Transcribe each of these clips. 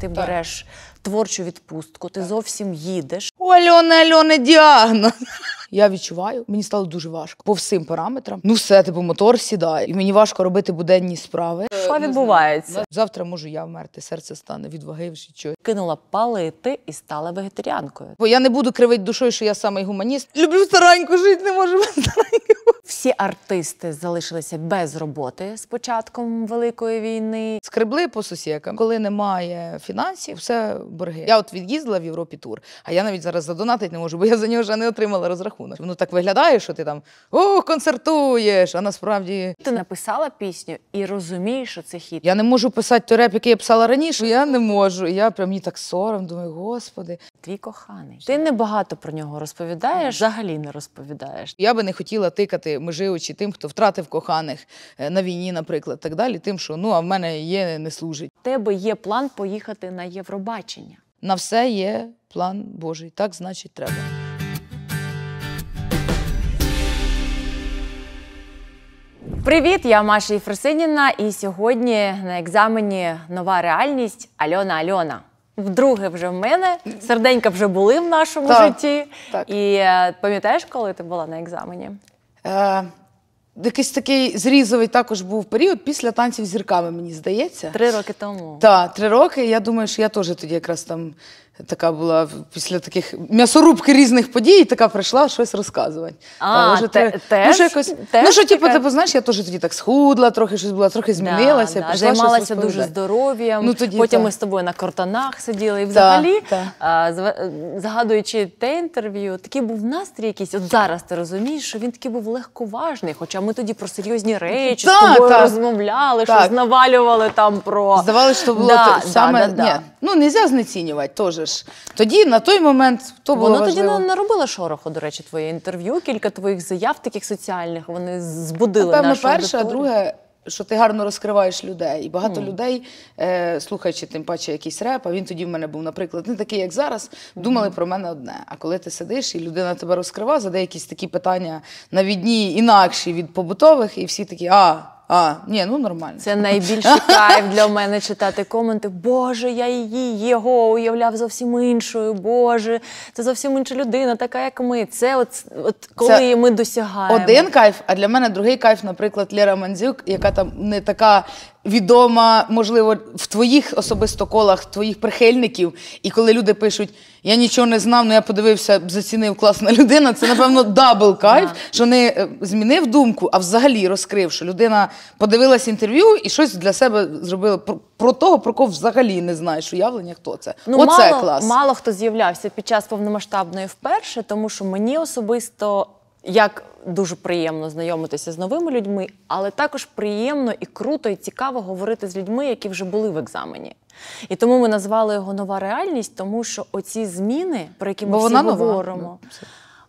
ти так. береш творчу відпустку, ти так. зовсім їдеш. У Альони, Альони, діагноз. Я відчуваю, мені стало дуже важко по всім параметрам. Ну все, типу, мотор сідає, і мені важко робити буденні справи. Що е, відбувається? Завтра можу я вмерти, серце стане від ваги вже чого. Кинула палити і стала вегетаріанкою. Бо я не буду кривити душою, що я саме гуманіст. Люблю стараньку жити, не можу без стараньку. Всі артисти залишилися без роботи з початком великої війни. Скребли по сусікам, коли немає фінансів, все борги. Я от від'їздила в Європі тур, а я навіть зараз задонатити не можу, бо я за нього вже не отримала розрахунок. Воно так виглядає, що ти там о, концертуєш. А насправді ти написала пісню і розумієш, що це хіт. Я не можу писати той реп, який я писала раніше. Я не можу. Я прям мені так сором. Думаю, господи. Твій коханий. Ти не багато про нього розповідаєш, взагалі не розповідаєш. Я би не хотіла тикати виявити межі очі тим, хто втратив коханих е, на війні, наприклад, так далі, тим, що ну а в мене є, не служить. У тебе є план поїхати на Євробачення. На все є план Божий. Так значить, треба. Привіт, я Маша Єфросиніна, і сьогодні на екзамені нова реальність Альона Альона. Вдруге вже в мене серденька вже були в нашому так, житті. Так. І е, пам'ятаєш, коли ти була на екзамені? Е, Якийсь такий зрізовий також був період після танців зірками, мені здається. Три роки тому. Так, три роки. Я думаю, що я теж тоді якраз там Така була після таких м'ясорубки різних подій, така прийшла щось розказувати. А, Та, те, те, те, ну, що якось, те, ну, що, типу, ти типу, знаєш, я теж тоді так схудла, трохи щось була, трохи змінилася. Да, да, займалася дуже здоров'ям. Ну, тоді, Потім та. ми з тобою на кортанах сиділи. І взагалі, та, а, загадуючи те інтерв'ю, такий був настрій якийсь. От зараз ти розумієш, що він такий був легковажний. Хоча ми тоді про серйозні речі з тобою розмовляли, щось навалювали там про. Здавалося, що було саме. Ні, Ну, не можна знецінювати теж зробиш. Тоді на той момент то було Воно важливо. тоді не робила шороху, до речі, твоє інтерв'ю, кілька твоїх заяв, таких соціальних, вони збудили. Певно, перше, а друге. Що ти гарно розкриваєш людей. І багато mm. людей, е, слухаючи, тим паче якийсь реп, а він тоді в мене був, наприклад, не такий, як зараз, думали mm. про мене одне. А коли ти сидиш, і людина тебе розкрива, задає якісь такі питання навідні, інакші від побутових, і всі такі, а. А, ні, ну нормально. Це найбільший кайф для мене читати коменти. Боже, я її, його уявляв зовсім іншою. Боже, це зовсім інша людина, така як ми. Це от, от коли це ми досягаємо. Один кайф, а для мене другий кайф, наприклад, Лера Мандзюк, яка там не така відома, можливо, в твоїх особисто колах, твоїх прихильників. І коли люди пишуть, я нічого не знав, але ну, я подивився, зацінив класна людина, це, напевно, дабл кайф, що не е, змінив думку, а взагалі розкрив, що людина подивилась інтерв'ю і щось для себе зробила про того, про кого взагалі не знаєш уявлення, хто це. Ну, Оце мало, клас. Мало хто з'являвся під час повномасштабної вперше, тому що мені особисто як дуже приємно знайомитися з новими людьми, але також приємно і круто, і цікаво говорити з людьми, які вже були в екзамені. І тому ми назвали його нова реальність, тому що оці зміни, про які ми Бо всі вона нова. говоримо, ну,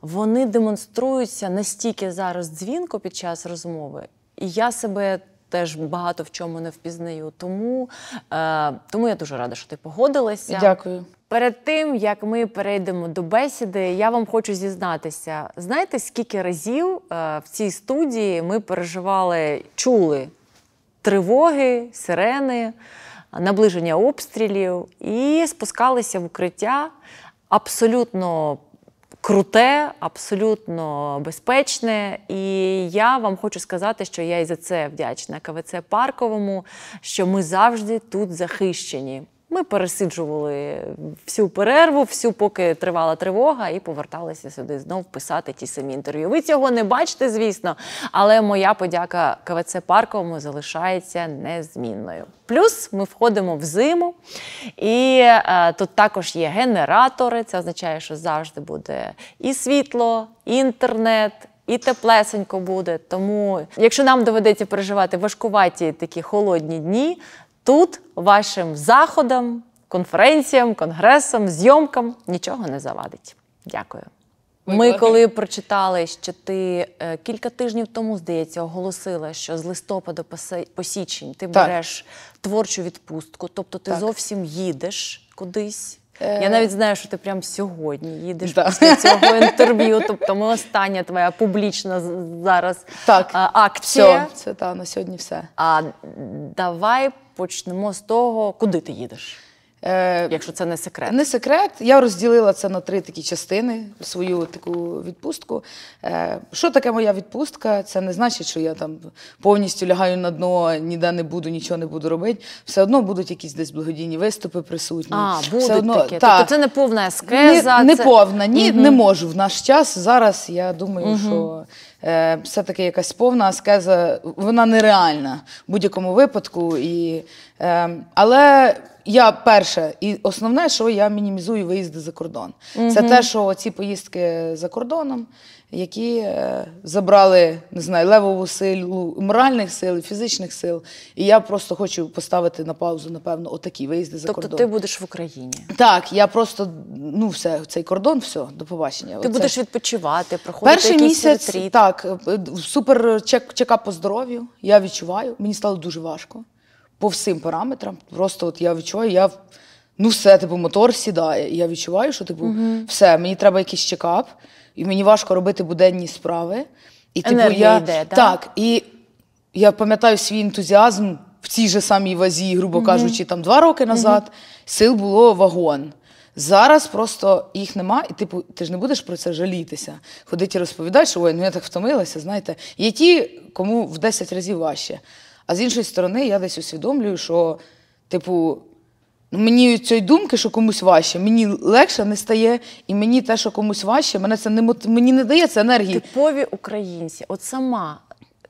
вони демонструються настільки зараз дзвінко під час розмови. І я себе теж багато в чому не впізнаю. Тому, е, Тому я дуже рада, що ти погодилася. Дякую. Перед тим як ми перейдемо до бесіди, я вам хочу зізнатися. Знаєте, скільки разів е, в цій студії ми переживали, чули тривоги, сирени, наближення обстрілів і спускалися в укриття абсолютно круте, абсолютно безпечне. І я вам хочу сказати, що я і за це вдячна КВЦ Парковому, що ми завжди тут захищені. Ми пересиджували всю перерву, всю поки тривала тривога, і поверталися сюди знов писати ті самі інтерв'ю. Ви цього не бачите, звісно, але моя подяка КВЦ Парковому залишається незмінною. Плюс ми входимо в зиму, і е, тут також є генератори. Це означає, що завжди буде і світло, і інтернет. І теплесенько буде. Тому, якщо нам доведеться переживати важкуваті такі холодні дні, Тут вашим заходам, конференціям, конгресам, зйомкам нічого не завадить. Дякую. Ми, коли прочитали, що ти е, кілька тижнів тому, здається, оголосила, що з листопада по, січень ти Так. береш творчу відпустку, тобто ти Так. зовсім їдеш кудись. Я е. навіть знаю, що ти прямо сьогодні їдеш Да. після цього інтерв'ю. Тобто, ми остання твоя публічна зараз Так, акція. все, це та на сьогодні все. А давай почнемо з того, куди ти їдеш. Е, Якщо це не секрет, не секрет. Я розділила це на три такі частини, свою таку відпустку. Е, Що таке моя відпустка? Це не значить, що я там повністю лягаю на дно, ніде не буду, нічого не буду робити. Все одно будуть якісь десь благодійні виступи присутні. А, будуть Все одно, такі. Та, тобто це не повна ескеза? Не, не це... повна, ні, угу. не можу. В наш час зараз я думаю, угу. що. Е, все-таки якась повна аскеза, вона нереальна в будь-якому випадку. І Ем, але я перше і основне, що я мінімізую виїзди за кордон. Угу. Це те, що ці поїздки за кордоном, які е, забрали не знаю, левову силу, моральних сил, фізичних сил. І я просто хочу поставити на паузу, напевно, отакі виїзди за тобто кордон. Тобто ти будеш в Україні? Так, я просто ну все, цей кордон, все, до побачення. Ти Оце. будеш відпочивати, проходити Перший якийсь місяць. Ретрит. Так, е, супер чек, чекап по здоров'ю. Я відчуваю, мені стало дуже важко по всім параметрам. Просто от я відчуваю, я ну все, типу, мотор сідає. І я відчуваю, що типу, угу. все, мені треба якийсь чекап, і мені важко робити буденні справи. І типу Енергія я йде, так? так, і я пам'ятаю свій ентузіазм в цій же самій вазі, грубо угу. кажучи, там два роки назад угу. сил було вагон. Зараз просто їх нема, і типу, ти ж не будеш про це жалітися. Ходити і розповідати, що ой, ну я так втомилася, знаєте. Є ті, кому в 10 разів важче. А з іншої сторони, я десь усвідомлюю, що, типу, ну, мені цієї думки, що комусь важче, мені легше не стає, і мені те, що комусь важче, мене це не мені не дається енергії. Типові українці, от сама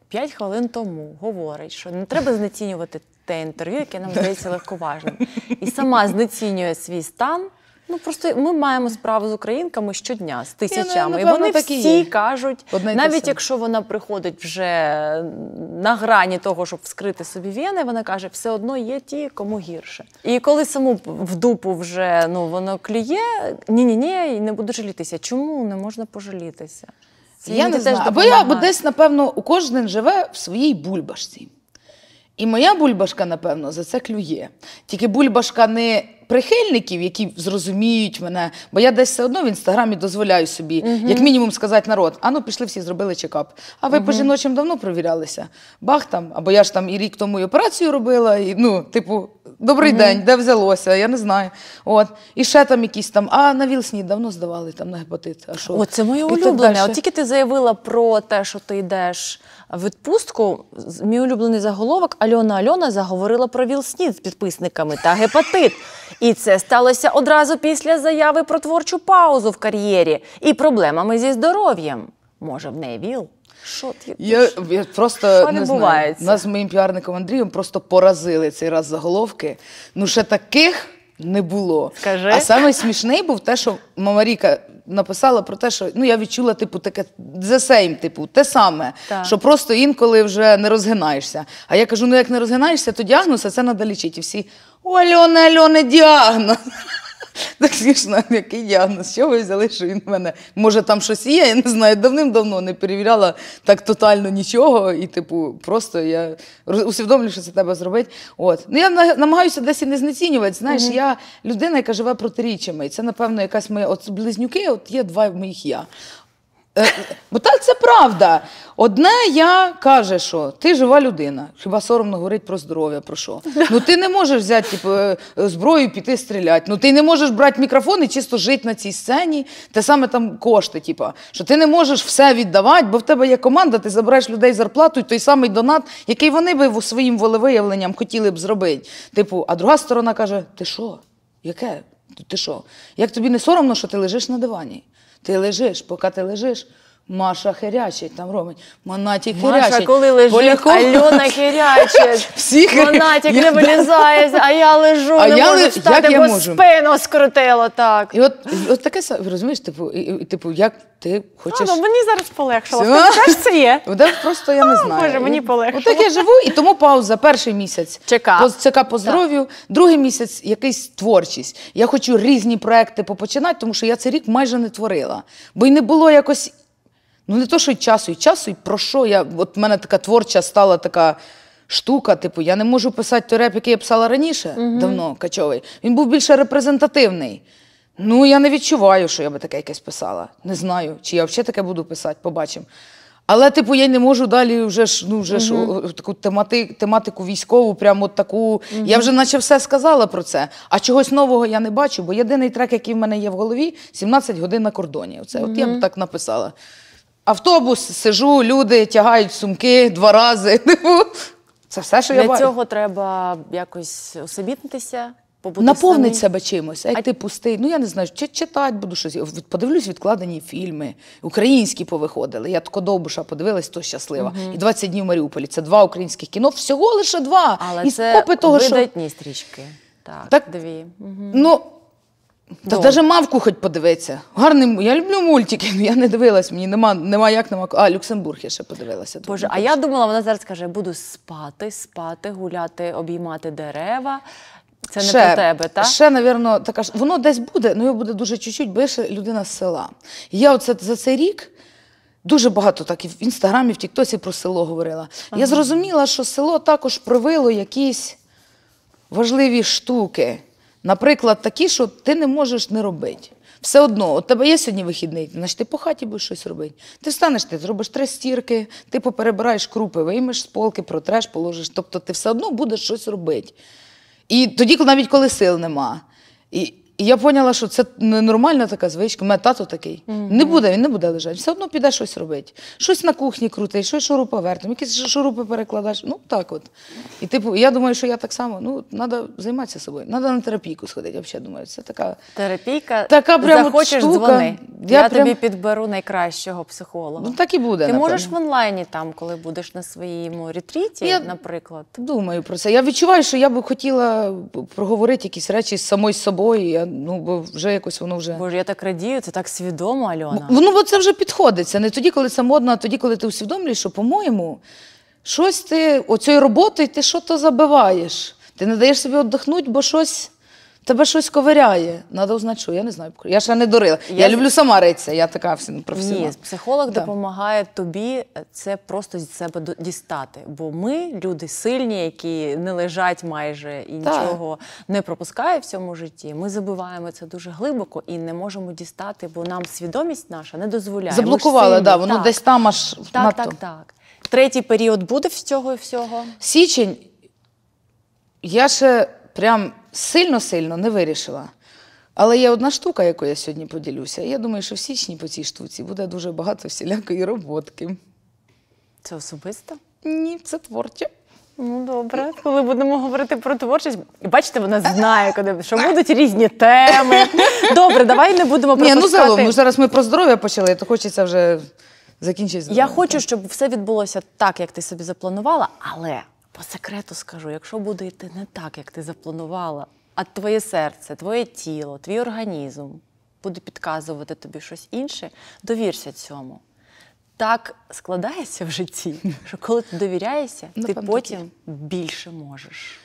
п'ять хвилин тому говорить, що не треба знецінювати те інтерв'ю, яке нам здається легковажним. І сама знецінює свій стан. Ну просто ми маємо справу з українками щодня, з ну, тисячами. Я, ну, і вони всі є. кажуть, Одна навіть якщо вона приходить вже на грані того, щоб вскрити собі вени, вона каже, все одно є ті, кому гірше. І коли саму в дупу вже ну воно клює, ні, ні, ні, не буду жалітися. Чому не можна пожалітися? Це я не знаю, або я або десь, напевно, у кожен живе в своїй бульбашці. І моя бульбашка, напевно, за це клює. Тільки бульбашка не прихильників, які зрозуміють мене, бо я десь все одно в інстаграмі дозволяю собі, угу. як мінімум, сказати народ, Ану, пішли всі, зробили чекап. А ви угу. по жіночим давно провірялися? Бах там, або я ж там і рік тому і операцію робила, і ну, типу. Добрий день, де взялося, я не знаю. От. І ще там якісь там, а на Вілснід давно здавали там на гепатит. А що? О, це моє улюблене. От тільки ти заявила про те, що ти йдеш в відпустку. Мій улюблений заголовок Альона Альона заговорила про вілсні з підписниками та гепатит. І це сталося одразу після заяви про творчу паузу в кар'єрі і проблемами зі здоров'ям. Може, в неї віл? Що ти? Я, я просто Шо не знаю. Нас з моїм піарником Андрієм просто поразили цей раз заголовки. Ну, ще таких не було. Скажи. А саме смішний був те, що Мамаріка написала про те, що ну я відчула, типу, таке the same, типу, те саме, так. що просто інколи вже не розгинаєшся. А я кажу: ну як не розгинаєшся, то діагноз, а це треба лічити. І всі: О, Альоне, Альоне, діагноз. Так смішно, який діагноз, що ви взяли, що мене. Може, там щось є, я не знаю. Давним-давно не перевіряла так тотально нічого. І, типу, просто я усвідомлюю, що це треба зробити. От. Ну, я намагаюся десь і не знецінювати. Знаєш, угу. я людина, яка живе протиріччями. І це, напевно, якась моя. От близнюки, от є два моїх я. Е, бо так це правда. Одне я каже, що ти жива людина. Хіба соромно говорить про здоров'я, про що? Ну ти не можеш взяти типу, е, зброю і піти стріляти. Ну ти не можеш брати мікрофон і чисто жити на цій сцені. Те саме там кошти, типу, що ти не можеш все віддавати, бо в тебе є команда, ти забираєш людей зарплату і той самий донат, який вони би своїм волевиявленням хотіли б зробити. Типу, а друга сторона каже: Ти що? Яке? Ти що? Як тобі не соромно, що ти лежиш на дивані? Ти лежиш, поки ти лежиш, Маша хирячить там робить. Монатік Маша, хирячить. коли лежить, Поляков... Альона хирячить. Всі хирячать. Монатік не вилізає, а я лежу, а не я можу встати, бо можу? спину скрутило так. І от, от таке, розумієш, типу, і, типу, як ти хочеш. А, ну мені зараз полегшало. Ти теж це є? Просто я не знаю. Боже, мені полегшало. От так я живу, і тому пауза перший місяць. Чека. Чека по здоров'ю. Другий місяць якийсь творчість. Я хочу різні проекти попочинати, тому що я цей рік майже не творила. Бо й не було якось Ну, не то, що й часу, і часу, і про що? Я, От в мене така творча стала така штука. Типу, я не можу писати той реп, який я писала раніше, угу. давно качовий. Він був більше репрезентативний. Ну, я не відчуваю, що я би таке якесь писала. Не знаю, чи я взагалі таке буду писати, побачимо. Але, типу, я не можу далі вже ж, ну, вже ж таку тематику, тематику військову, прямо от таку. Угу. Я вже наче все сказала про це. А чогось нового я не бачу, бо єдиний трек, який в мене є в голові 17 годин на кордоні. Оце угу. от я б так написала. Автобус, сижу, люди тягають сумки два рази. Це все, що я Для бачу. цього треба якось усамітнитися, побути Наповнить себе чимось, а як А- ти пустий. Ну я не знаю, чи читати буду щось. Подивлюсь відкладені фільми. Українські повиходили. Я тако довбуша подивилась, то щаслива. І 20 днів в Маріуполі. Це два українських кіно, всього лише два. Але І це попит того, що стрічки. Так, Так, дві. Мгм. ну та навіть ну. мавку хоч подивитися. Гарний я люблю мультики, але я не дивилась, мені нема нема як нема. А, Люксембург я ще подивилася. Боже, а я думала, вона зараз каже: буду спати, спати, гуляти, обіймати дерева. Це не ще, про тебе, так? Ще, напевно, така ж воно десь буде, але ну, його буде дуже чуть-чуть, бо я ще людина з села. Я оце за цей рік. Дуже багато так і в інстаграмі, в Тіктосі про село говорила. Ага. Я зрозуміла, що село також провило якісь важливі штуки. Наприклад, такі, що ти не можеш не робити. Все одно, у тебе є сьогодні вихідний, значить ти по хаті будеш щось робити. Ти встанеш, ти зробиш три стірки, ти поперебираєш крупи, виймеш з полки, протреш, положиш. Тобто ти все одно будеш щось робити. І тоді, навіть коли сил нема. І і я поняла, що це нормальна така звичка. У мене тато такий. Mm -hmm. Не буде, він не буде лежати. Все одно піде щось робить. Щось на кухні крутить, щось шуруповертом, якісь шурупи перекладаєш. Ну так от. І типу, я думаю, що я так само ну, треба займатися собою. Треба на терапійку сходити. Я взагалі думаю, це така терапійка. Така прямо Захочеш штука. дзвони. Я, я прям... тобі підберу найкращого психолога. Ну так і буде. Ти напевно. можеш в онлайні там, коли будеш на своєму ретріті, я наприклад. Думаю про це. Я відчуваю, що я би хотіла проговорити якісь речі з самою собою. Я ну бо вже якось воно вже. Боже, я так радію, це так свідомо, Альона. Бо, ну бо це вже підходиться. Не тоді, коли це модно, а тоді, коли ти усвідомлюєш, що, по-моєму, щось ти оцією роботою ти що то забиваєш. Ти не даєш собі віддихнути, бо щось Тебе щось ковиряє, надо означу, я не знаю. Я ще не дурила. Я, я люблю сама ритися, я така всім професіонал. Ні, Психолог да. допомагає тобі це просто з себе дістати. Бо ми люди сильні, які не лежать майже і так. нічого не пропускають в цьому житті. Ми забиваємо це дуже глибоко і не можемо дістати, бо нам свідомість наша не дозволяє. Заблокували, да, воно так. десь там аж так, надто. так, так. Третій період буде з цього і всього? Січень. Я ще прям сильно-сильно не вирішила. Але є одна штука, яку я сьогодні поділюся. Я думаю, що в січні по цій штуці буде дуже багато всілякої роботки. Це особисто? Ні, це творче. Ну добре, коли будемо говорити про творчість, і бачите, вона знає, куди що будуть різні теми. Добре, давай не будемо пропускати. Ні, ну загалом, ну, зараз ми про здоров'я почали, то хочеться вже закінчити. Я хочу, щоб все відбулося так, як ти собі запланувала, але по секрету скажу, якщо буде йти не так, як ти запланувала, а твоє серце, твоє тіло, твій організм буде підказувати тобі щось інше, довірся цьому. Так складається в житті, що коли ти довіряєшся, ти потім більше можеш.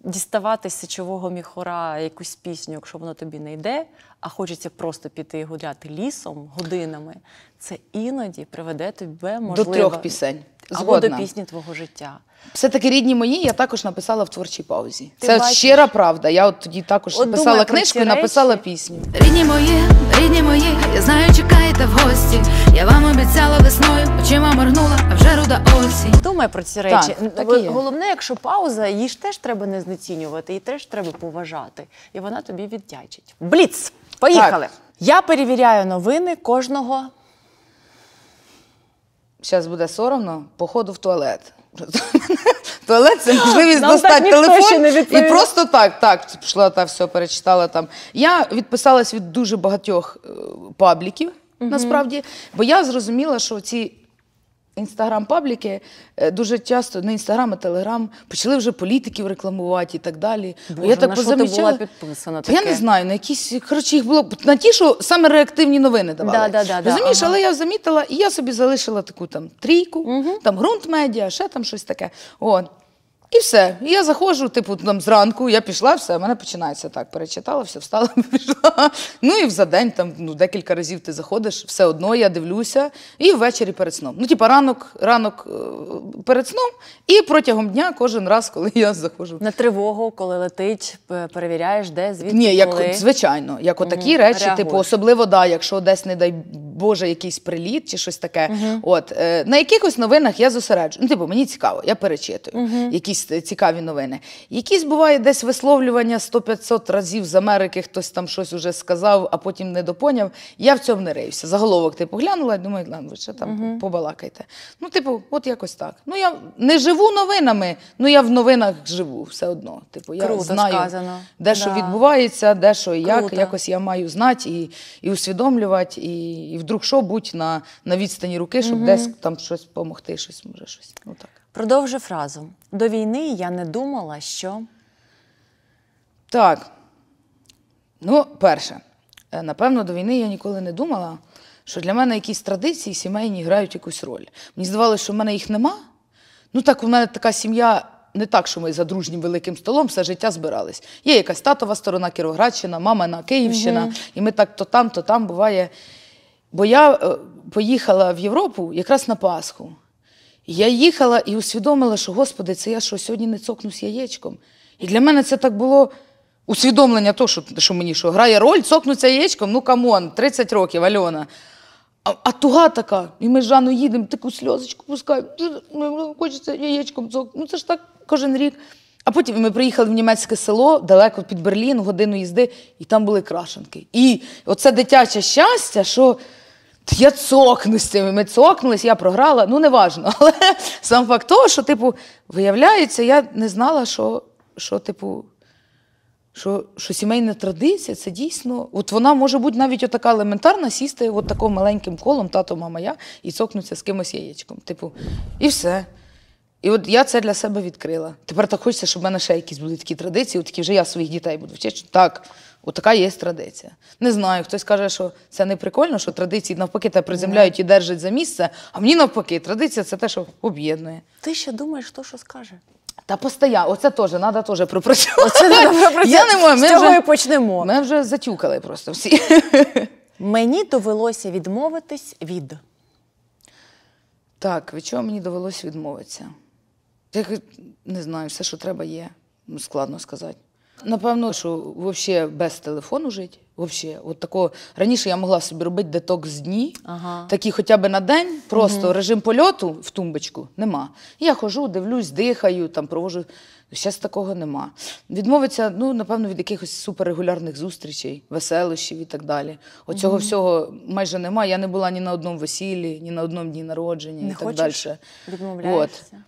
Діставати з сечового міхора якусь пісню, якщо воно тобі не йде, а хочеться просто піти гуляти лісом годинами це іноді приведе тебе можливо, до трьох пісень Згодна. або до пісні твого життя. Все таки рідні мої, я також написала в творчій паузі. Ти це бачиш? щира правда. Я от тоді також от писала книжку і написала пісню. Рідні мої, рідні мої, я знаю, чекаєте в гості. Я вам обіцяла весною, очима моргнула, а вже руда осінь. Думай про ці речі. Так, так Головне, якщо пауза, її ж теж треба не знецінювати, її теж треба поважати. І вона тобі віддячить. Бліц! Поїхали! Так. Я перевіряю новини кожного зараз буде соромно, походу в туалет. Туалет це можливість Нам достати так телефон не і просто так, так, пішла та все перечитала там. Я відписалась від дуже багатьох е, пабліків, насправді, бо я зрозуміла, що ці інстаграм-пабліки е, дуже часто не ну, інстаграм, і телеграм почали вже політиків рекламувати і так далі. Боже, я так на що була підписана таке? Я не знаю, на якісь коротше їх було на ті, що саме реактивні новини давали. Да, да, да, Розумієш, ага. але я замітила, і я собі залишила таку там трійку, угу. там ґрунт медіа, ще там щось таке. От. І все. І я заходжу, типу, там зранку, я пішла, все, в мене починається так. Перечитала, все, встала, пішла. Ну і за день там ну, декілька разів ти заходиш, все одно я дивлюся, і ввечері перед сном. Ну, типу, ранок ранок е, перед сном, і протягом дня кожен раз, коли я заходжу. На тривогу, коли летить, перевіряєш, де звідки. Ні, як коли... звичайно, як отакі угу. речі, типу, Реагуєш. типу, особливо, да, якщо десь, не дай Боже, якийсь приліт чи щось таке. Угу. От е, на якихось новинах я зосереджу. Ну, типу, мені цікаво, я перечитую. Угу якісь е, цікаві новини. Якісь буває десь висловлювання 100-500 разів з Америки, хтось там щось уже сказав, а потім не допоняв. Я в цьому не риюся. Заголовок ти типу, поглянула і думаю, ви ще там угу. побалакайте. Ну, типу, от якось так. Ну я не живу новинами, ну я в новинах живу все одно. Типу, я Круто знаю, сказано. де що да. відбувається, де що і як. Круто. Якось я маю знати і і усвідомлювати, і і вдруг що будь на на відстані руки, щоб угу. десь там щось допомогти, щось може щось. Ну так. Продовжу фразу. До війни я не думала, що. Так. Ну, перше, е, напевно, до війни я ніколи не думала, що для мене якісь традиції сімейні грають якусь роль. Мені здавалося, що в мене їх нема. Ну, так, у мене така сім'я. Не так, що ми за дружнім великим столом все життя збирались. Є якась татова сторона, Кіровоградщина, мамина Київщина, угу. і ми так то там, то там буває. Бо я е, поїхала в Європу якраз на Пасху. Я їхала і усвідомила, що Господи, це я що сьогодні не цокнусь яєчком. І для мене це так було усвідомлення, то, що що мені що грає роль, цокнуться яєчком, ну камон, 30 років Альона. А, а туга така, і ми з Жаною їдемо, таку сльозочку пускаємо, хочеться яєчком цокнути. Ну це ж так кожен рік. А потім ми приїхали в німецьке село далеко під Берлін, годину їзди, і там були крашенки. І оце дитяче щастя, що я цокнусь цим. Ми цокнулись, я програла, ну неважно. Але сам факт того, що, типу, виявляється, я не знала, що, що типу, що що сімейна традиція це дійсно. От вона може бути навіть отака елементарна, сісти от таким маленьким колом, тато, мама, я, і цокнутися з кимось яєчком. Типу, і все. І от я це для себе відкрила. Тепер так хочеться, щоб в мене ще якісь були такі традиції, от такі вже я своїх дітей буду вчити. Так, от така є традиція. Не знаю, хтось каже, що це не прикольно, що традиції навпаки те приземляють і держать за місце. А мені навпаки, традиція це те, що об'єднує. Ти ще думаєш, то, що скаже. Та постая, оце теж треба теж пропрацювати. Оце треба пропрацювати. Я не можу, ми З цього вже, почнемо. Ми вже затюкали просто всі. Мені довелося відмовитись від. Так, від чого мені довелося відмовитися? Так не знаю, все, що треба, є. Ну, складно сказати. Напевно, що взагалі без телефону жити. Взагалі, от такого раніше я могла собі робити детокс з дні, ага. такі хоча б на день, просто угу. режим польоту в тумбочку нема. Я ходжу, дивлюсь, дихаю, там провожу. Зараз такого нема. Відмовиться, ну, напевно, від якихось суперрегулярних зустрічей, веселощів і так далі. Оцього угу. всього майже нема. Я не була ні на одному весіллі, ні на одному дні народження не і так далі. Відмовляєшся? От.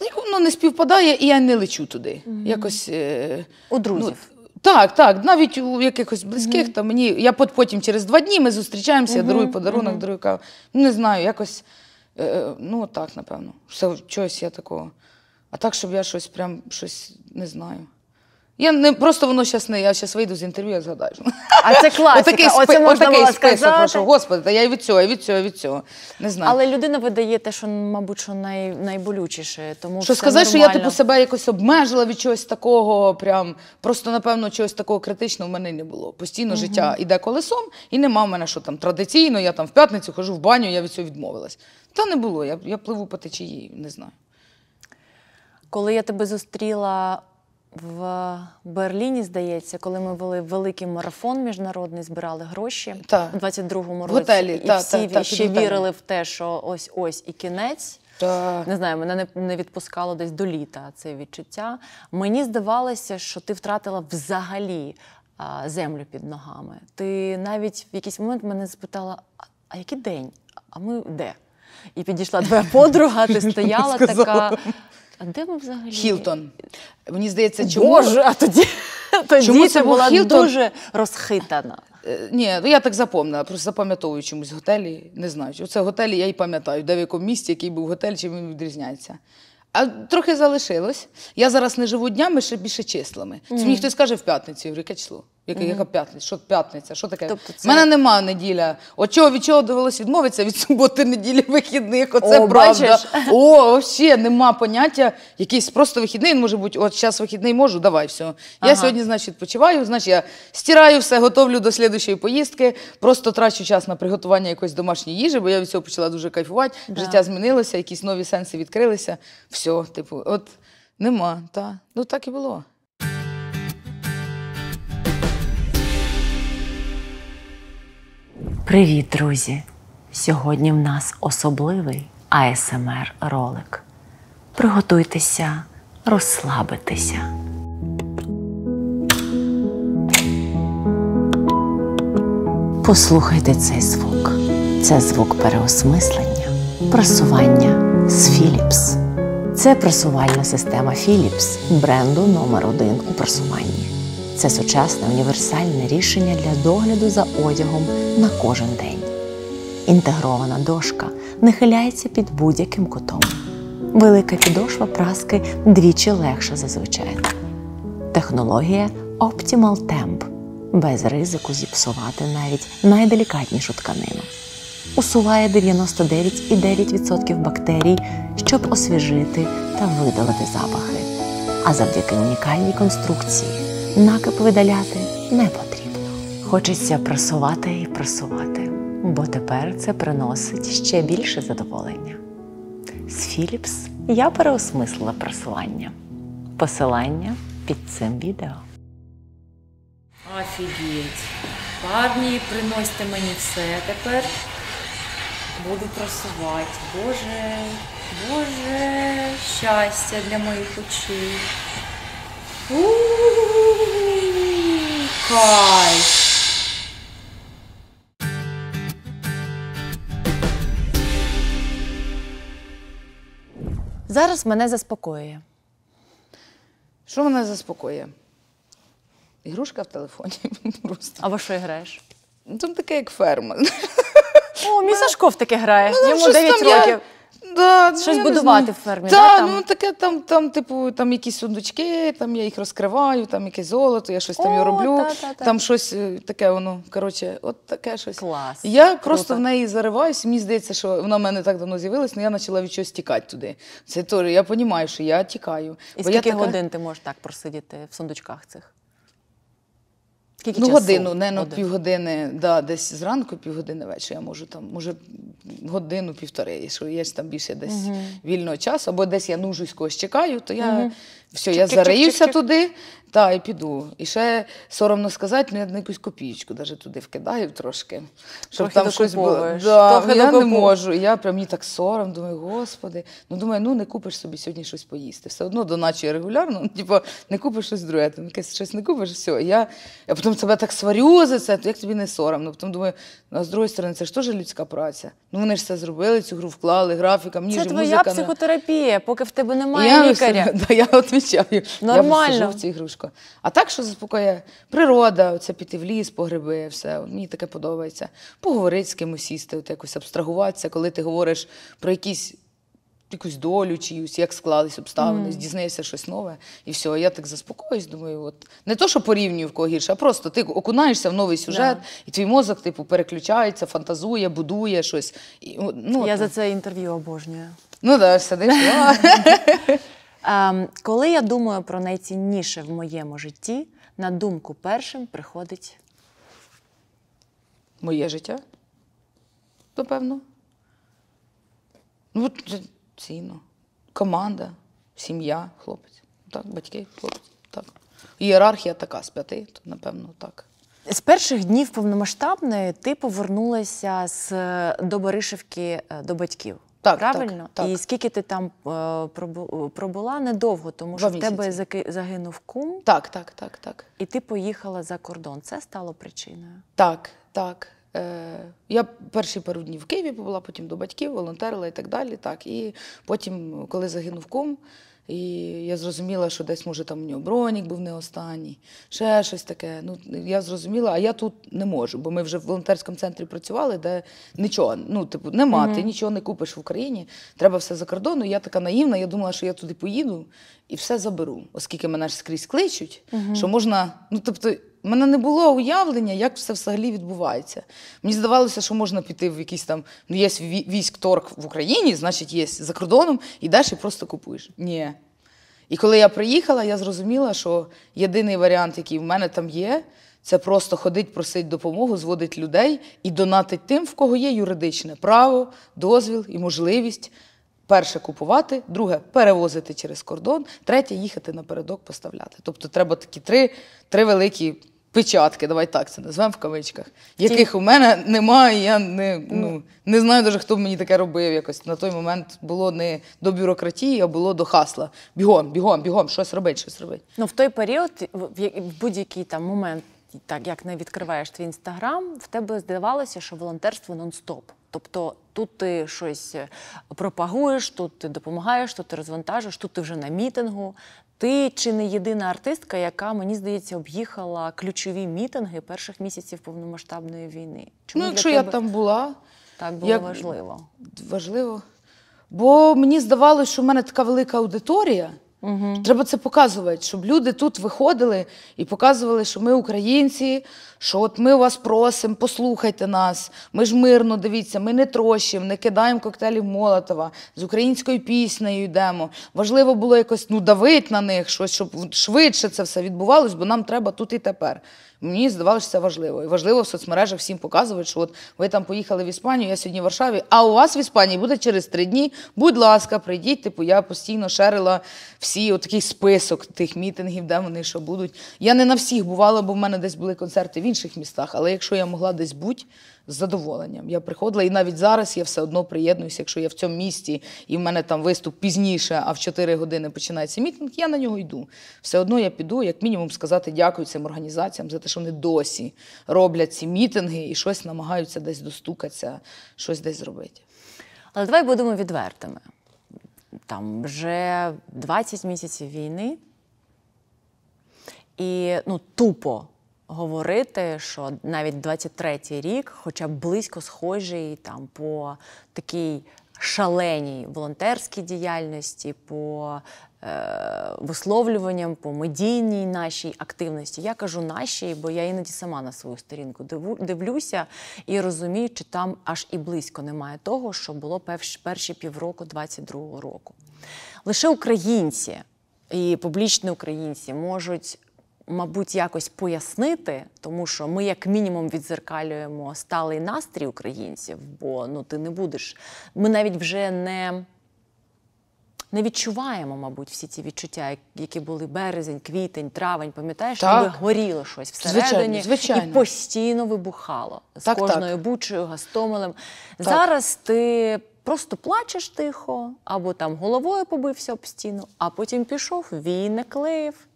Ну, воно не співпадає, і я не лечу туди. Якось е, У друзів. ну, так, так, навіть у якихось близьких, та мені, я потім через два дні ми зустрічаємося, я дарую подарунок, дарую каву. Ну, Не знаю, якось, е, ну так, напевно. Все, чогось я такого. А так, щоб я щось прям щось не знаю. Я не просто воно щас не, я зараз вийду з інтерв'ю, я згадаю. А це класика, оце можна було список, сказати. прошу ну господи, та я і від цього, і від цього, і від цього. Не знаю. Але людина видає те, що, мабуть, що най, найболючіше. Тому Що все сказати, що я типу себе якось обмежила від чогось такого, прям просто, напевно, чогось такого критичного в мене не було. Постійно життя іде колесом, і нема в мене, що там традиційно, я там в п'ятницю хожу в баню, я від цього відмовилась. Та не було. Я, я пливу по течії, не знаю. Коли я тебе зустріла в Берліні, здається, коли ми вели великий марафон міжнародний, збирали гроші так. у 22-му році. Готелі, і так, всі так, так, ще готелі. вірили в те, що ось ось і кінець. Так. Не знаю, мене не, не відпускало десь до літа це відчуття. Мені здавалося, що ти втратила взагалі а, землю під ногами. Ти навіть в якийсь момент мене спитала: а, а який день? А ми де? І підійшла твоя подруга, ти стояла така. А де ми взагалі? Хілтон. Мені здається, чому Боже, а тоді тоді чому це була Хілтон... дуже розхитана. Е, ні, ну я так запомнила, просто запам'ятовую чомусь готелі. Не знаю. Оце готелі я і пам'ятаю, де в якому місті, який був готель, чим він відрізняється. А трохи залишилось. Я зараз не живу днями, ще більше числами. Це мені хтось каже в п'ятницю, яке число? Яка, яка п'ятниця? Що п'ятниця? Що таке? Тобто це- У мене нема неділя. От чого від чого довелося відмовитися від суботи, неділі, вихідних. Оце О, правда. бачиш? О, взагалі нема поняття. Якийсь просто вихідний. Він може бути, от зараз вихідний можу, давай все. Я Ага. сьогодні, значить, відпочиваю, значить, я стираю все, готовлю до слідущої поїздки, просто трачу час на приготування якоїсь домашньої їжі, бо я від цього почала дуже кайфувати. Да. Життя змінилося, якісь нові сенси відкрилися все, типу, от нема. Та. Ну так і було. Привіт, друзі! Сьогодні в нас особливий асмр ролик. Приготуйтеся розслабитися. Послухайте цей звук. Це звук переосмислення, просування з Філіпс. Це пресувальна система Philips бренду номер один у пресуванні. Це сучасне універсальне рішення для догляду за одягом на кожен день. Інтегрована дошка нахиляється під будь-яким кутом. Велика підошва праски двічі легше зазвичай. Технологія Optimal Temp без ризику зіпсувати навіть найделікатнішу тканину усуває 99,9% бактерій, щоб освіжити та видалити запахи. А завдяки унікальній конструкції накип видаляти не потрібно. Хочеться прасувати і прасувати, бо тепер це приносить ще більше задоволення. З Філіпс я переосмислила просування. Посилання під цим відео. Офігеть! Парні, приносьте мені все тепер буду просувати. Боже, Боже, щастя для моїх очей. Кайф! Зараз мене заспокоює. Що мене заспокоює? Ігрушка в телефоні. просто. А що граєш? Там таке, як ферма. О, мій Сашко в таке грає. Ну, Йому 9 там я- років. Да, Щось будувати в фермі, да, да, ну, там? ну таке там, там, типу, там якісь сундучки, там я їх розкриваю, там якесь золото, я щось там О, роблю. та-та-та. Там щось е, таке воно. Коротше, от таке щось. Клас. Я просто в неї зариваюсь, мені здається, що вона в мене так давно з'явилась, але ну, я почала від чогось тікати туди. Це теж, я розумію, що я тікаю. І Бо я скільки така- годин ти можеш так просидіти в сундучках цих? Скільки ну, часу? годину, не на ну, півгодини, да, десь зранку, півгодини вечора я можу там, може, годину, півтори, що є там більше десь uh вільного часу, або десь я нужусь когось чекаю, то я uh все, чик -чик -чик я зареюся туди, так, і піду. І ще соромно сказати, ну я на якусь копійку навіть туди вкидаю трошки, щоб Трохи там щось було. Да, Трохи ну, я не можу. І я прям мені так сором, думаю, господи. Ну думаю, ну не купиш собі сьогодні щось поїсти. Все одно доначу я регулярно, ну, типу, не купиш щось друге, там якесь щось не купиш, все. я, я потім себе так сварю за це, то як тобі не соромно. Ну, потім думаю, ну а з другої сторони, це ж теж людська праця. Ну вони ж це зробили, цю гру вклали, графіка, мені Це ж твоя музика. не- психотерапія, поки в тебе немає я, лікаря. Да, я відповідаю. Я Нормально. посижу в цій грушці важко. А так, що заспокоює природа, оце піти в ліс, по все. Мені таке подобається. Поговорити з кимось сісти, от якось абстрагуватися, коли ти говориш про якісь. Якусь долю чиюсь, як склались обставини, mm. дізнаєшся щось нове і все. Я так заспокоюсь, думаю, от не то, що порівнюю в кого гірше, а просто ти окунаєшся в новий сюжет, yeah. і твій мозок типу переключається, фантазує, будує щось. І, ну, Я от, за ну. це інтерв'ю обожнюю. Ну так, сидиш. Ем, коли я думаю про найцінніше в моєму житті, на думку першим приходить моє життя. Напевно. Ну, е, цінно. Команда, сім'я, хлопець. Так, батьки, хлопець. Так. Ієрархія така з п'яти, то, напевно, так. З перших днів повномасштабної ти повернулася з е, доборишевки е, до батьків. Так, Правильно? Так, так. І скільки ти там е, е, пробула недовго, тому що в тебе загинув кум. Так, так, так, так. І ти поїхала за кордон. Це стало причиною? Так, так. Е, я перші пару днів в Києві побула, потім до батьків, волонтерила і так далі. Так. І потім, коли загинув кум, і я зрозуміла, що десь, може, там у нього бронік був не останній, ще щось таке. Ну, Я зрозуміла, а я тут не можу, бо ми вже в волонтерському центрі працювали, де нічого, ну, типу, нема, mm ти нічого не купиш в Україні, треба все за кордону. Я така наївна, я думала, що я туди поїду і все заберу, оскільки мене ж скрізь кличуть, mm що можна, ну тобто. У мене не було уявлення, як все взагалі відбувається. Мені здавалося, що можна піти в якийсь там, ну є військ торг в Україні, значить, є за кордоном, і далі просто купуєш. Ні. І коли я приїхала, я зрозуміла, що єдиний варіант, який в мене там є, це просто ходить, просить допомогу, зводить людей і донатить тим, в кого є юридичне право, дозвіл і можливість Перше купувати, друге перевозити через кордон, третє їхати напередок поставляти. Тобто треба такі три три великі печатки, давай так це назвемо в кавичках, яких у мене немає. Я не ну не знаю даже, хто б мені таке робив. Якось на той момент було не до бюрократії, а було до хасла. Бігом, бігом, бігом, щось робить, щось робить. Ну в той період, в будь-який там момент, так як не відкриваєш твій інстаграм, в тебе здавалося, що волонтерство нон-стоп. Тобто Тут ти щось е, пропагуєш, тут ти допомагаєш, тут ти розвантажиш, тут ти вже на мітингу. Ти чи не єдина артистка, яка мені здається об'їхала ключові мітинги перших місяців повномасштабної війни? Чому ну, якщо тебе... я там була, так було як... важливо. Важливо. Бо мені здавалося, що в мене така велика аудиторія. Угу. Треба це показувати, щоб люди тут виходили і показували, що ми українці, що от ми вас просимо, послухайте нас, ми ж мирно дивіться, ми не трощимо, не кидаємо коктейлів Молотова, з українською піснею йдемо. Важливо було якось ну, давити на них щось, щоб швидше це все відбувалось, бо нам треба тут і тепер. Мені здавалося, що це важливо. І важливо в соцмережах всім показувати, що от ви там поїхали в Іспанію, я сьогодні в Варшаві, а у вас в Іспанії буде через три дні. Будь ласка, прийдіть, типу, я постійно шерила всі отакий список тих мітингів, де вони що будуть. Я не на всіх бувала, бо в мене десь були концерти інших містах, але якщо я могла десь бути, з задоволенням я приходила, і навіть зараз я все одно приєднуюся. Якщо я в цьому місті і в мене там виступ пізніше, а в 4 години починається мітинг, я на нього йду. Все одно я піду, як мінімум, сказати дякую цим організаціям за те, що вони досі роблять ці мітинги і щось намагаються десь достукатися, щось десь зробити. Але давай будемо відвертими. Там вже 20 місяців війни, і ну тупо говорити, що навіть 23-й рік, хоча б близько схожий там по такій шаленій волонтерській діяльності, по е, висловлюванням, по медійній нашій активності. Я кажу нашій, бо я іноді сама на свою сторінку дивлюся і розумію, чи там аж і близько немає того, що було перші півроку 22-го року. Лише українці і публічні українці можуть мабуть, якось пояснити, тому що ми, як мінімум, відзеркалюємо сталий настрій українців, бо ну ти не будеш. Ми навіть вже не. Не відчуваємо, мабуть, всі ці відчуття, які були березень, квітень, травень. Пам'ятаєш, ніби горіло щось всередині звичайно, звичайно. і постійно вибухало з так, кожною так. бучею, гастомелем. Так. Зараз ти просто плачеш тихо, або там головою побився об стіну, а потім пішов, вій не клеїв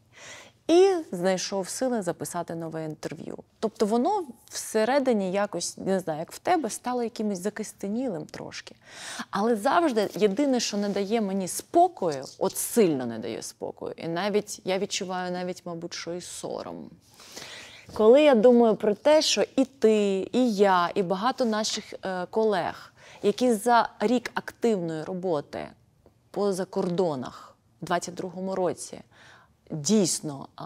і знайшов сили записати нове інтерв'ю. Тобто воно всередині якось, не знаю, як в тебе, стало якимось закистенілим трошки. Але завжди єдине, що не дає мені спокою, от сильно не дає спокою. І навіть я відчуваю навіть, мабуть, що і сором. Коли я думаю про те, що і ти, і я, і багато наших е, колег, які за рік активної роботи поза кордонах в 22-му році дійсно а,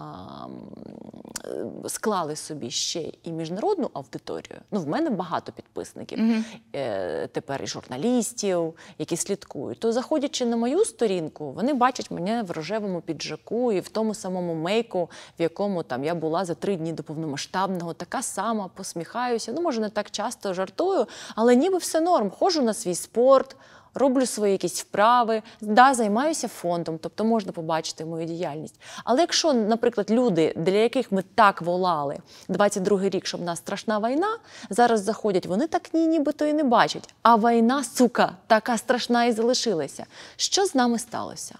е, склали собі ще і міжнародну аудиторію. Ну, в мене багато підписників, mm -hmm. тепер і журналістів, які слідкують. То заходячи на мою сторінку, вони бачать мене в рожевому піджаку і в тому самому мейку, в якому там я була за три дні до повномасштабного, така сама, посміхаюся. Ну, може, не так часто жартую, але ніби все норм. ходжу на свій спорт роблю свої якісь вправи, да, займаюся фондом, тобто можна побачити мою діяльність. Але якщо, наприклад, люди, для яких ми так волали 22-й рік, що в нас страшна війна, зараз заходять, вони так ні, нібито і не бачать. А війна, сука, така страшна і залишилася. Що з нами сталося?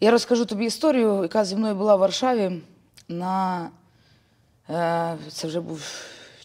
Я розкажу тобі історію, яка зі мною була в Варшаві. на... Е, це вже був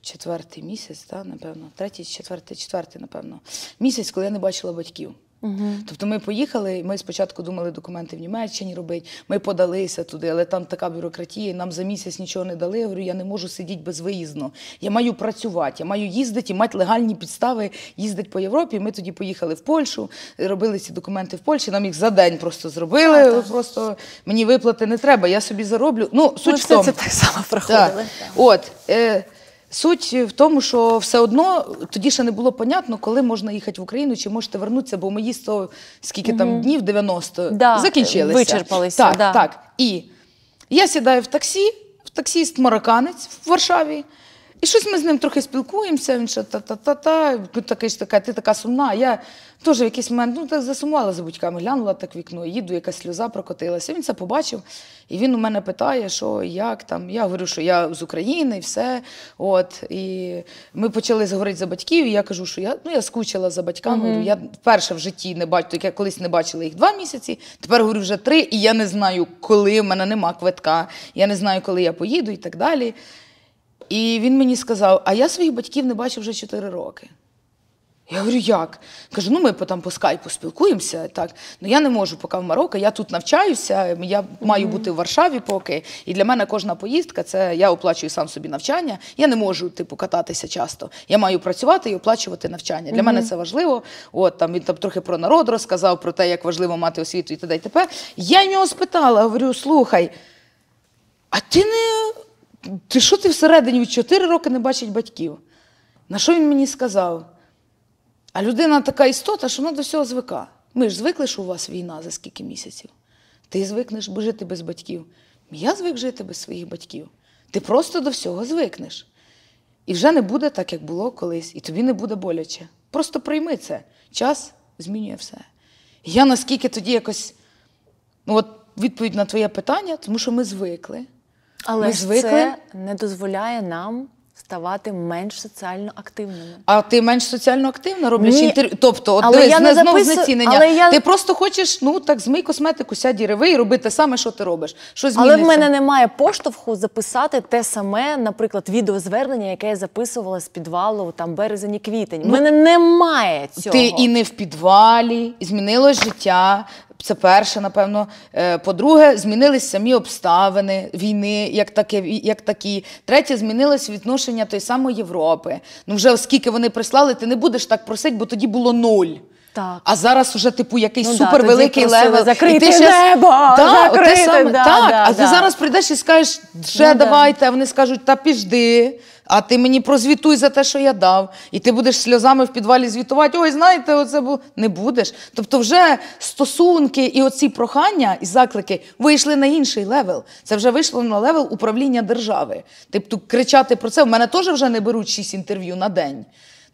четвертий місяць, та, напевно, третій, четвертий, четвертий, напевно, місяць, коли я не бачила батьків. Угу. Тобто ми поїхали, ми спочатку думали документи в Німеччині робити, ми подалися туди, але там така бюрократія, нам за місяць нічого не дали. Я говорю, я не можу сидіти безвиїзно. Я маю працювати, я маю їздити і мати легальні підстави, їздити по Європі. Ми тоді поїхали в Польщу, робили ці документи в Польщі. Нам їх за день просто зробили. А, просто Мені виплати не треба, я собі зароблю. Ну, суть ми в тому. все це так само проходили. Так. От. Е, Суть в тому, що все одно тоді ще не було понятно, коли можна їхати в Україну, чи можете вернутися, бо мої 100, скільки там днів, 90, да, закінчилися. Вичерпалися. Так, да. так. І я сідаю в таксі, в таксіст марокканець в Варшаві. І щось ми з ним трохи спілкуємося, він ще та-та-та-та, така ж така, ти така сумна. Я теж в якийсь момент ну, так засумувала за будьками, глянула так вікно, їду, якась сльоза прокотилася. Він це побачив, і він у мене питає, що як там. Я говорю, що я з України, і все. От. І ми почали говорити за батьків, і я кажу, що я ну, я скучила за батьками. Угу. Говорю, я вперше в житті не бачу, так я колись не бачила їх два місяці, тепер говорю вже три, і я не знаю, коли в мене нема квитка, я не знаю, коли я поїду і так далі. І він мені сказав: А я своїх батьків не бачив вже 4 роки. Я говорю, як? Кажу, ну ми там по скайпу спілкуємося, так. Ну я не можу, поки в Марокко, я тут навчаюся, я маю бути в Варшаві поки. І для мене кожна поїздка це я оплачую сам собі навчання. Я не можу, типу, кататися часто. Я маю працювати і оплачувати навчання. Для мене це важливо. От там він там трохи про народ розказав, про те, як важливо мати освіту і т.д. і тепер. Я в нього спитала, говорю, слухай, а ти не ти що ти всередині від 4 роки не бачить батьків? На що він мені сказав? А людина така істота, що вона до всього звика. Ми ж звикли, що у вас війна за скільки місяців. Ти звикнеш жити без батьків. Я звик жити без своїх батьків. Ти просто до всього звикнеш. І вже не буде так, як було колись, і тобі не буде боляче. Просто прийми це. Час змінює все. Я наскільки тоді якось, ну, от відповідь на твоє питання, тому що ми звикли. Але Ми ж звикли. це не дозволяє нам ставати менш соціально активними. А ти менш соціально активна роблячи інтерв'ю. Тобто, от Але дивись, я ну, не знову записую- знецінення. Але я- Ти просто хочеш, ну так змий косметику, сядь і реви і роби те саме, що ти робиш. Що зміниться? Але в мене немає поштовху записати те саме, наприклад, відеозвернення, яке я записувала з підвалу там березень і квітень. У ну, мене немає цього. Ти і не в підвалі, і змінилось життя, це перше, напевно. Е, по-друге, змінились самі обставини війни, як такі, як такі. Третє, змінилось відношення тої самої Європи. Ну вже оскільки вони прислали, ти не будеш так просити, бо тоді було нуль. Так. А зараз уже типу якийсь ну, супервеликий да, левел. Закрити і небо! Да, закрити, саме... да, так, да, а ти зараз прийдеш і скажеш, ще ну давайте. а Вони скажуть, та піжди. А ти мені прозвітуй за те, що я дав, і ти будеш сльозами в підвалі звітувати. Ой, знаєте, оце було. не будеш. Тобто, вже стосунки і оці прохання і заклики вийшли на інший левел. Це вже вийшло на левел управління держави. Тобто кричати про це в мене теж вже не беруть шість інтерв'ю на день.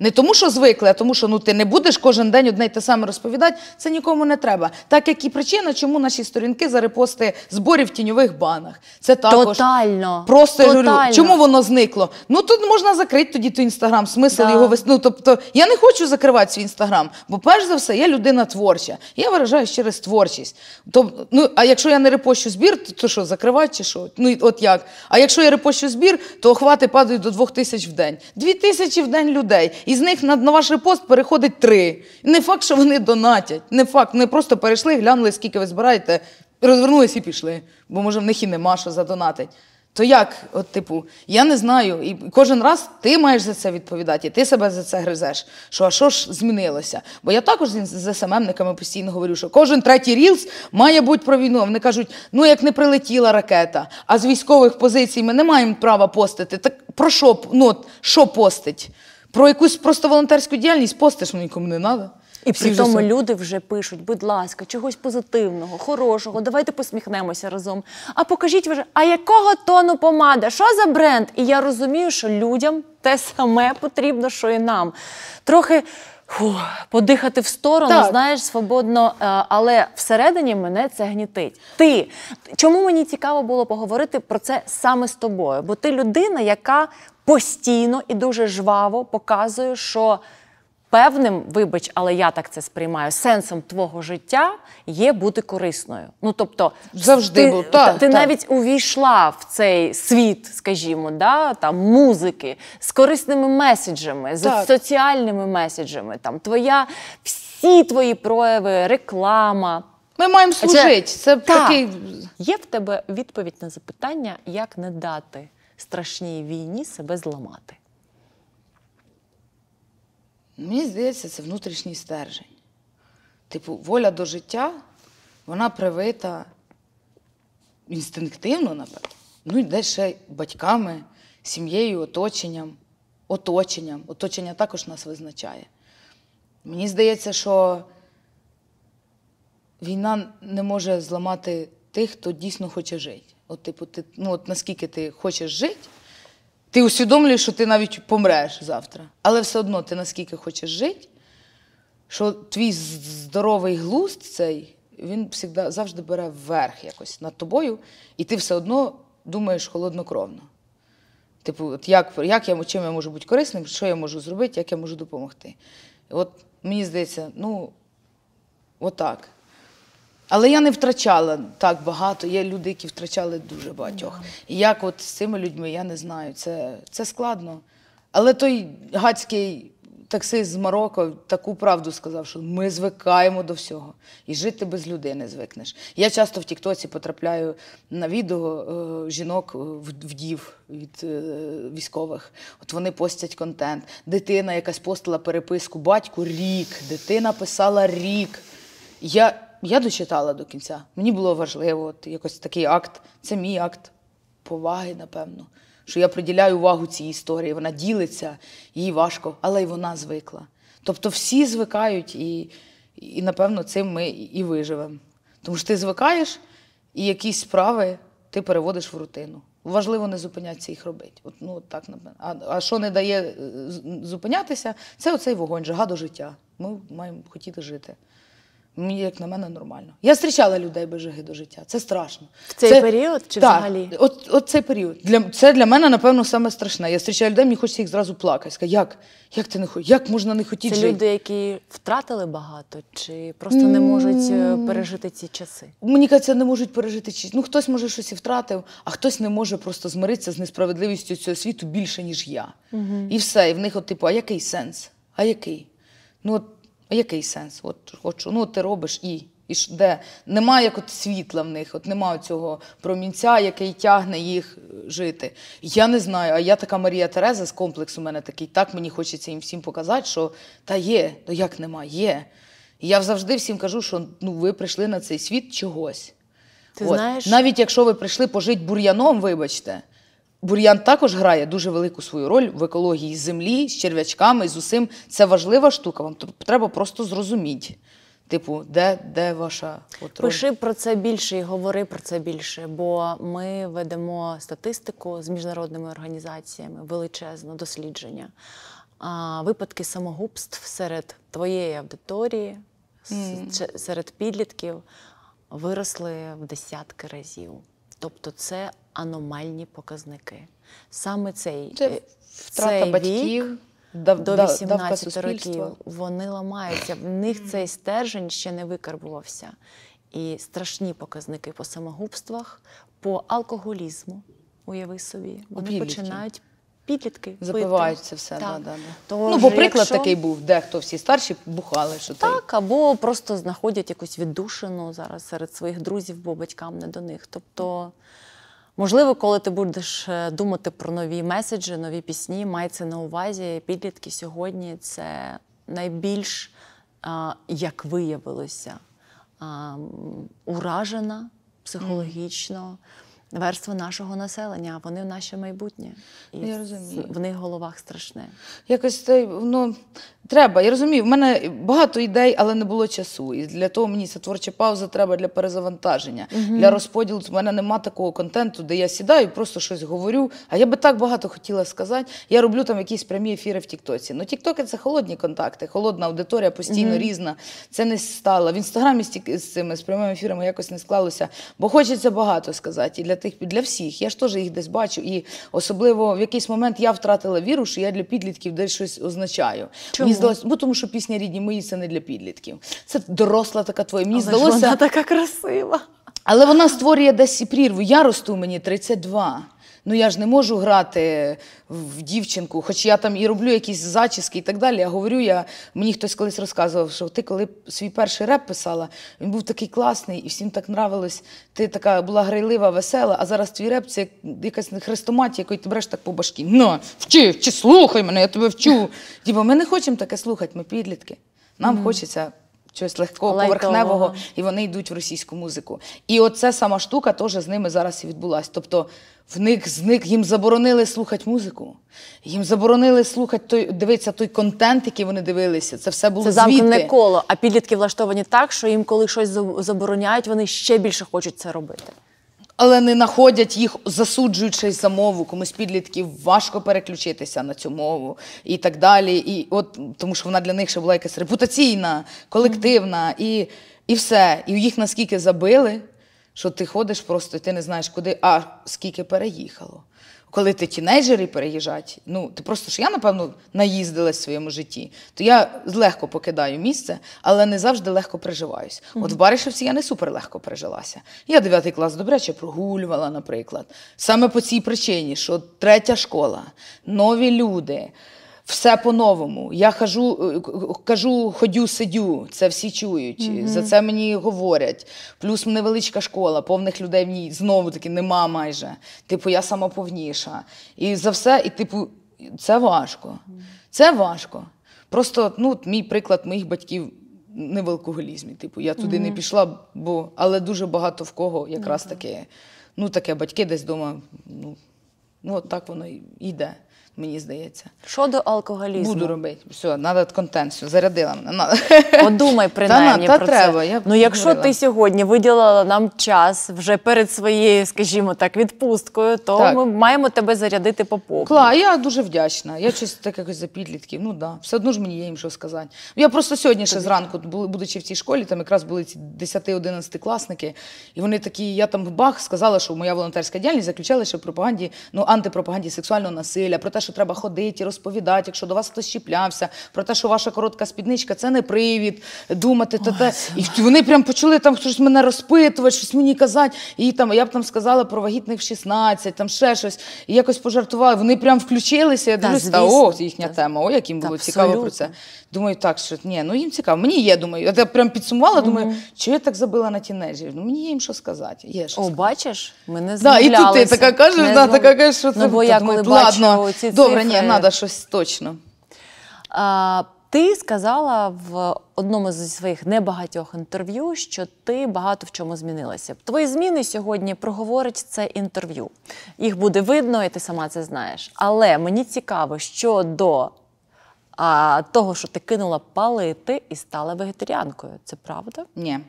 Не тому, що звикли, а тому, що ну ти не будеш кожен день одне й те саме розповідати, це нікому не треба. Так як і причина, чому наші сторінки за репости зборів в тіньових банах. Це також Тотально. просто Тотально. Журю. Чому воно зникло? Ну тут можна закрити тоді той інстаграм, смисл да. його вис... Ну, Тобто я не хочу закривати свій інстаграм, бо перш за все я людина творча. Я виражаюсь через творчість. Тобто, ну а якщо я не репощу збір, то, то що закривати чи що? Ну от як? А якщо я репощу збір, то охвати падають до двох тисяч в день. Дві тисячі в день людей. Із них на, ваш репост переходить три. Не факт, що вони донатять. Не факт. Вони просто перейшли, глянули, скільки ви збираєте, розвернулись і пішли. Бо може в них і нема що задонатить. То як, от, типу, я не знаю, і кожен раз ти маєш за це відповідати, і ти себе за це гризеш. Що а що ж змінилося? Бо я також з, з СММниками ем постійно говорю, що кожен третій рілс має бути про війну. Вони кажуть, ну як не прилетіла ракета, а з військових позицій ми не маємо права постити. Так про що ну, що постить? Про якусь просто волонтерську діяльність постиш, ну нікому не треба. І при тому люди вже пишуть, будь ласка, чогось позитивного, хорошого, давайте посміхнемося разом. А покажіть вже, а якого тону помада? Що за бренд? І я розумію, що людям те саме потрібно, що і нам. Трохи Фух, подихати в сторону, так. знаєш, свободно, е, але всередині мене це гнітить. Ти чому мені цікаво було поговорити про це саме з тобою? Бо ти людина, яка постійно і дуже жваво показує, що певним, вибач, але я так це сприймаю. Сенсом твого життя є бути корисною. Ну тобто, завжди ти, Та, ти та. навіть увійшла в цей світ, скажімо, да, там музики з корисними меседжами, з соціальними меседжами. Там твоя всі твої прояви, реклама. Ми маємо служити. Це так. такий є в тебе відповідь на запитання, як не дати страшній війні себе зламати. Мені здається, це внутрішній стержень. Типу, воля до життя, вона привита інстинктивно, напевно. Ну і десь ще батьками, сім'єю, оточенням, оточенням. Оточення також нас визначає. Мені здається, що війна не може зламати тих, хто дійсно хоче жити. От, типу, ти ну, от наскільки ти хочеш жити. Ти усвідомлюєш, що ти навіть помреш завтра. Але все одно ти наскільки хочеш жити, що твій здоровий глузд цей, він завжди, завжди бере вверх якось над тобою, і ти все одно думаєш холоднокровно. Типу, от як як я чим я можу бути корисним, що я можу зробити, як я можу допомогти. От мені здається, ну, отак. Але я не втрачала так багато. Є люди, які втрачали дуже багатьох. І як от з цими людьми, я не знаю. Це це складно. Але той гацький таксист з Марокко таку правду сказав, що ми звикаємо до всього. І жити без людини звикнеш. Я часто в Тіктоці потрапляю на відео е, жінок е, вдів від е, військових. От вони постять контент. Дитина якась постила переписку, батьку рік, дитина писала рік. Я я дочитала до кінця. Мені було важливо от, якось такий акт. Це мій акт поваги, напевно. Що я приділяю увагу цій історії. Вона ділиться, їй важко, але й вона звикла. Тобто всі звикають, і, і напевно, цим ми і виживемо. Тому що ти звикаєш і якісь справи ти переводиш в рутину. Важливо не зупинятися їх робити. От, ну, так, А а що не дає е, зупинятися, це оцей вогонь, жага до життя. Ми маємо хотіти жити. Мені, як на мене, нормально. Я зустрічала людей без жиги до життя. Це страшно. В цей це... період чи так, взагалі? От от цей період. Для, Це для мене, напевно, саме страшне. Я зустрічаю людей, мені хочеться їх зразу плакати. Сказати, як Як ти не хоч? як можна не хотіти? Це люди, які втратили багато, чи просто не можуть е, пережити ці часи? Мені кажеться, не можуть пережити часи. Ну, хтось може щось і втратив, а хтось не може просто змиритися з несправедливістю цього світу більше, ніж я. Угу. І все. І в них, от, типу, а який сенс? А який? Ну, от який сенс? От хочу, ну ти робиш і. І де немає як от світла в них, от немає цього промінця, який тягне їх е, жити. Я не знаю, а я така Марія Тереза з комплексу у мене такий. Так мені хочеться їм всім показати, що та є, то ну як немає. є. І я завжди всім кажу, що ну ви прийшли на цей світ чогось. Ти от. знаєш? Навіть якщо ви прийшли пожити бур'яном, вибачте, Бур'ян також грає дуже велику свою роль в екології землі з черв'ячками з усім. Це важлива штука. Вам треба просто зрозуміти. Типу, де де ваша от пиши про це більше і говори про це більше, бо ми ведемо статистику з міжнародними організаціями, величезне дослідження, а випадки самогубств серед твоєї аудиторії, mm. серед підлітків виросли в десятки разів. Тобто це аномальні показники. Саме цей це е, втрата цей батьків вік, дав, до 18 років вони ламаються. В них цей стержень ще не викарбувався. І страшні показники по самогубствах, по алкоголізму. Уяви собі, вони Обіліки. починають підлітки Запивають все. Так. Да, да, да. Ну, Тож, ну, бо приклад якщо... такий був, де хто всі старші бухали. що Так, ти... або просто знаходять якусь віддушину зараз серед своїх друзів, бо батькам не до них. Тобто, можливо, коли ти будеш е, думати про нові меседжі, нові пісні, май це на увазі. Підлітки сьогодні це найбільш, як виявилося, уражена психологічно. Mm верства нашого населення, вони в наше майбутнє. І я розумію. В них головах страшне. Якось це ну, треба. Я розумію, в мене багато ідей, але не було часу. І для того мені ця творча пауза треба для перезавантаження, угу. для розподілу. У мене нема такого контенту, де я сідаю, просто щось говорю. А я би так багато хотіла сказати. Я роблю там якісь прямі ефіри в Тіктоці. Ну, Тіктоки це холодні контакти, холодна аудиторія постійно угу. різна. Це не стало. В інстаграмі з цими з прямими ефірами якось не склалося, бо хочеться багато сказати. І для тих для всіх. Я ж теж їх десь бачу, і особливо в якийсь момент я втратила віру, що я для підлітків десь щось означаю. Чому? Мені здалося, бо тому що пісня рідні мої це не для підлітків. Це доросла така твоя. Мені Але здалося ж вона така красива. Але вона створює десь і прірву. Я росту мені 32. Ну я ж не можу грати в дівчинку, хоч я там і роблю якісь зачіски і так далі. Я говорю, я мені хтось колись розказував, що ти, коли свій перший реп писала, він був такий класний і всім так нравилось. Ти така була грайлива, весела, а зараз твій реп це якась хрестоматія, якої ти береш так по башки. Ну, вчи, вчи, слухай мене, я тебе вчу. Дібо типу, ми не хочемо таке слухати, ми підлітки. Нам mm -hmm. хочеться Чогось легкого, Лайтового. поверхневого, і вони йдуть в російську музику. І оця сама штука теж з ними зараз і відбулась. Тобто в них зник їм заборонили слухати музику, їм заборонили слухати той, дивитися той контент, який вони дивилися. Це все було Це замкнене коло. А підлітки влаштовані так, що їм, коли щось забороняють, вони ще більше хочуть це робити але не знаходять їх, засуджуючи за мову, комусь підлітків важко переключитися на цю мову і так далі. І от тому, що вона для них ще була якась репутаційна, колективна, і і все. І їх наскільки забили, що ти ходиш просто, і ти не знаєш куди, а скільки переїхало коли ти тінейджери переїжджать, ну ти просто ж я, напевно, наїздилась в своєму житті, то я легко покидаю місце, але не завжди легко приживаюсь. Mm -hmm. От в Баришевці я не супер легко прижилася. Я дев'ятий клас добряче прогулювала, наприклад. Саме по цій причині, що третя школа, нові люди. Все по-новому. Я хожу, е, кажу, ходю, сидю. Це всі чують. Mm -hmm. За це мені говорять. Плюс невеличка школа, повних людей в ній знову таки нема майже. Типу, я сама повніша. І за все, і типу, це важко. Це важко. Просто ну, мій приклад моїх батьків не в алкоголізмі. Типу, я туди mm -hmm. не пішла, бо але дуже багато в кого якраз mm -hmm. таке. Ну, таке батьки десь вдома. Ну, ну от так воно й йде мені здається. Щодо алкоголізму. Буду робити. Все, треба контент, все, зарядила мене. Надо. Подумай, принаймні. Та, про та це. треба. Я ну, Якщо говорила. ти сьогодні виділила нам час вже перед своєю, скажімо так, відпусткою, то так. ми маємо тебе зарядити по повну. Кла, я дуже вдячна. Я щось так якось за підлітків. Ну да. Все одно ж мені є їм що сказати. Я просто сьогодні ще зранку, будучи в цій школі, там якраз були ці 10-11 класники, і вони такі, я там в бах сказала, що моя волонтерська діяльність заключалася в пропаганді, ну антипропаганді сексуального насилля, про те, що треба ходити, розповідати, якщо до вас хтось чіплявся, про те, що ваша коротка спідничка це не привід, думати та те. І вони прям почали там щось мене розпитувати, щось мені казати. І там я б там сказала про вагітних 16, там ще щось. І якось пожартували. Вони прям включилися. Я дивлюсь, та о, їхня тема. О, яким було цікаво про це. Думаю, так, що ні, ну їм цікаво. Мені є, думаю. Я прям підсумувала, думаю, чи я так забила на тінейджерів? Ну мені є їм що сказати. Є що О, сказати. бачиш, ми не Да, і тут ти така кажеш, Не да, така кажеш, що це Ну, бо я коли бачу ладно, ці добре, ні, треба щось точно. А, ти сказала в одному зі своїх небагатьох інтерв'ю, що ти багато в чому змінилася. Твої зміни сьогодні проговорить це інтерв'ю. Їх буде видно, і ти сама це знаєш. Але мені цікаво, що до а, того, що ти кинула палити і стала вегетаріанкою. Це правда? Ні.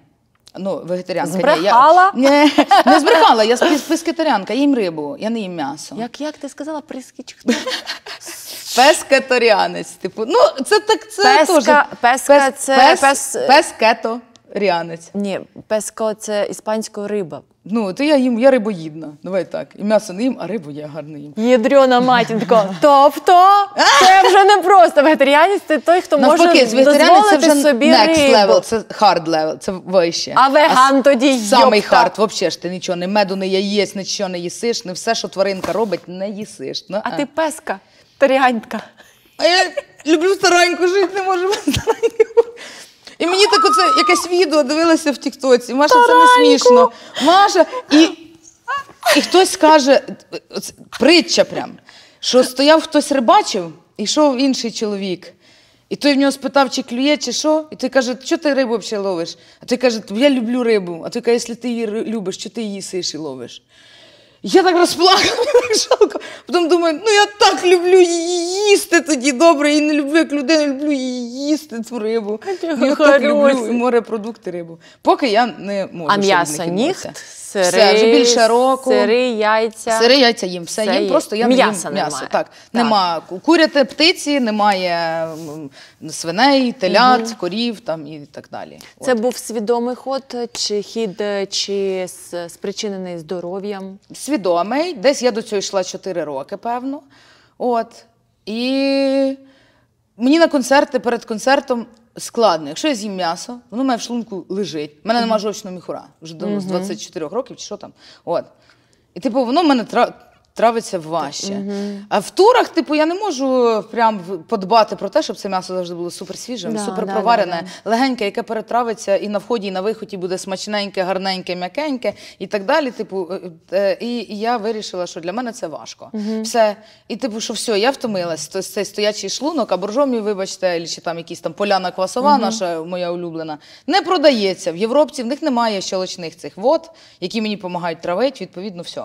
Ну, вегетаріанка. Збрехала? Ні, я... Не, не збрехала, я пескетаріанка, їм рибу, я не їм м'ясо. Як як ти сказала прискіч? Пескетаріанець, типу. Ну, це так це песка, теж. Песка, пес, це пес, пес... пескеторіанець. Ні, песко це іспанською риба. Ну, то я їм, я рибоїдна. Давай так. І м'ясо не їм, а рибу я гарно їм. Єдрьона матінко. Тобто, це вже не просто вегетаріанець, це той, хто може дозволити це вже next level, це hard level, це вище. А веган тоді Самий йопта. хард, взагалі ж ти нічого не меду, не яєць, нічого не їсиш, не все, що тваринка робить, не їсиш. Ну, а ти песка, таріантка. А я люблю стараньку жити, не можу без стараньку. І мені так оце якесь відео дивилося в Тіктоці. Маша, це не смішно. Маша, і, і хтось каже, оце притча прям, що стояв хтось рибачив, і йшов інший чоловік. І той в нього спитав, чи клює, чи що. І той каже, що ти рибу взагалі ловиш? А той каже, я люблю рибу. А той каже, якщо ти її любиш, що ти її сиш і ловиш? Я так розплакала, так жалко. Потім думаю, ну я так люблю її їсти тоді добре. І не люблю як людина, люблю її їсти цю рибу. Я так люблю і морепродукти рибу. Поки я не можу. А м'ясо ніхт? сири, все, вже більше року. Сири, яйця. Сири, яйця їм. Все, все їм є. просто я м'яса не їм немає. м'ясо. Так. Нема куряти птиці, немає свиней, телят, угу. корів там і так далі. Це От. був свідомий ход, чи хід, чи спричинений здоров'ям? Свідомий. Десь я до цього йшла 4 роки, певно. От. І мені на концерти перед концертом складно. Якщо я з'їм м'ясо, воно має в шлунку лежить. У мене немає жовчного міхура вже давно з 24 років чи що там. От. І типу, воно в мене тра- травиться важче. Угу. А в турах, типу, я не можу прям подбати про те, щоб це м'ясо завжди було супер свіжим, да, супер да, проварене, да, легеньке, яке перетравиться, і на вході, і на виході буде смачненьке, гарненьке, м'якеньке і так далі. Типу, е, е, і я вирішила, що для мене це важко. Угу. Все, і типу, що все, я втомилась. То цей стоячий шлунок, а боржомі, вибачте, чи там якісь там поляна квасова, угу. наша моя улюблена, не продається в Європі. В них немає щелочних цих вод, які мені допомагають травити. Відповідно, все.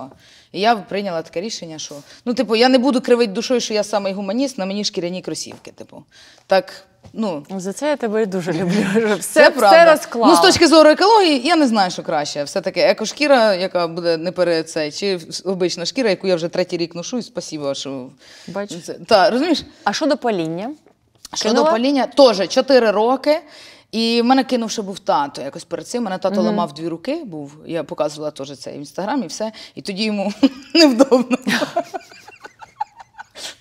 І я прийняла таке рішення, що ну, типу, я не буду кривити душою, що я самий гуманіст, на мені шкіряні кросівки. Типу, так. Ну за це я тебе дуже люблю. Все все, все розклав. Ну, з точки зору екології, я не знаю, що краще. Все таки екошкіра, яка буде не пере це, чи обична шкіра, яку я вже третій рік ношу, і спасіба, що Бачу. Та, розумієш? А що до паління? Щодо паління, теж 4 роки. І в мене кинув ще був тато якось перед цим. Мене тато mm -hmm. ламав дві руки, був. Я показувала теж це в інстаграм і все. І тоді йому невдобно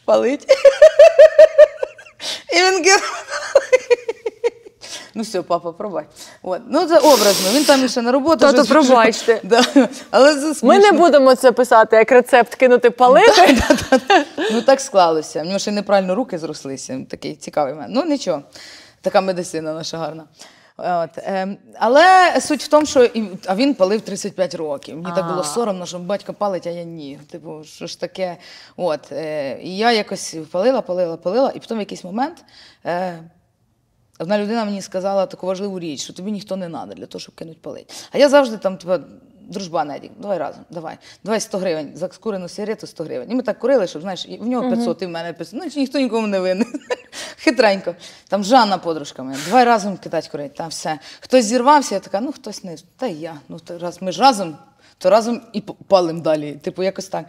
палить. І він кинув. Ну, все, папа, пробач. От. Ну, це образно. Він там іще на роботу. Тато, вже... пробачте. Да. Але це Ми не будемо це писати, як рецепт кинути палити. Да, да, ну, так склалося. У нього ще неправильно руки зрослися. Такий цікавий мене. Ну, нічого. Така медицина наша гарна. От, е, Але суть в тому, що і, а він палив 35 років. Мені так було соромно, що батько палить, а я ні. Типу, що ж таке? От, е, І я якось палила, палила, палила, і потім в якийсь момент Е, одна людина мені сказала таку важливу річ, що тобі ніхто не треба для того, щоб кинуть палити. А я завжди там. Типу, Дружба Едік, давай разом, давай. Давай 100 гривень за скурену сигарету 100 гривень. І ми так курили, щоб знаєш, в нього 500, і в мене 500. Ну ніхто нікому не винен. Хитренько. Там Жанна подружка моя, давай разом кидати курити. Там все. Хтось зірвався, я така, ну хтось не. Та й я. Ну то раз ми ж разом, то разом і палим далі. Типу, якось так.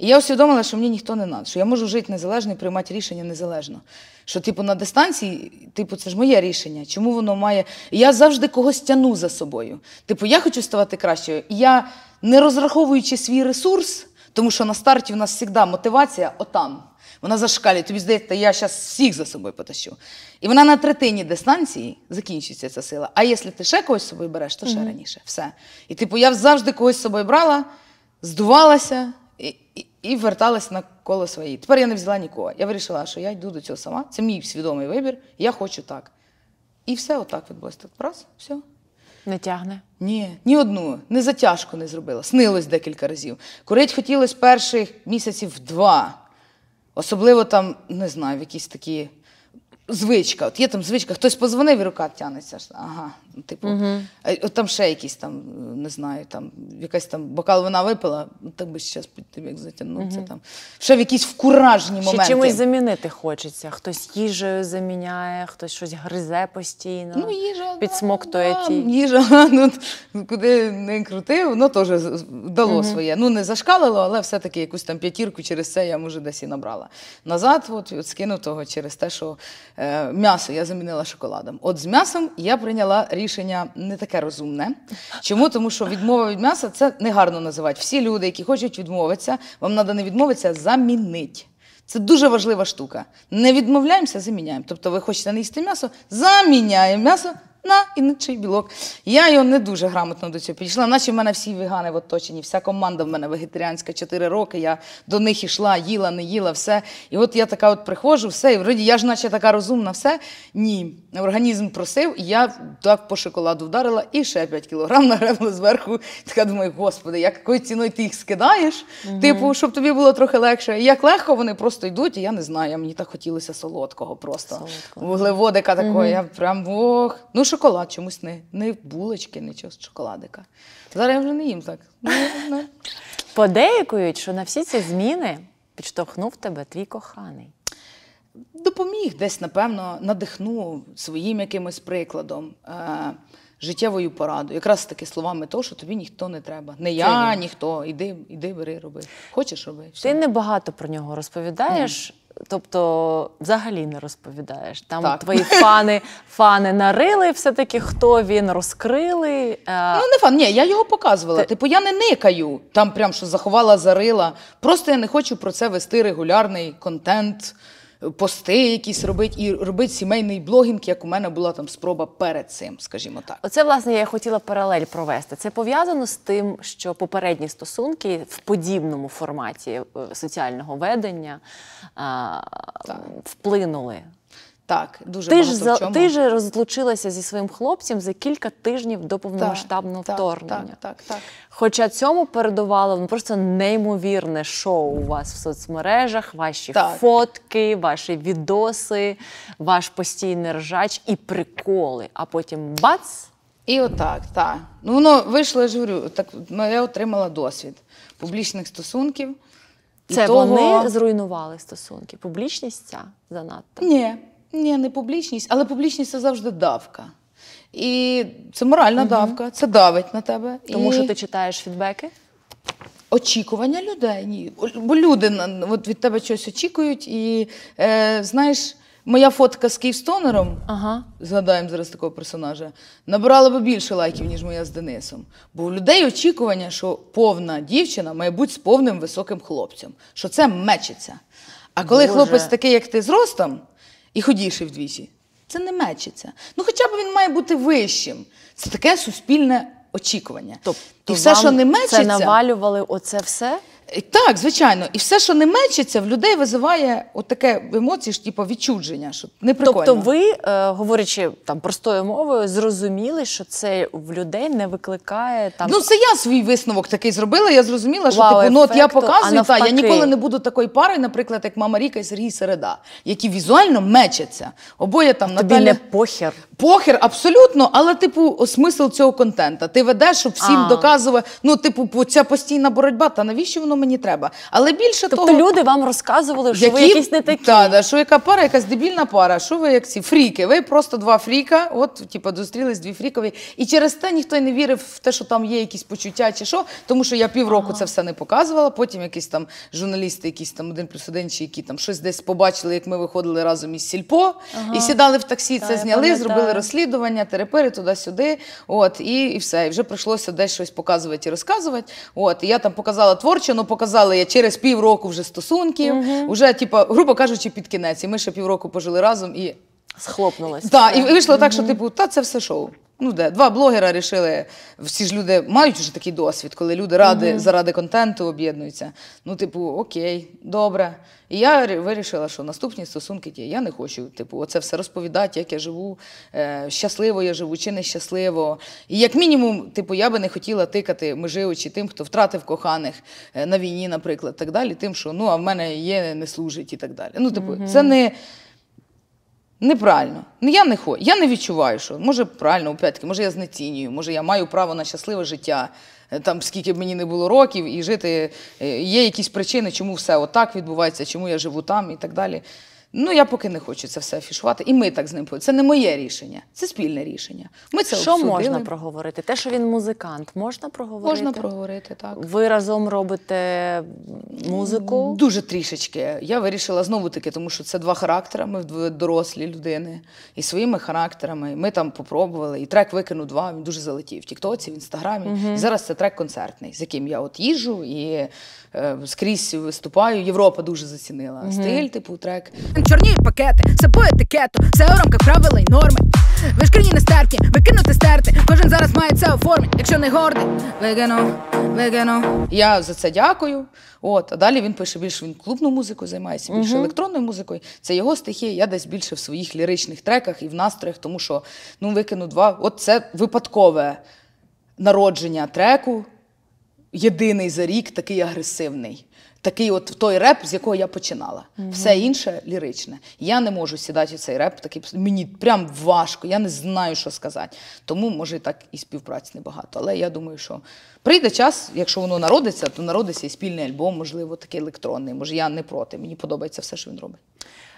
І я усвідомила, що мені ніхто не надо, що я можу жити незалежно і приймати рішення незалежно. Що, типу, на дистанції, типу, це ж моє рішення. Чому воно має. я завжди когось тяну за собою. Типу, я хочу ставати кращою. І я не розраховуючи свій ресурс, тому що на старті в нас завжди мотивація отам. Вона зашкалює, тобі здається, я зараз всіх за собою потащу. І вона на третині дистанції закінчується ця сила. А якщо ти ще когось з собою береш, то ще mm -hmm. раніше. Все. І типу, я завжди когось з собою брала, здувалася. І, і, і верталась на коло свої. Тепер я не взяла нікого. Я вирішила, що я йду до цього сама. Це мій свідомий вибір, я хочу так. І все отак відбулося. Так раз, все. Не тягне? Ні, ні одну, не затяжку не зробила. Снилось декілька разів. Курить хотілося перших місяців два. Особливо там, не знаю, в якісь такі звичка. От є там звичка, хтось позвонив і рука тянеться. Ага, типу, угу. от там ще якісь там, не знаю, там якась там бокал вона випила, так би зараз під тим як затягнуться. Угу. Там ще в якісь вкуражні моменти. Ще чимось замінити хочеться. Хтось їжею заміняє, хтось щось гризе постійно. Ну, їжа підсмоктує да, ті. їжа, ну куди не крутив, воно теж дало угу. своє. Ну не зашкалило, але все-таки якусь там п'ятірку через це я може десь і набрала. Назад, от, от того через те, що. Е, м'ясо я замінила шоколадом. От з м'ясом я прийняла рішення не таке розумне. Чому? Тому що відмова від м'яса це негарно називати. Всі люди, які хочуть відмовитися, вам треба не відмовитися, замінить. Це дуже важлива штука. Не відмовляємося, заміняємо. Тобто, ви хочете не їсти м'ясо, заміняємо м'ясо на інший білок. Я його не дуже грамотно до цього підійшла. Наче в мене всі вегани в оточенні, вся команда в мене вегетаріанська 4 роки. Я до них ішла, їла, не їла, все. І от я така от приходжу, все, і вроді я ж наче така розумна, все. Ні. Організм просив, і я так по шоколаду вдарила і ще 5 кілограм нагребла зверху. Така думаю, господи, якою ціною ти їх скидаєш? Угу. Типу, щоб тобі було трохи легше. І як легко, вони просто йдуть, і я не знаю. Мені так хотілося солодкого просто. Солодкого. Вуглеводика такої. Угу. Я прям ох. Ну, шоколад чомусь не. Не булочки, нічого з шоколадика. Зараз я вже не їм так. Ну, ну. Подеякують, що на всі ці зміни підштовхнув тебе твій коханий. Допоміг десь, напевно, надихнув своїм якимось прикладом, е, життєвою порадою. Якраз таки словами того, що тобі ніхто не треба. Не я, ні. ніхто. Іди, іди, бери, роби. Хочеш роби. Все. Ти небагато про нього розповідаєш. Тобто, взагалі не розповідаєш. Там так. твої фани фани нарили, все-таки хто він розкрили. Е, ну, не фан, ні, я його показувала. Ти... Типу, я не никаю, там прям що заховала зарила. Просто я не хочу про це вести регулярний контент пости якісь робити і робить сімейний блогінг, як у мене була там спроба перед цим, скажімо так. Оце, власне, я хотіла паралель провести. Це пов'язано з тим, що попередні стосунки в подібному форматі е, соціального ведення а, вплинули так, дуже ти багато ж, в чому. Ти ж розлучилася зі своїм хлопцем за кілька тижнів до повномасштабного так, вторгнення. Так, так, так. Хоча цьому передувало ну, просто неймовірне шоу у вас в соцмережах, ваші так. фотки, ваші відоси, ваш постійний ржач і приколи. А потім бац! І отак, так. Ну воно вийшло, я ж говорю, так ну, я отримала досвід публічних стосунків. Це того... вони зруйнували стосунки? Публічність ця занадто? Ні. Ні, не публічність, але публічність це завжди давка. І це моральна угу. давка, це давить на тебе. Тому і... що ти читаєш фідбеки? Очікування людей. Ні. Бо люди от від тебе щось очікують, і е, знаєш. Моя фотка з Київстонером, ага. згадаємо зараз такого персонажа, набирала би більше лайків, ніж моя з Денисом. Бо у людей очікування, що повна дівчина має бути з повним високим хлопцем, що це мечиться. А коли Боже. хлопець такий, як ти з ростом, і ходіше вдвічі. Це не мечиться. Ну, хоча б він має бути вищим. Це таке суспільне очікування. Тобто і все, вам що не мечиться, це навалювали оце все. Так, звичайно, і все, що не мечиться, в людей визиває отаке емоції ж типу відчудження. що не прикольно. Тобто, ви, е, говорячи там простою мовою, зрозуміли, що це в людей не викликає там. Ну, це я свій висновок такий зробила. Я зрозуміла, що Вау, типу, ну, от я показую, та я ніколи не буду такої пари, наприклад, як мама Ріка і Сергій Середа, які візуально мечаться. Обоє там Тобі Наталя... не похер. Похер, абсолютно, але типу смисл цього контента. Ти ведеш, щоб всім доказувати. Ну, типу, ця постійна боротьба, та навіщо воно? мені треба. Але більше тобто того... Тобто люди вам розказували, що які, ви якісь не такі. Та, да, що яка пара, якась дебільна пара, що ви як ці фріки, ви просто два фріка, от, типу, зустрілись дві фрікові. І через те ніхто й не вірив в те, що там є якісь почуття чи що, тому що я півроку ага. це все не показувала. Потім якісь там журналісти, якісь там один плюс один, чи які там щось десь побачили, як ми виходили разом із сільпо ага. і сідали в таксі, та, це зняли, пам'ятаю. зробили розслідування, терепири туди-сюди. От, і, і все. І вже прийшлося десь щось показувати і розказувати. От, і я там показала творчо, ну Показали я через півроку вже стосунків, вже, типа, грубо кажучи, під кінець. І ми ще півроку пожили разом і. Схлопнулась. Так, і вийшло так, що типу, та це все шоу ну де два блогера рішили. Всі ж люди мають вже такий досвід, коли люди ради заради контенту об'єднуються. Ну, типу, окей, добре. І я вирішила, що наступні стосунки ті. Я не хочу, типу, оце все розповідати, як я живу, е, щасливо я живу чи нещасливо. І як мінімум, типу, я би не хотіла тикати межи очі тим, хто втратив коханих е, на війні, наприклад, так далі, тим, що ну а в мене є, не служить і так далі. Ну, типу, це не. Неправильно. Ну, я не хочу, я не відчуваю, що може правильно у п'ятки, може я знецінюю, може я маю право на щасливе життя, е, там скільки б мені не було років, і жити е, є якісь причини, чому все отак відбувається, чому я живу там і так далі. Ну, я поки не хочу це все афішувати, і ми так з ним Це не моє рішення, це спільне рішення. Ми це Що обсудили. можна проговорити? Те, що він музикант, можна проговорити? Можна проговорити, так. Ви разом робите музику? Дуже трішечки. Я вирішила знову-таки, тому що це два характери. Ми дорослі людини і своїми характерами. Ми там попробували. І трек викинув два. Він дуже залетів в Тіктоці, в Інстаграмі. Угу. І зараз це трек концертний, з яким я от їжу і Е, скрізь виступаю. Європа дуже зацінила. Угу. Стиль, типу, трек. Чорні пакети, все по етикету, все у рамках правил і норми. Вишкірні нестерпні, викинути стерти. Кожен зараз має це оформити, якщо не гордий. Вигину, вигину. Я за це дякую. От, а далі він пише більше він клубну музику займається, більше угу. електронною музикою. Це його стихія. Я десь більше в своїх ліричних треках і в настроях, тому що ну викину два. От це випадкове народження треку єдиний за рік такий агресивний. Такий от той реп, з якого я починала. mm Все інше ліричне. Я не можу сідати цей реп, такий мені прям важко, я не знаю, що сказати. Тому, може, так і співпраці небагато. Але я думаю, що прийде час, якщо воно народиться, то народиться і спільний альбом, можливо, такий електронний. Може, я не проти. Мені подобається все, що він робить.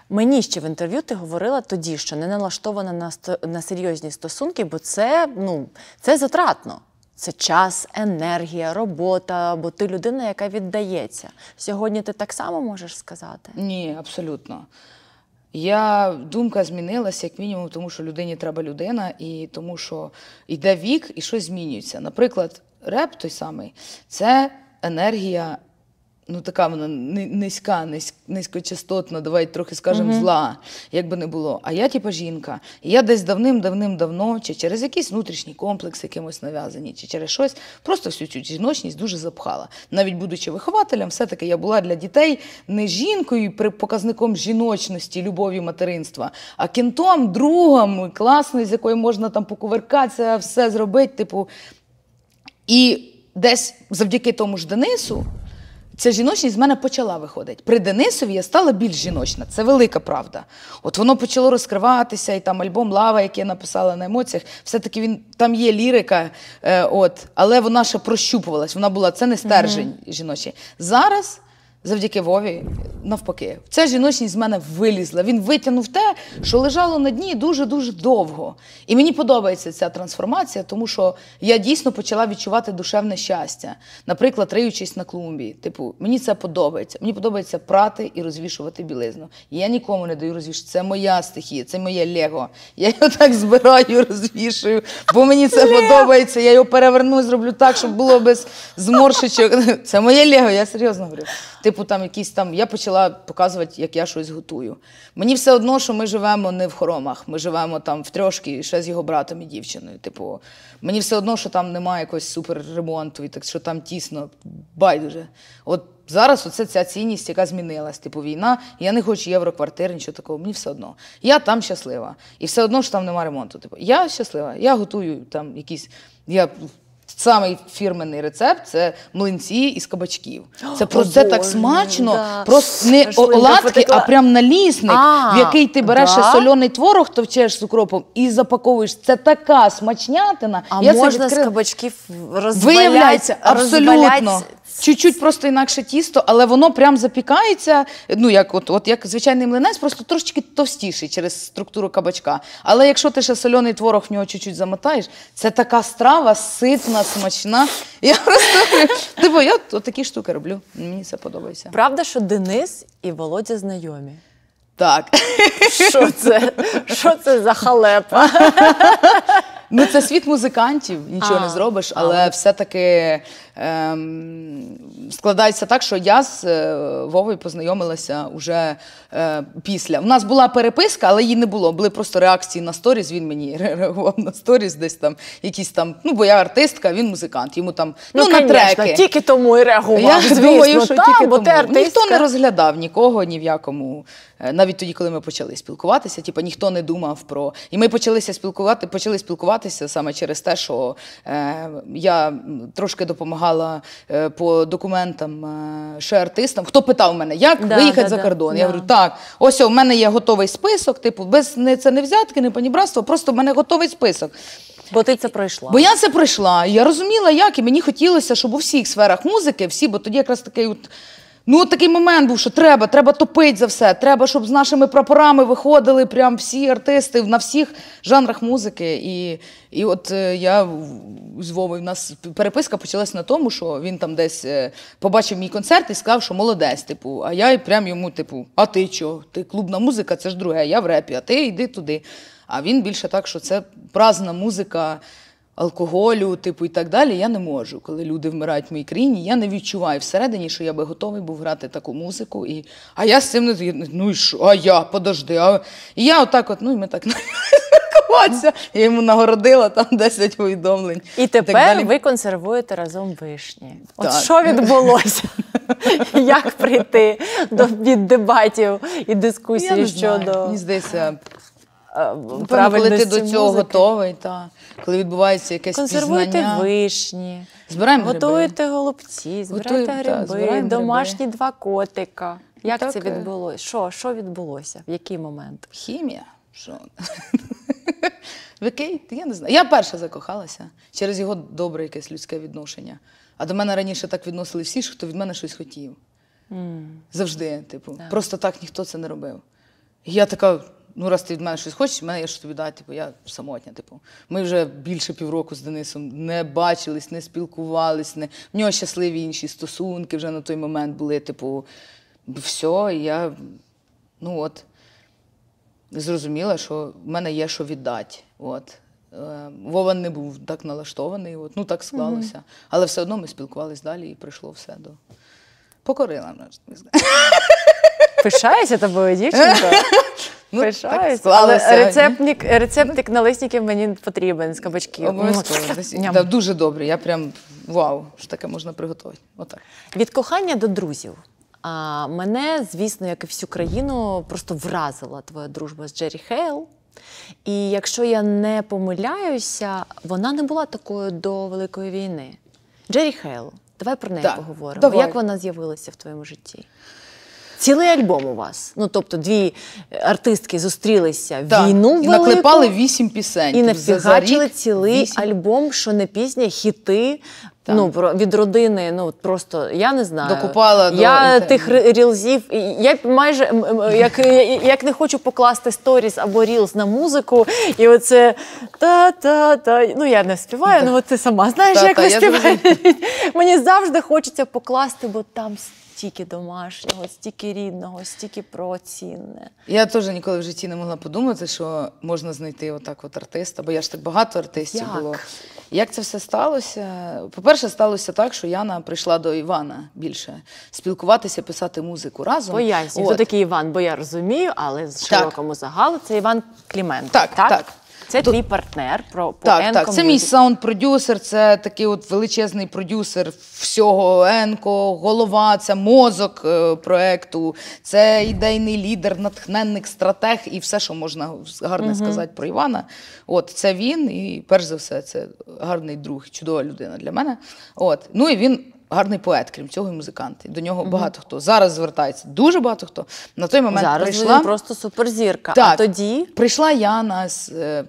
Мені ще в інтерв'ю ти говорила тоді, що не налаштована на сто... на серйозні стосунки, бо це ну це затратно. Це час, енергія, робота, бо ти людина, яка віддається. Сьогодні ти так само можеш сказати? Ні, абсолютно. Я думка змінилася як мінімум, тому що людині треба людина, і тому, що йде вік і щось змінюється. Наприклад, реп той самий це енергія ну така вона низька, низькочастотна, давай трохи скажемо, mm зла, як би не було. А я, типу, жінка. І я десь давним-давним-давно, чи через якийсь внутрішній комплекс, якимось нав'язані, чи через щось, просто всю цю жіночність дуже запхала. Навіть будучи вихователем, все-таки я була для дітей не жінкою, при показником жіночності, любові, материнства, а кінтом, другом, класною, з якою можна там покувиркатися, все зробити, типу. І десь завдяки тому ж Денису ця жіночність з мене почала виходити. При Денисові я стала більш жіночна. Це велика правда. От воно почало розкриватися, і там альбом Лава, який я написала на емоціях, все-таки він там є лірика, е, от, але вона ще прощупувалась. Вона була це не стержень жіночий. Зараз завдяки Вові, навпаки, ця жіночність з мене вилізла. Він витягнув те, що лежало на дні дуже-дуже довго. І мені подобається ця трансформація, тому що я дійсно почала відчувати душевне щастя, наприклад, риючись на клумбі. Типу, мені це подобається. Мені подобається прати і розвішувати білизну. я нікому не даю розвішувати. Це моя стихія, це моє лего. Я його так збираю, розвішую, бо мені це подобається. Я його переверну, зроблю так, щоб було без зморшечок. Це моє лего, я серйозно говорю типу там якісь там. Я почала показувати, як я щось готую. Мені все одно, що ми живемо не в хоромах, ми живемо там в трьошки ще з його братом і дівчиною. Типу, мені все одно, що там немає якогось суперремонту, і так що там тісно, байдуже. От зараз оце ця цінність, яка змінилась. Типу війна, я не хочу євроквартир, нічого такого. Мені все одно. Я там щаслива. І все одно що там немає ремонту. Типу, я щаслива, я готую там якісь. Я Самий фірменний рецепт це млинці із кабачків. Це про це так смачно, да. просто не оладки, а прям налісник, а, в який ти береш да? соляний творог, товчеш з укропом і запаковуєш. Це така смачнятина. А Я можна це з кабачків розваляти? Виявляється, абсолютно. Чуть-чуть просто інакше тісто, але воно прям запікається. Ну, як от, от як звичайний млинець, просто трошечки товстіший через структуру кабачка. Але якщо ти ще сольоний творог в нього чуть-чуть замотаєш, це така страва ситна, смачна. Я просто типу, я такі штуки роблю. Мені це подобається. Правда, що Денис і Володя знайомі. Так. Що це? Що це за халепа? Ну, це світ музикантів, нічого не зробиш, але все-таки ем, складається так, що я з е, Вовою познайомилася вже е, після. У нас була переписка, але її не було. Були просто реакції на сторіс. Він мені реагував на сторіс, десь там якісь там. Ну, бо я артистка, він музикант. Йому там ну, ну на конечно, треки. тільки тому і Я реагував. звісно, думаю, що та, тільки бо тому. ти артистка. Ніхто не розглядав нікого ні в якому. Е, навіть тоді, коли ми почали спілкуватися, типу, ніхто не думав про. І ми почалися спілкувати, почали спілкуватися займатися саме через те, що е, я трошки допомагала е, по документам е, ще артистам. Хто питав мене, як да, виїхати да, за кордон? Да, я говорю, так, ось у мене є готовий список. Типу, без не це не взятки, не панібратство, просто в мене готовий список. Бо ти це пройшла. Бо я це пройшла. Я розуміла, як і мені хотілося, щоб у всіх сферах музики всі, бо тоді якраз такий от Ну, от такий момент був, що треба, треба топити за все. Треба, щоб з нашими прапорами виходили прям всі артисти на всіх жанрах музики. І і от е, я з Вовою, в нас переписка почалася на тому, що він там десь е, побачив мій концерт і сказав, що молодець, типу. А я й прям йому, типу, а ти чого? Ти клубна музика, це ж друге, я в репі, а ти йди туди. А він більше так, що це празна музика алкоголю, типу і так далі, я не можу. Коли люди вмирають в моїй країні, я не відчуваю всередині, що я би готовий був грати таку музику. І... А я з цим не ну і що, а я, подожди. А... І я отак, от, ну і ми так я йому нагородила там 10 повідомлень. І тепер так далі. ви консервуєте разом вишні. От так. що відбулося? Як прийти до від дебатів і дискусії щодо. Мені здається, Ну, Коли до цього музики. готовий, та коли відбувається якесь Консервуйте пізнання. вишні, збираємо готуєте гриби. голубці, збираєте гриби, та, збираємо домашні гриби. два котика. Як так, це відбулося? Що що відбулося? В який момент? Хімія. Що? В який? Я не знаю. Я перша закохалася через його добре якесь людське відношення. А до мене раніше так відносили всі, хто від мене щось хотів. Mm. Завжди, типу, так. просто так ніхто це не робив. я така, ну раз ти від мене щось хочеш, мене є що тобі дати, типу, я самотня. Типу, ми вже більше півроку з Денисом не бачились, не спілкувались, не в нього щасливі інші стосунки вже на той момент були. Типу, все, і я ну от зрозуміла, що в мене є що віддати. От. Е, Вова не був так налаштований, от, ну так склалося. Угу. Але все одно ми спілкувалися далі і прийшло все до покорила. Пишаюся тобою, дівчинка. Ну, Пишаюсь. Але рецептник, рецептик налисників мені потрібен з кабачків. Ну, Обов'язково. дуже добре. Я прям вау, що таке можна приготувати. Отак. Від кохання до друзів. А мене, звісно, як і всю країну, просто вразила твоя дружба з Джері Хейл. І якщо я не помиляюся, вона не була такою до Великої війни. Джері Хейл, давай про неї так, поговоримо. Давай. Як вона з'явилася в твоєму житті? Цілий альбом у вас. Ну тобто, дві е, артистки зустрілися так. війну велику, і наклепали вісім пісень і навпігачили цілий 8. альбом, що не пісня, хіти. Так. Ну, від родини, ну просто я не знаю. Докупала я до... тих рілзів. Я майже як як не хочу покласти сторіс або рілз на музику, і оце та-та-та. Ну я не співаю, ну от ти сама знаєш, як не співаю. Мені завжди хочеться покласти, бо там стільки домашнього, стільки рідного, стільки про цінне. Я теж ніколи в житті не могла подумати, що можна знайти отак от артиста, бо я ж так багато артистів Як? було. Як це все сталося? По-перше, сталося так, що Яна прийшла до Івана більше спілкуватися, писати музику разом. Поясню, хто такий Іван, бо я розумію, але з широкому загалу це Іван Кліменко. Так, так. так. Це твій партнер. Про по так, так. Це мій саунд-продюсер, це такий от величезний продюсер всього Енко, голова, це мозок е, проекту, це ідейний лідер, натхненник, стратег і все, що можна гарне угу. сказати про Івана. От це він, і перш за все, це гарний друг, чудова людина для мене. От ну і він гарний поет, крім цього, і музикант. До нього багато хто зараз звертається. Дуже багато хто на той момент зараз прийшла він просто суперзірка. Так, а тоді прийшла я нас е,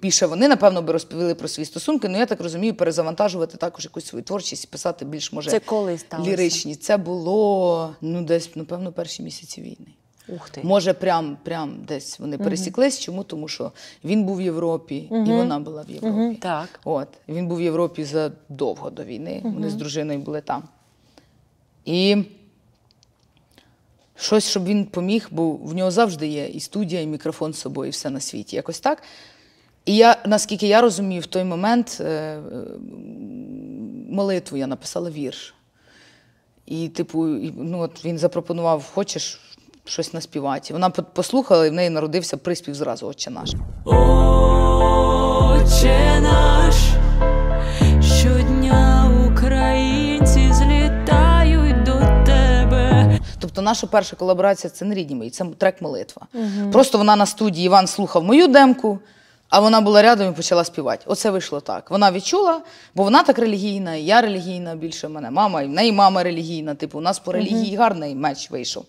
піше. Вони напевно би розповіли про свої стосунки. Ну я так розумію, перезавантажувати також якусь свою творчість і писати більш може Це коли сталося? ліричні. Це було ну десь напевно перші місяці війни. Ух ти. Може, прям прям десь вони пересіклись. Чому? Тому що він був в Європі, і вона була в Європі. Так. От. Він був в Європі задовго до війни. Вони з дружиною були там. І щось, щоб він поміг, бо в нього завжди є і студія, і мікрофон з собою, і все на світі. Якось так. І я, наскільки я розумію, в той момент е, молитву я написала вірш. І, типу, ну от він запропонував, хочеш щось наспівати. Вона послухала і в неї народився приспів зразу Отче наш. Отче наш. Щодня українці злітають до тебе. Тобто, наша перша колаборація це не рідні мої, це трек молитва. Угу. Просто вона на студії Іван слухав мою демку. А вона була рядом і почала співати. Оце вийшло так. Вона відчула, бо вона так релігійна, і я релігійна більше мене. Мама, і в неї мама релігійна. Типу, у нас по релігії гарний меч вийшов.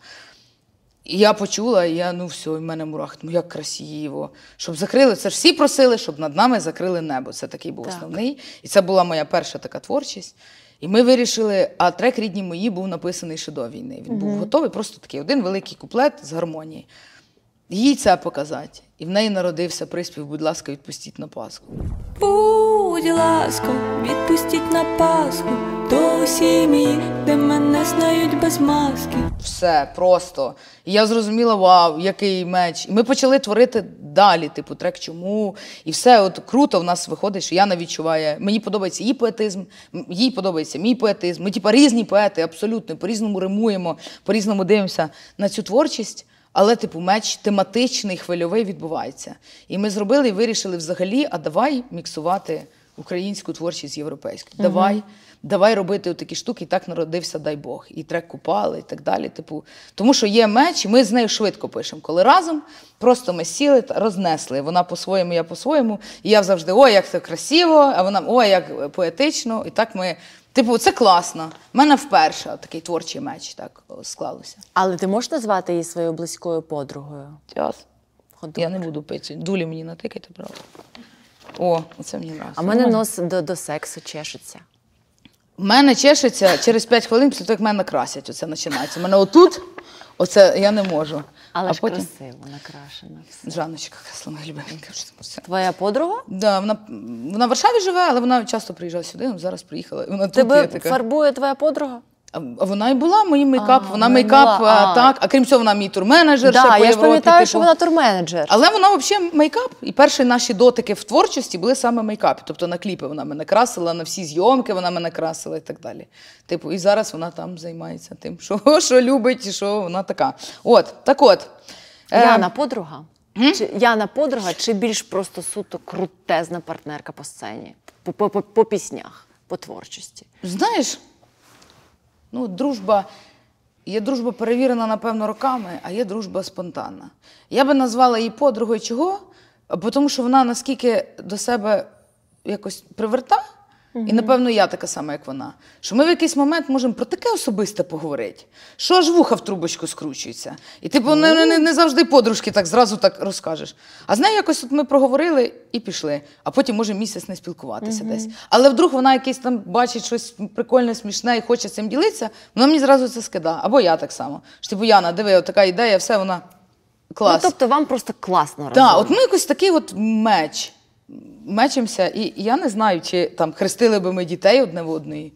І я почула, і я ну все, і в мене мурах, ну як красиво. Щоб закрили, це ж всі просили, щоб над нами закрили небо. Це такий був так. основний. І це була моя перша така творчість. І ми вирішили, а трек рідні мої був написаний ще до війни. Він був готовий, просто такий один великий куплет з гармонії їй це показати. І в неї народився приспів, будь ласка, відпустіть на Пасху. Будь ласка, відпустіть на Пасху до сім'ї, де мене знають без маски. Все просто. І я зрозуміла, вау, який меч. І ми почали творити далі, типу, трек, чому. І все от круто в нас виходить, що Яна відчуває. Мені подобається її поетизм, їй подобається мій поетизм. Ми, типу, різні поети, абсолютно по-різному римуємо, по-різному дивимося на цю творчість. Але, типу, меч тематичний, хвильовий відбувається. І ми зробили і вирішили взагалі, а давай міксувати українську творчість з європейською. Угу. Давай давай робити такі штуки, і так народився, дай Бог. І трек купали, і так далі. Типу, Тому що є меч, і ми з нею швидко пишемо. Коли разом просто ми сіли та рознесли. Вона по-своєму, я по-своєму. І я завжди, ой, як це красиво, а вона ой, як поетично. І так ми Типу, це класно. У мене вперше такий творчий меч так склалося. Але ти можеш назвати її своєю близькою подругою? Час. Я не буду пити. Дулі мені натикайте, правда. О, це мені нравится. А в мене нос до до сексу чешеться. У мене чешеться через 5 хвилин, після того, як мене красять, оце починається. У мене отут Оце я не можу. Але а ж потім... красиво накрашена. Все. Жаночка Каслана Глібенька. Твоя подруга? Да, вона вона в Варшаві живе, але вона часто приїжджала сюди. Ну, зараз приїхала. Вона Тебе тут є така. фарбує твоя подруга? Вона і була мій мейкап, а, вона мейкап а, так. А крім цього, вона мій турменеджер. Да, ще я ж пам'ятаю, типу. що вона турменеджер. Але вона взагалі мейкап. І перші наші дотики в творчості були саме мейкап. Тобто на кліпи вона мене красила, на всі зйомки вона мене красила і так далі. Типу, і зараз вона там займається тим, що що любить, і що вона така. От, так от. Е, Яна, подруга. М? Чи Яна подруга, чи більш просто суто крутезна партнерка по сцені, по, по, по, по піснях, по творчості? Знаєш. Ну, дружба. Є дружба перевірена, напевно, роками, а є дружба спонтанна. Я би назвала її подругою чого? Тому що вона наскільки до себе якось привертає, і напевно я така сама, як вона. Що ми в якийсь момент можемо про таке особисте поговорити, що аж вуха в трубочку скручується. І типу не, не, не завжди подружки так зразу так розкажеш. А з нею якось от ми проговорили і пішли, а потім може місяць не спілкуватися десь. Але вдруг вона якесь там бачить щось прикольне, смішне і хоче цим ділитися, вона мені зразу це скида. Або я так само. Що, Типу, Яна, диви, от така ідея, все вона ну, клас. Ну, тобто вам просто класно Так, от ми якось такий от меч мечемося, і я не знаю, чи там хрестили би ми дітей одне в одної.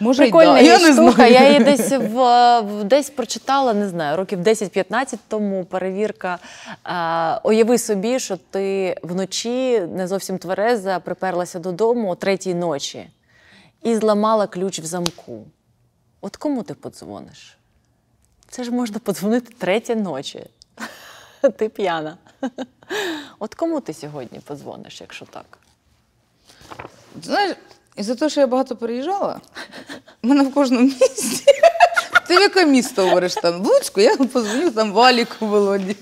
Може, Прикольна і да. я штука. Не знаю. Я її десь в, десь прочитала, не знаю, років 10-15 тому перевірка. А, Уяви собі, що ти вночі не зовсім твереза приперлася додому о третій ночі і зламала ключ в замку. От кому ти подзвониш? Це ж можна подзвонити третій ночі. Ти п'яна. От кому ти сьогодні подзвониш, якщо так? Знаєш, і за те, що я багато переїжджала, в мене в кожному місці. Ти в яке місто говориш там? В Луцьку, я позвоню там Валіку Володі.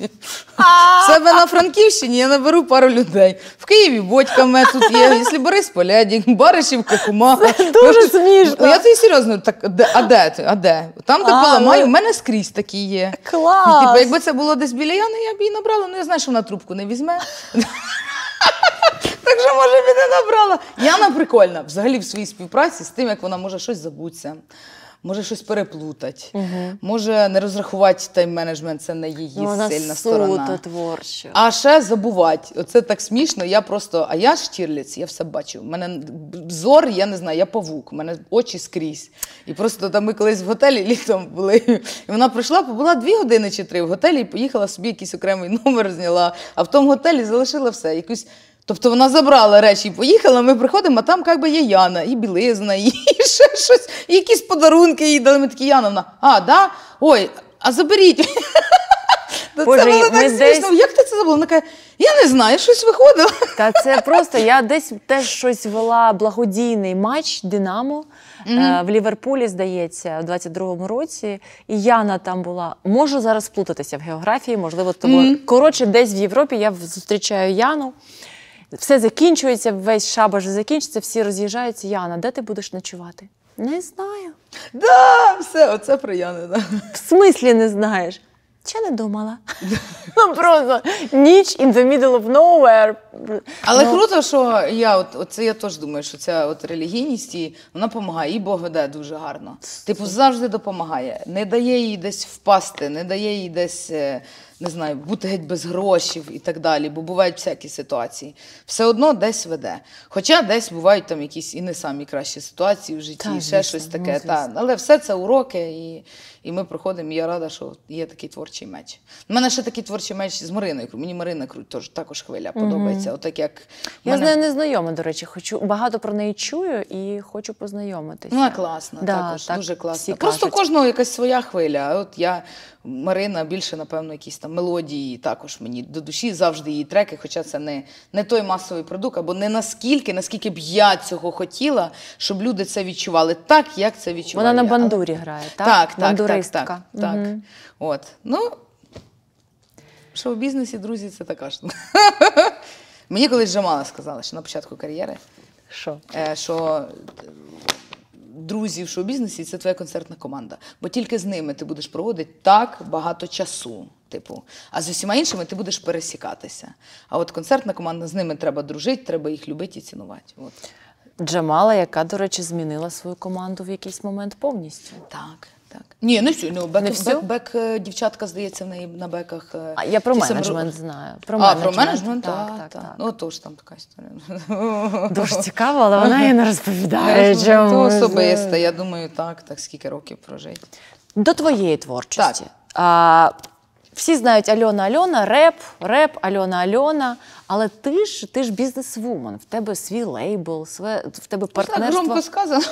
В себе на Франківщині я наберу пару людей. В Києві Бодька в тут є, якщо Борис Полядік, Баришівка, Кума. Це Дуже смішно. Ну, я тобі серйозно, так, де- а де? ти? А де? Там де А, поламаю, ну. в мене скрізь такі є. Клас! І, типу, якби це було десь біля Яни, я б її набрала, ну я знаю, що вона трубку не візьме. Так що, може, мене набрала. Яна прикольна взагалі в своїй співпраці з тим, як вона може щось забутися може щось переплутати, угу. може не розрахувати тайм-менеджмент, це не її ну, сильна сторона. Творчо. А ще забувати. Оце так смішно. Я просто, а я штірліць, я все бачу. У мене зор, я не знаю, я павук, у мене очі скрізь. І просто там ми колись в готелі літом були. І вона прийшла, побула дві години чи три в готелі і поїхала собі якийсь окремий номер, зняла, а в тому готелі залишила все. Якусь Тобто вона забрала речі і поїхала, ми приходимо, а там би є Яна, і білизна, і ще щось, і якісь подарунки їй дали. Ми такі Яна, вона, а, да? Ой, а заберіть. Боже, це було так смішно. Десь... Як ти це забула? Вона каже, я не знаю, щось виходило. Та це просто я десь теж щось вела благодійний матч Динамо mm -hmm. в Ліверпулі, здається, в 22-му році. І Яна там була. Можу зараз плутатися в географії, можливо, тому mm -hmm. коротше, десь в Європі я зустрічаю Яну. Все закінчується, весь шабаш закінчиться, всі роз'їжджаються. Яна, де ти будеш ночувати? Не знаю. Да, все, оце про Яну. В смислі не знаєш? Ще не думала. ну Просто ніч in the middle of nowhere. Але ну. круто, що я от, от це я теж думаю, що ця от релігійність і вона допомагає, і Бог веде дуже гарно. Типу, завжди допомагає, не дає їй десь впасти, не дає їй десь е, не знаю, бути геть без грошів і так далі, бо бувають всякі ситуації. Все одно десь веде. Хоча десь бувають там якісь і не самі кращі ситуації в житті, та, і ще звісно, щось таке. Ну, та. Але все це уроки і і ми проходимо. і Я рада, що є такий творчий меч. У мене ще такий творчий меч з Мариною. Мені Марина Круть також хвиля подобається. Угу. Отак як я мене... з нею не знайома. До речі, хочу багато про неї чую і хочу познайомитися. Ну, класна, да, також так, дуже класна. Просто кажуть. кожного якась своя хвиля. От я Марина більше, напевно, якісь там мелодії. Також мені до душі завжди її треки, хоча це не не той масовий продукт, або не наскільки, наскільки б я цього хотіла, щоб люди це відчували так, як це відчували. Вона на бандурі грає, так? Так, так. Юристка. Так, так. Угу. От. Ну, що в бізнесі, друзі, це така ж. Мені колись Джамала сказала, що на початку кар'єри, що е, що е, друзі в шоу-бізнесі це твоя концертна команда. Бо тільки з ними ти будеш проводити так багато часу. Типу, а з усіма іншими ти будеш пересікатися. А от концертна команда з ними треба дружити, треба їх любити і цінувати. От. Джамала, яка, до речі, змінила свою команду в якийсь момент повністю. Так так. Ні, не всю ну, бек, не всю? бек, бек дівчатка, здається, в неї на беках. Е, а я про менеджмент сам... знаю. Про а, менеджмент. про менеджмент, так. так, так, так. Ну, тож там така історія. Дуже цікаво, але вона і не розповідає. Це То особисте, я думаю, так, так скільки років прожить. До твоєї творчості. Так. А, всі знають Альона Альона, реп, реп, Альона Альона. Але ти ж ти ж бізнесвумен, в тебе свій лейбл, све в тебе партнерство. Це громко сказано.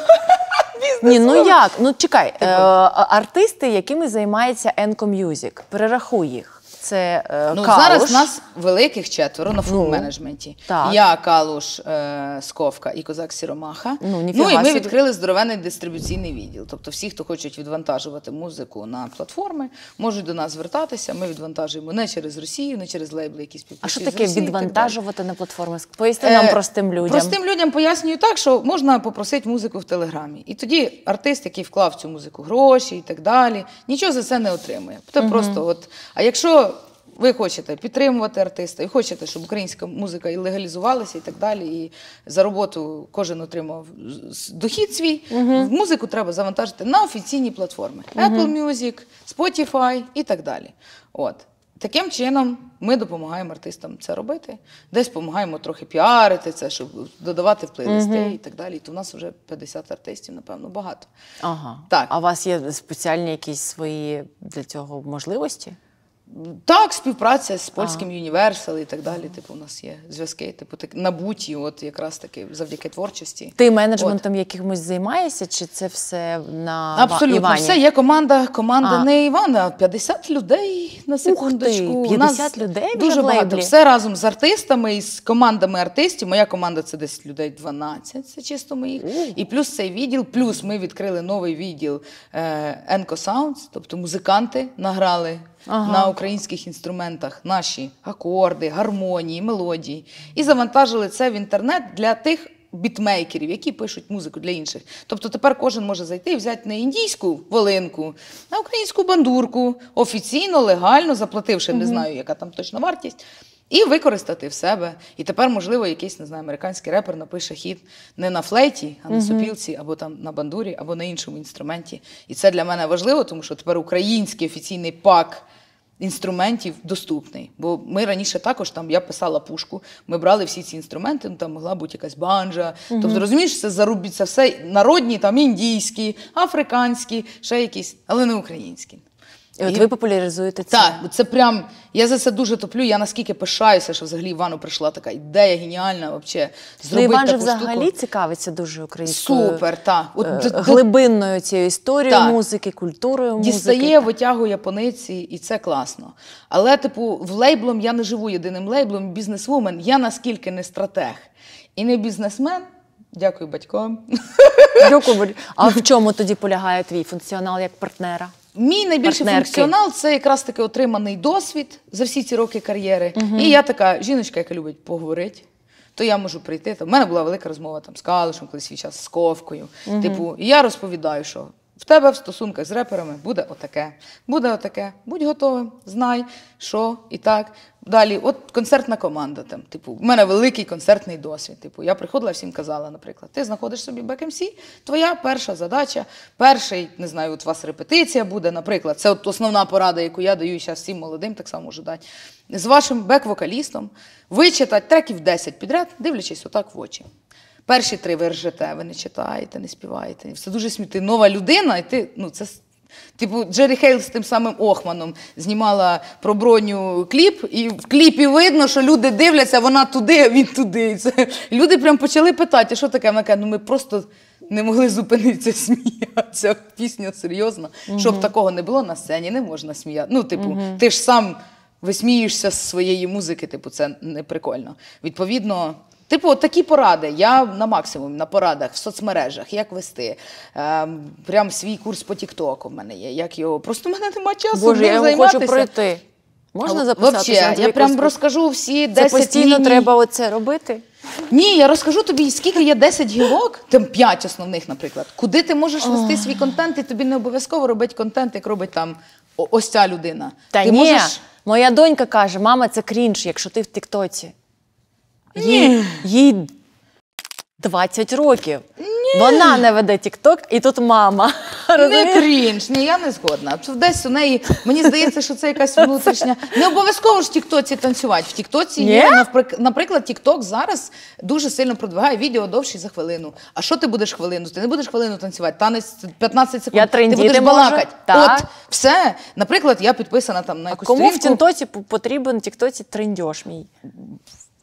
Ні, Ну як? Ну чекай, е, артисти, якими займається Енко М'юзік, перерахуй їх це е, ну, Калуш. Зараз нас великих четверо на фуд-менеджменті. Ну, так. Я, Калуш, е, Сковка і Козак Сіромаха. Ну, ніфіга ну і ми собі. відкрили здоровений дистрибуційний відділ. Тобто всі, хто хочуть відвантажувати музику на платформи, можуть до нас звертатися. Ми відвантажуємо не через Росію, не через лейбли, які співпрацюють. А що таке з Росією так відвантажувати на платформи? Поясни нам е, простим людям. Простим людям пояснюю так, що можна попросити музику в телеграмі. І тоді артист, який вклав цю музику гроші і так далі, нічого за це не отримує. Це просто от. А якщо ви хочете підтримувати артиста і хочете, щоб українська музика і легалізувалася, і так далі. І за роботу кожен отримав дохід свій. Угу. Музику треба завантажити на офіційні платформи: Apple Music, Spotify і так далі. От. Таким чином ми допомагаємо артистам це робити. Десь допомагаємо трохи піарити це, щоб додавати в плейлисти mm -hmm. і так далі. То в нас вже 50 артистів, напевно, багато. Ага. Так. А у вас є спеціальні якісь свої для цього можливості? Так, співпраця з польським юніверсал і так далі. Типу, у нас є зв'язки, типу так набуті, от якраз таки завдяки творчості. Ти менеджментом от. якимось займаєшся, чи це все на Абсолютно, Івані? все є команда. Команда а. не Івана, 50 людей на секундочку. Ух ти, 50 нас людей дуже багато. Лейблі. Все разом з артистами і з командами артистів. Моя команда це десь людей 12, Це чисто моїх. Uh. І плюс цей відділ, плюс ми відкрили новий відділ Енко Sounds, тобто музиканти награли ага. на українських інструментах наші акорди, гармонії, мелодії, і завантажили це в інтернет для тих. Бітмейкерів, які пишуть музику для інших. Тобто тепер кожен може зайти і взяти не індійську волинку, а українську бандурку офіційно, легально заплативши, угу. не знаю, яка там точна вартість і використати в себе. І тепер, можливо, якийсь не знаю, американський репер напише хіт не на флейті, а на супілці, або там на бандурі, або на іншому інструменті. І це для мене важливо, тому що тепер український офіційний пак. Інструментів доступний, бо ми раніше також там я писала пушку. Ми брали всі ці інструменти. Ну там могла бути якась банжа. Угу. Тобто розумієш, це зарубиться все народні, там індійські, африканські, ще якісь, але не українські. І от ви популяризуєте це. Так, це прям. Я за це дуже топлю. Я наскільки пишаюся, що взагалі Івану прийшла така ідея геніальна. Вообще, ну, зробити ну, Іван же взагалі штуку. цікавиться дуже українською. Супер, так. От, е глибинною цією історією та. музики, культурою. музики. Дістає, витягує пониці, і це класно. Але, типу, в лейблом я не живу єдиним лейблом, бізнесвумен. Я наскільки не стратег і не бізнесмен. Дякую батькам. Дякую. А в чому тоді полягає твій функціонал як партнера? Мій найбільший партнерки. функціонал це якраз таки отриманий досвід за всі ці роки кар'єри. Угу. І я така жіночка, яка любить поговорити, то я можу прийти. Там, в мене була велика розмова там, з Калишем, колись свій час з Ковкою. Угу. Типу, і я розповідаю, що в тебе в стосунках з реперами буде отаке, буде отаке. Будь готовим, знай, що і так. Далі, от концертна команда. Там, типу, в мене великий концертний досвід. Типу, я приходила всім казала, наприклад, ти знаходиш собі бек-МС, ем твоя перша задача, перший, не знаю, от у вас репетиція буде, наприклад, це от основна порада, яку я даю зараз всім молодим, так само можу дати. З вашим бек-вокалістом вичитати треків 10 підряд, дивлячись отак в очі. Перші три ви ржете, ви не читаєте, не співаєте. Все дуже сміти. Нова людина, і ти ну це. Типу, Джері Хейл з тим самим Охманом знімала про броню кліп, і в кліпі видно, що люди дивляться, вона туди, а він туди. Це, люди прям почали питати, що таке. Вона ну ми просто не могли зупинитися, сміятися. Пісня серйозна. Угу. Щоб такого не було на сцені, не можна сміяти. Ну, типу, угу. ти ж сам висмієшся з своєї музики, типу, це не прикольно. Відповідно. Типу, от такі поради. Я на максимум на порадах в соцмережах, як вести. Ем, прям свій курс по Тіктоку в мене є. Як його? Просто в мене нема часу. Боже, я його хочу пройти. Можна записатися? Вообще, я прям розкажу всі 10 Це постійно ліній. треба оце робити. Ні, я розкажу тобі, скільки є 10 гілок, там 5 основних, наприклад, куди ти можеш вести свій контент, і тобі не обов'язково робити контент, як робить там ось ця людина. Та ти ні, можеш... моя донька каже: мама, це крінж, якщо ти в Тіктоці. Їй, їй 20 років. Вона не веде Тікток і тут мама. Не крінж, ні, я не згодна. Десь у неї мені здається, що це якась внутрішня. Не обов'язково ж в Тіктоці танцювати. В Тіктоці є наприклад, Тікток зараз дуже сильно продвигає відео довші за хвилину. А що ти будеш хвилину? Ти не будеш хвилину танцювати. Танець 15 секунд. Я ти будеш балакати. От все. Наприклад, я підписана там на якусь Кому в сторінку. потрібен тіктоці трендьош мій?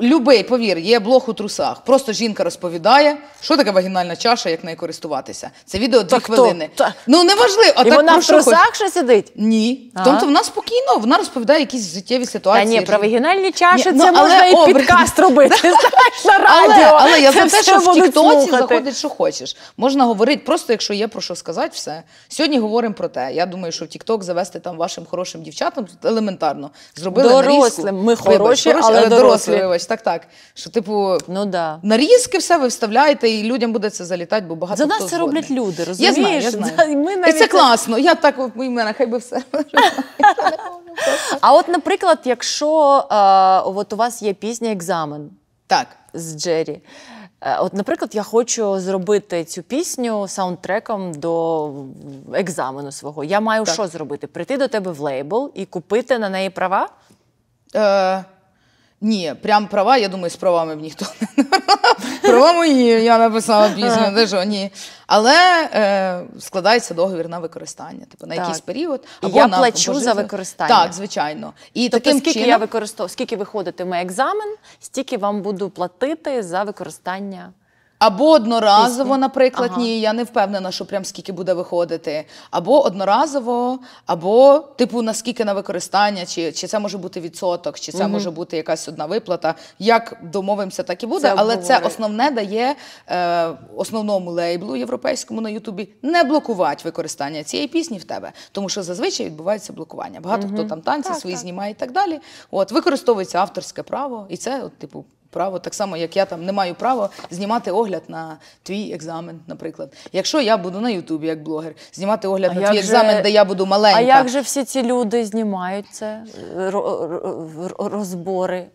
Любий, повір, є блог у трусах. Просто жінка розповідає, що таке вагінальна чаша, як нею користуватися. Це відео дві Так хвилини. Та- Ну неважливо, а І так вона в що трусах ще сидить? Ні. Ага. Тобто вона спокійно, вона розповідає якісь життєві Та ситуації. ні, про вагінальні чаші Ні, ну, це але можна і образ- підкаст робити. Знаєш, на Але, радіо. але я Це за те, що в Тіктоці заходить, що хочеш. Можна говорити, просто якщо є про що сказати, все. Сьогодні говоримо про те. Я думаю, що в Тікток завести там вашим хорошим дівчатам елементарно. Зробили Дорослим. Ми хороші, але дорослі так, так. Що, типу, ну, да. нарізки все ви вставляєте, і людям буде це залітати, бо багато. За нас хто це згодний. роблять люди, розумієш? Я знаю, я знаю. Ми навіть... І це класно. Я так в мене, хай би все. а от, наприклад, якщо а, от у вас є пізній екзамен так. з Джері. Е, от, наприклад, я хочу зробити цю пісню саундтреком до екзамену свого. Я маю так. що зробити? Прийти до тебе в лейбл і купити на неї права? Е, ні, прям права, я думаю, з правами в ніхто не права ні, я написала пісню, де що, ні. Але е, складається договір на використання, типу на так. якийсь період. Або я на плачу композицію. за використання. Так, звичайно. І тобто, таким скільки чином... я використов, скільки виходитиме екзамен, стільки вам буду платити за використання або одноразово, Пісні. наприклад, ага. ні, я не впевнена, що прям скільки буде виходити. Або одноразово, або типу наскільки на використання, чи чи це може бути відсоток, чи це угу. може бути якась одна виплата. Як домовимося, так і буде. Це Але обговорює. це основне дає е, основному лейблу європейському на Ютубі не блокувати використання цієї пісні в тебе, тому що зазвичай відбувається блокування. Багато угу. хто там танці так, свої так. знімає і так далі. От використовується авторське право, і це, от, типу право, так само, як я там не маю права знімати огляд на твій екзамен, наприклад. Якщо я буду на Ютубі як блогер, знімати огляд а на твій же... екзамен, де я буду маленька. А як же всі ці люди знімають це? розбори,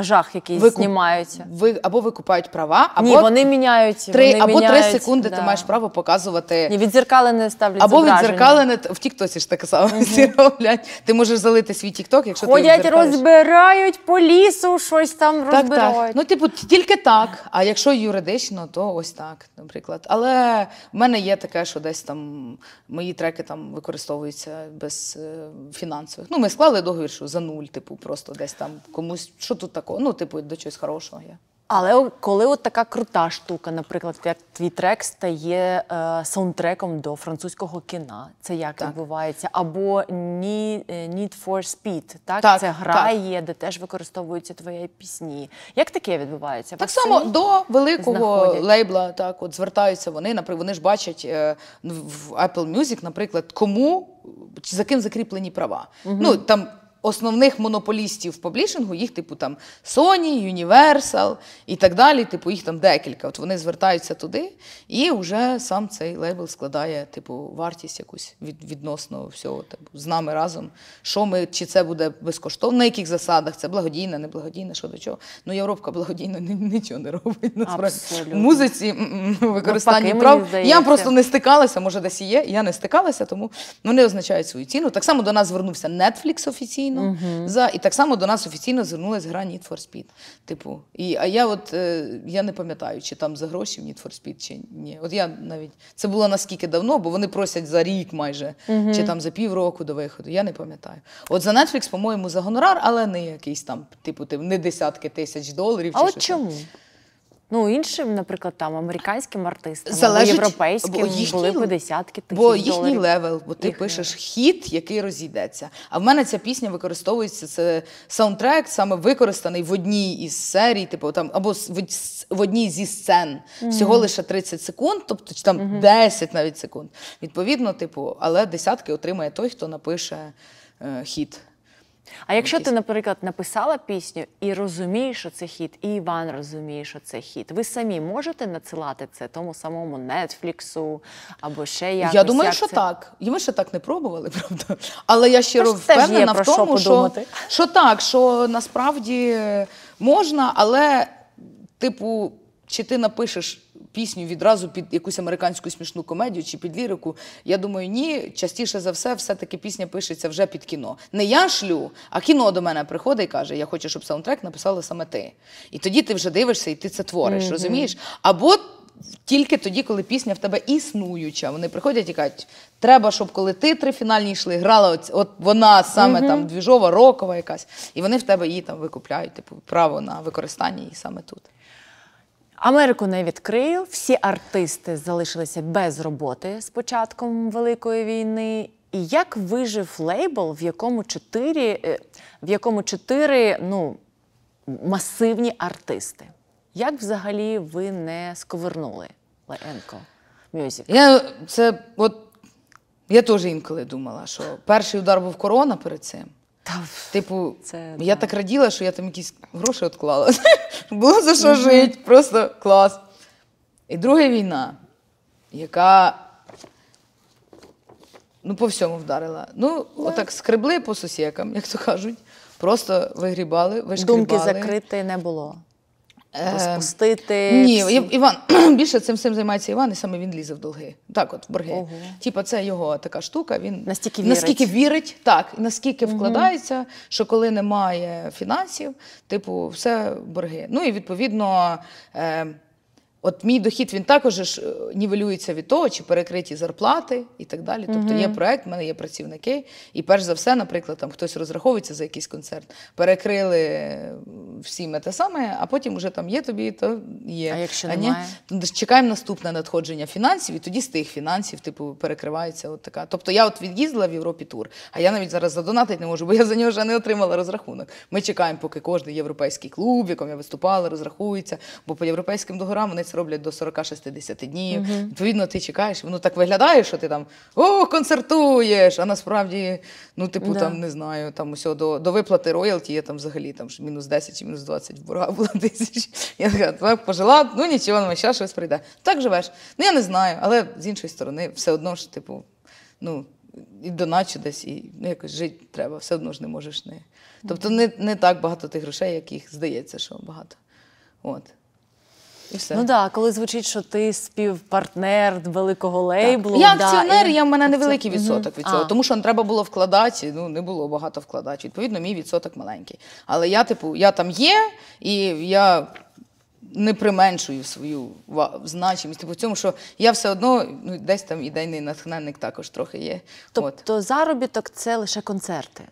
жах, який Викуп... знімаються? Ви або викупають права, або Ні, вони міняють три вони або три секунди. Да. Ти маєш право показувати Ні, відзеркалене ставлять або зображення. відзеркалене в Тіктосі ж так само роблять. Ти можеш залити свій Тікток, якщо Ходять ти розбирають по лісу, щось там розбирають. так виходить. Ну, типу, тільки так. А якщо юридично, то ось так, наприклад. Але в мене є таке, що десь там мої треки там використовуються без е, фінансових. Ну, ми склали договір, що за нуль, типу, просто десь там комусь. Що тут такого? Ну, типу, до чогось хорошого є. Але коли от така крута штука, наприклад, як твій трек стає е, саундтреком до французького кіна, це як так. відбувається? Або е, Need for Speed, так, так це гра є, де теж використовуються твої пісні. Як таке відбувається? Так Вас само до великого знаходять? лейбла, так от звертаються вони. Наприклад, вони ж бачать е, в Apple Music, наприклад, кому за ким закріплені права. Угу. Ну там основних монополістів по блішингу, їх, типу, там Sony, Universal і так далі. Типу, їх там декілька. От вони звертаються туди, і вже сам цей лейбл складає, типу, вартість якусь від, відносно всього типу, з нами разом. Що ми, чи це буде безкоштовно, на яких засадах? Це благодійна, не благодійна, що до чого. Ну, Європа благодійно нічого не робить. насправді. В музиці використанні прав. Я просто не стикалася, може, десь є. Я не стикалася, тому вони ну, означають свою ціну. Так само до нас звернувся Netflix офіційно офіційно uh-huh. за. І так само до нас офіційно звернулася гра Need for Speed. Типу, і, а я от е, я не пам'ятаю, чи там за гроші в Need for Speed, чи ні. От я навіть це було наскільки давно, бо вони просять за рік майже, uh-huh. чи там за півроку до виходу. Я не пам'ятаю. От за Netflix, по-моєму, за гонорар, але не якийсь там, типу, не десятки тисяч доларів. А чи от щось чому? Там. Ну іншим, наприклад, там американським артистам Залежить, або європейським бо їхні, були по десятки тисяч Бо їхній доларів. левел, бо ти їхні. пишеш хіт, який розійдеться. А в мене ця пісня використовується. Це саундтрек, саме використаний в одній із серій, типу там або в одній зі сцен. Mm -hmm. Всього лише 30 секунд, тобто там mm -hmm. 10 навіть секунд. Відповідно, типу, але десятки отримає той, хто напише е, хіт. А якщо ти, наприклад, написала пісню і розумієш, що це хіт, і Іван розуміє, що це хіт, ви самі можете надсилати це тому самому Нетфліксу або ще якось? Я думаю, як що це? так. І ми ще так не пробували, правда. Але я щиро Тож впевнена в тому, що, подумати. що так, що насправді можна, але, типу, чи ти напишеш пісню відразу під якусь американську смішну комедію чи під лірику. Я думаю, ні, частіше за все, все-таки пісня пишеться вже під кіно. Не я шлю, а кіно до мене приходить і каже: Я хочу, щоб саундтрек написала саме ти. І тоді ти вже дивишся і ти це твориш, mm -hmm. розумієш? Або. Тільки тоді, коли пісня в тебе існуюча, вони приходять і кажуть, треба, щоб коли ти три фінальні йшли, грала от, от вона саме mm -hmm. там двіжова, рокова якась, і вони в тебе її там викупляють, типу право на використання її саме тут. Америку не відкрию. Всі артисти залишилися без роботи з початком Великої війни. І як вижив лейбл, в якому чотири, е, в якому чотири ну, масивні артисти? Як взагалі ви не сковернули Леенко Мюзик? Я це от я теж інколи думала, що перший удар був корона перед цим. Та, типу, це, я так раділа, що я там якісь гроші відклала. Було за що жити, просто клас. І друга війна, яка ну, по всьому вдарила. Ну, отак скребли по сусікам, як то кажуть. Просто вигрібали, вишкрібали. Думки закрити не було. Е, Розпустити. Е, ні, Іван більше цим всім займається Іван, і саме він лізе в долги. Так, от в борги. Ого. Типа, це його така штука. Він настільки вірить, наскільки вірить, так і наскільки угу. вкладається, що коли немає фінансів, типу, все борги. Ну і відповідно. Е, От мій дохід він також ж е, нівелюється від того, чи перекриті зарплати і так далі. Тобто uh-huh. є проект, в мене є працівники, і перш за все, наприклад, там хтось розраховується за якийсь концерт, перекрили е, всі те саме, а потім вже там є тобі, то є. А якщо а немає? Ні, ну, чекаємо наступне надходження фінансів, і тоді з тих фінансів, типу, перекривається. От така. Тобто я от від'їздила в Європі тур, а я навіть зараз задонатити не можу, бо я за нього вже не отримала розрахунок. Ми чекаємо, поки кожен європейський клуб, в якому я виступала, розрахується, бо по європейським договорам вони це нас роблять до 40-60 днів. Угу. Відповідно, ти чекаєш, воно так виглядає, що ти там о, концертуєш. А насправді, ну, типу, да. там не знаю, там усього до до виплати роялті є там взагалі там мінус 10 чи мінус 20 борга була тисяч. Я така, пожила, ну нічого, ну, ще щось прийде. Так живеш. Ну я не знаю, але з іншої сторони, все одно ж, типу, ну. І доначу десь, і ну, якось жити треба, все одно ж не можеш не. Тобто не не так багато тих грошей, яких здається, що багато. От. Ну так, коли звучить, що ти співпартнер великого лейблу. Я да, акціонер, і... я в мене невеликий відсоток від цього, а. тому що треба було вкладати, ну не було багато вкладачів. Відповідно, мій відсоток маленький. Але я, типу, я там є, і я. Не применшую свою значимість, Типу в цьому, що я все одно ну десь там ідейний натхненник також трохи є. Тобто От. заробіток це лише концерти.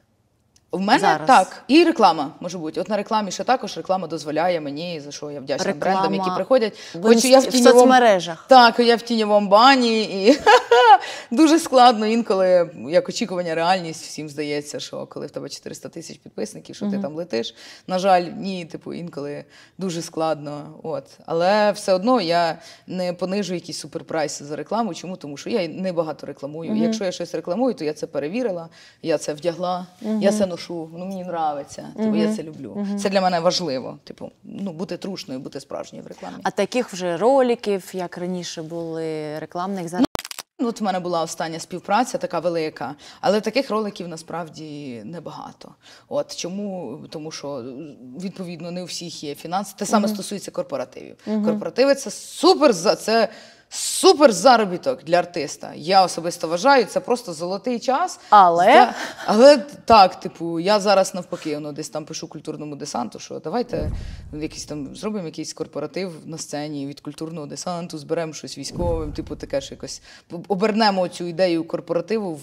В мене Зараз. так і реклама може бути. От на рекламі ще також реклама дозволяє мені за що я вдячна реклама. брендам, які приходять. Хоч я в, тіньовому... в соцмережах. Так, я в тіньовому бані, і дуже складно інколи як очікування, реальність всім здається, що коли в тебе 400 тисяч підписників, що mm ти там летиш. На жаль, ні, типу, інколи дуже складно. От, але все одно я не понижу якісь суперпрайси за рекламу. Чому? Тому що я не багато рекламую. Mm Якщо я щось рекламую, то я це перевірила, я це вдягла, mm я це ношу трушу, ну мені нравиться. Типу, угу. я це люблю. Угу. Це для мене важливо. Типу, ну бути трушною, бути справжньою в рекламі. А таких вже роліків, як раніше були рекламних зараз. Ну, от в мене була остання співпраця, така велика, але таких роликів насправді небагато. От чому? Тому що відповідно не у всіх є фінанси. Те саме uh -huh. стосується корпоративів. Uh -huh. Корпоративи це супер за це. Супер заробіток для артиста. Я особисто вважаю, це просто золотий час. Але Та, але так, типу, я зараз навпаки, ну, десь там пишу культурному десанту, що давайте ну, якісь там зробимо якийсь корпоратив на сцені від культурного десанту, зберемо щось військовим, типу, таке ж якось обернемо цю ідею корпоративу в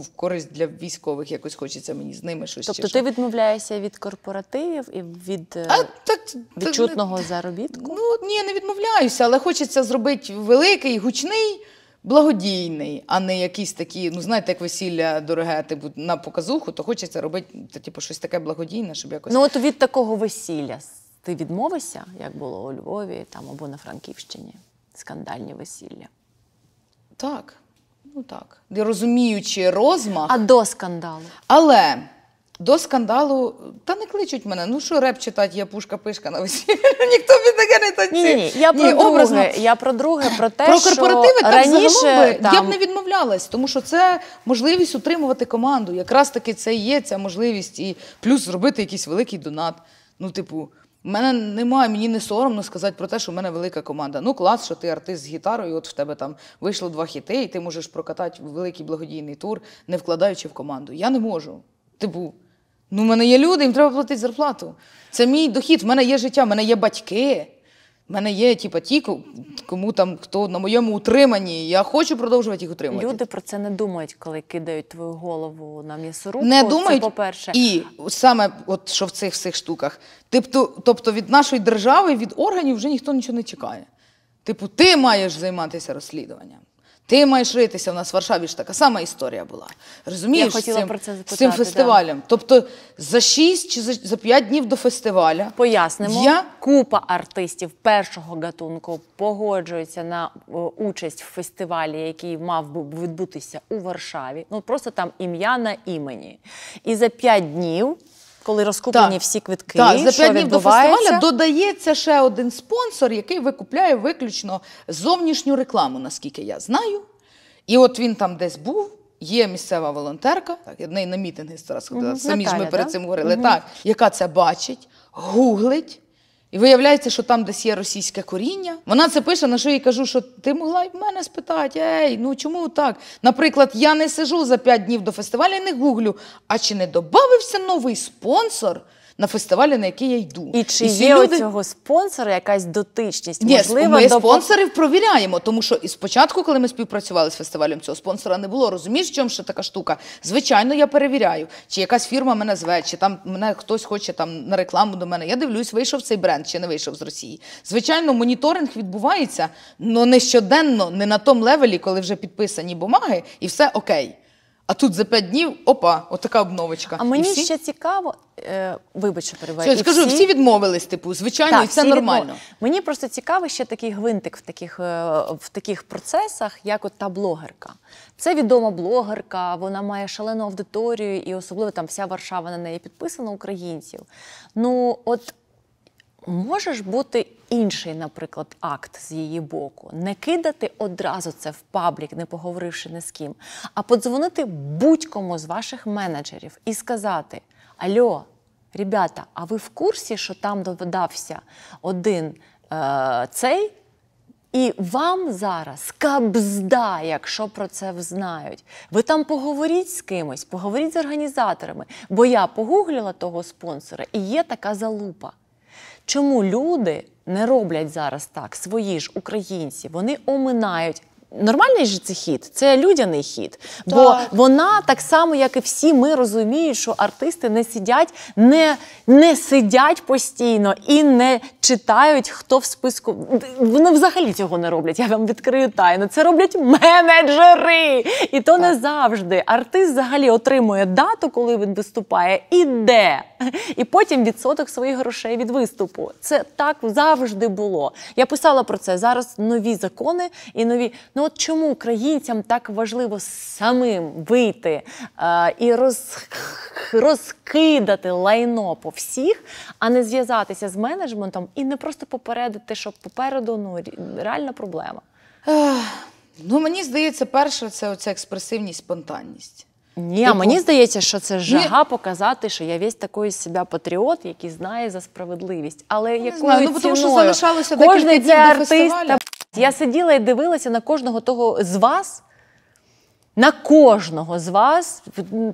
в користь для військових. Якось хочеться мені з ними щось. Тобто, ти що. відмовляєшся від корпоративів і від е, а, так, відчутного так, заробітку? Ну ні, не відмовляюся, але хочеться зробити великий, гучний. Благодійний, а не якісь такі, ну знаєте, як весілля дороге, типу на показуху, то хочеться робити типу, щось таке благодійне, щоб якось. Ну, от від такого весілля ти відмовишся, як було у Львові там або на Франківщині? Скандальні весілля? Так. Ну так, де розуміючи розмах. А до скандалу. Але до скандалу, та не кличуть мене. Ну що реп читати, я пушка-пишка на весіллі. Ніхто під таке не танці. Ні, я про ні, друге, образно. я про друге, про те, про корпоративи там раніше загалом там... я б не відмовлялась, тому що це можливість утримувати команду. Якраз таки це і є ця можливість, і плюс зробити якийсь великий донат. Ну, типу, у мене немає, мені не соромно сказати про те, що в мене велика команда. Ну клас, що ти артист з гітарою, от в тебе там вийшло два хіти, і ти можеш прокатати великий благодійний тур, не вкладаючи в команду. Я не можу. Типу, ну в мене є люди, їм треба платити зарплату. Це мій дохід, в мене є життя, в мене є батьки. В мене є типу, ті, кому там хто на моєму утриманні. Я хочу продовжувати їх утримувати. Люди про це не думають, коли кидають твою голову на м'ясорубку. Не думають це, по перше, і саме от що в цих всіх штуках. Тобто, тобто від нашої держави, від органів вже ніхто нічого не чекає. Типу, ти маєш займатися розслідуванням. Ти маєш ритися. У нас в Варшаві ж така сама історія була. Розумієш, Я хотіла цим, про це запитати, з цим фестивалем. Да. Тобто за 6 чи за, за 5 днів до фестивалю пояснимо. Я... Купа артистів першого гатунку погоджується на е, участь в фестивалі, який мав би відбутися у Варшаві. Ну просто там ім'я на імені. І за 5 днів коли розкуплені так. всі квитки. Так, за п'ять днів до фестивалю додається ще один спонсор, який викупляє виключно зовнішню рекламу, наскільки я знаю. І от він там десь був. Є місцева волонтерка, так, я в неї на мітинги зараз ходила, угу, самі Наталя, ж ми перед цим говорили, угу. так, яка це бачить, гуглить, і виявляється, що там десь є російське коріння. Вона це пише, на що їй кажу, що ти могла й мене спитати, ей, ну чому так? Наприклад, я не сижу за п'ять днів до фестивалю і не гуглю, а чи не додався новий спонсор? на фестивалі, на який я йду. І чи і є люди... у цього спонсора якась дотичність? Ні, Можливо, ми до... спонсорів провіряємо, тому що і спочатку, коли ми співпрацювали з фестивалем, цього спонсора не було. Розумієш, в чому ще така штука? Звичайно, я перевіряю, чи якась фірма мене зве, чи там мене хтось хоче там на рекламу до мене. Я дивлюсь, вийшов цей бренд чи не вийшов з Росії. Звичайно, моніторинг відбувається, але не щоденно, не на тому левелі, коли вже підписані бумаги, і все окей. А тут за п'ять днів опа, отака обновочка. А мені ще цікаво, е, вибач, що Я скажу, всі... всі відмовились, типу, звичайно, так, і це нормально. Відмов... Мені просто цікавий ще такий гвинтик в таких е, в таких процесах, як от та блогерка. Це відома блогерка, вона має шалену аудиторію, і особливо там вся Варшава на неї підписана українців. Ну, от може ж бути інший, наприклад, акт з її боку, не кидати одразу це в паблік, не поговоривши ні з ким, а подзвонити будь-кому з ваших менеджерів і сказати: Альо, ребята, а ви в курсі, що там додався один е, цей? І вам зараз кабзда, якщо про це знають. Ви там поговоріть з кимось, поговоріть з організаторами, бо я погуглила того спонсора і є така залупа. Чому люди не роблять зараз так свої ж українці? Вони оминають Нормальний же це хід, це людяний хід. Бо так. вона так само, як і всі, ми розуміють, що артисти не сидять, не не сидять постійно і не читають, хто в списку. Вони взагалі цього не роблять. Я вам відкрию тайну. Це роблять менеджери. І то так. не завжди. Артист взагалі отримує дату, коли він виступає, і де. І потім відсоток своїх грошей від виступу. Це так завжди було. Я писала про це. Зараз нові закони і нові. Ну, от чому українцям так важливо самим вийти е, і роз, розкидати лайно по всіх, а не зв'язатися з менеджментом і не просто попередити, що попереду ну реальна проблема? Е, ну мені здається, перше це оця експресивність, спонтанність. Ні, Типу... мені здається, що це жага Ні. показати, що я весь такий себе патріот, який знає за справедливість. Але ну, якою знаю, ну, тому що залишалося декілька днів до фестивалю. Тобто я сиділа і дивилася на кожного того з вас. На кожного з вас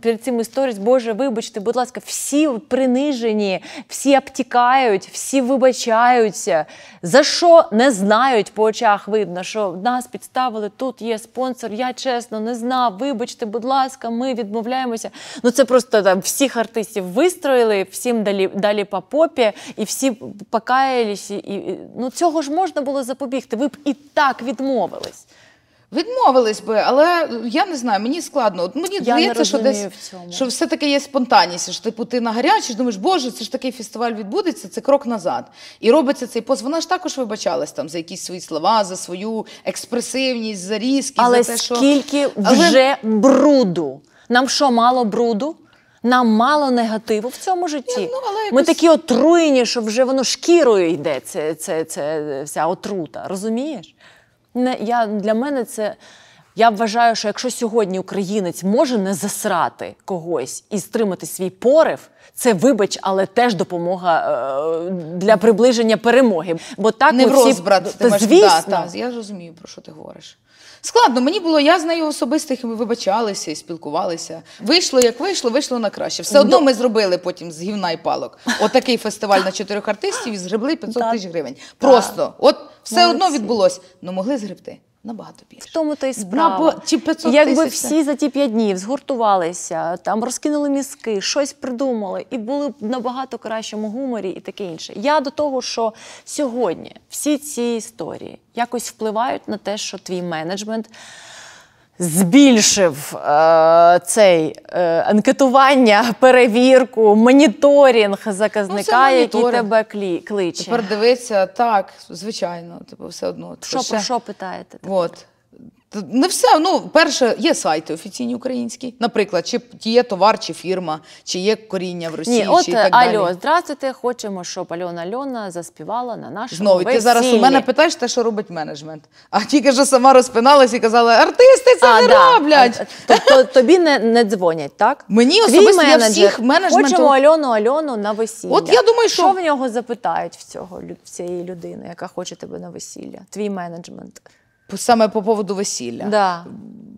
перед цим історією, Боже, вибачте, будь ласка, всі принижені, всі обтікають, всі вибачаються. За що не знають по очах? Видно, що нас підставили тут. Є спонсор. Я чесно не знав. Вибачте, будь ласка, ми відмовляємося. Ну це просто там всіх артистів вистроїли, всім далі далі по попі, і всі покаялись. І, і ну цього ж можна було запобігти. Ви б і так відмовились. Відмовились би, але я не знаю, мені складно. мені я здається, не що десь в що все таке є спонтанність. Що типу ти на гарячі, думаєш, боже, це ж такий фестиваль відбудеться, це крок назад. І робиться цей пост. Вона ж також вибачалась там за якісь свої слова, за свою експресивність, за різкість, але за те, що скільки але... вже бруду. Нам що мало бруду? Нам мало негативу в цьому житті. Я, ну, але якось... Ми такі отруєні, що вже воно шкірою йде. Це це, це, ця отрута. Розумієш? не я для мене це. Я вважаю, що якщо сьогодні українець може не засрати когось і стримати свій порив, це вибач, але теж допомога е, для приближення перемоги. Бо так не всі... брат, та, звісно. Да, та, я розумію, про що ти говориш. Складно, мені було, я з нею особисто ми вибачалися і спілкувалися. Вийшло, як вийшло, вийшло на краще. Все одно ну, ми зробили потім з гівна і палок. Отакий фестиваль на чотирьох артистів і згребли 500 тисяч гривень. Просто от все одно відбулось, але ну, могли згребти. Набагато більше. В тому то й справа. Чи 500 Якби всі за ті п'ять днів згуртувалися, там розкинули мізки, щось придумали і були б набагато кращому гуморі і таке інше. Я до того, що сьогодні всі ці історії якось впливають на те, що твій менеджмент збільшив е, цей е, анкетування, перевірку, моніторинг ну, заказника, Ну, це який тебе клі- кличе. Тепер дивиться, так, звичайно, типу, все одно. Типу, Що ще- про що питаєте? От. Не все, ну, перше, є сайти офіційні українські, наприклад, чи є товар, чи фірма, чи є коріння в Росії. Ні, от, чи так е, далі. Альо, здравствуйте, хочемо, щоб Альона Альона заспівала на нашому Знову, весіллі. ти зараз у мене питаєш те, що робить менеджмент. А тільки що сама розпиналась і казала, артисти це а, не да. роблять. Тобто тобі не не дзвонять, так? Мені Твій особисто менеджер. я всіх менеджменту... Хочемо Альону Альону на весілля. От я думаю, що Що в нього запитають в цього в цієї людини, яка хоче тебе на весілля? Твій менеджмент саме по поводу весілля. Да.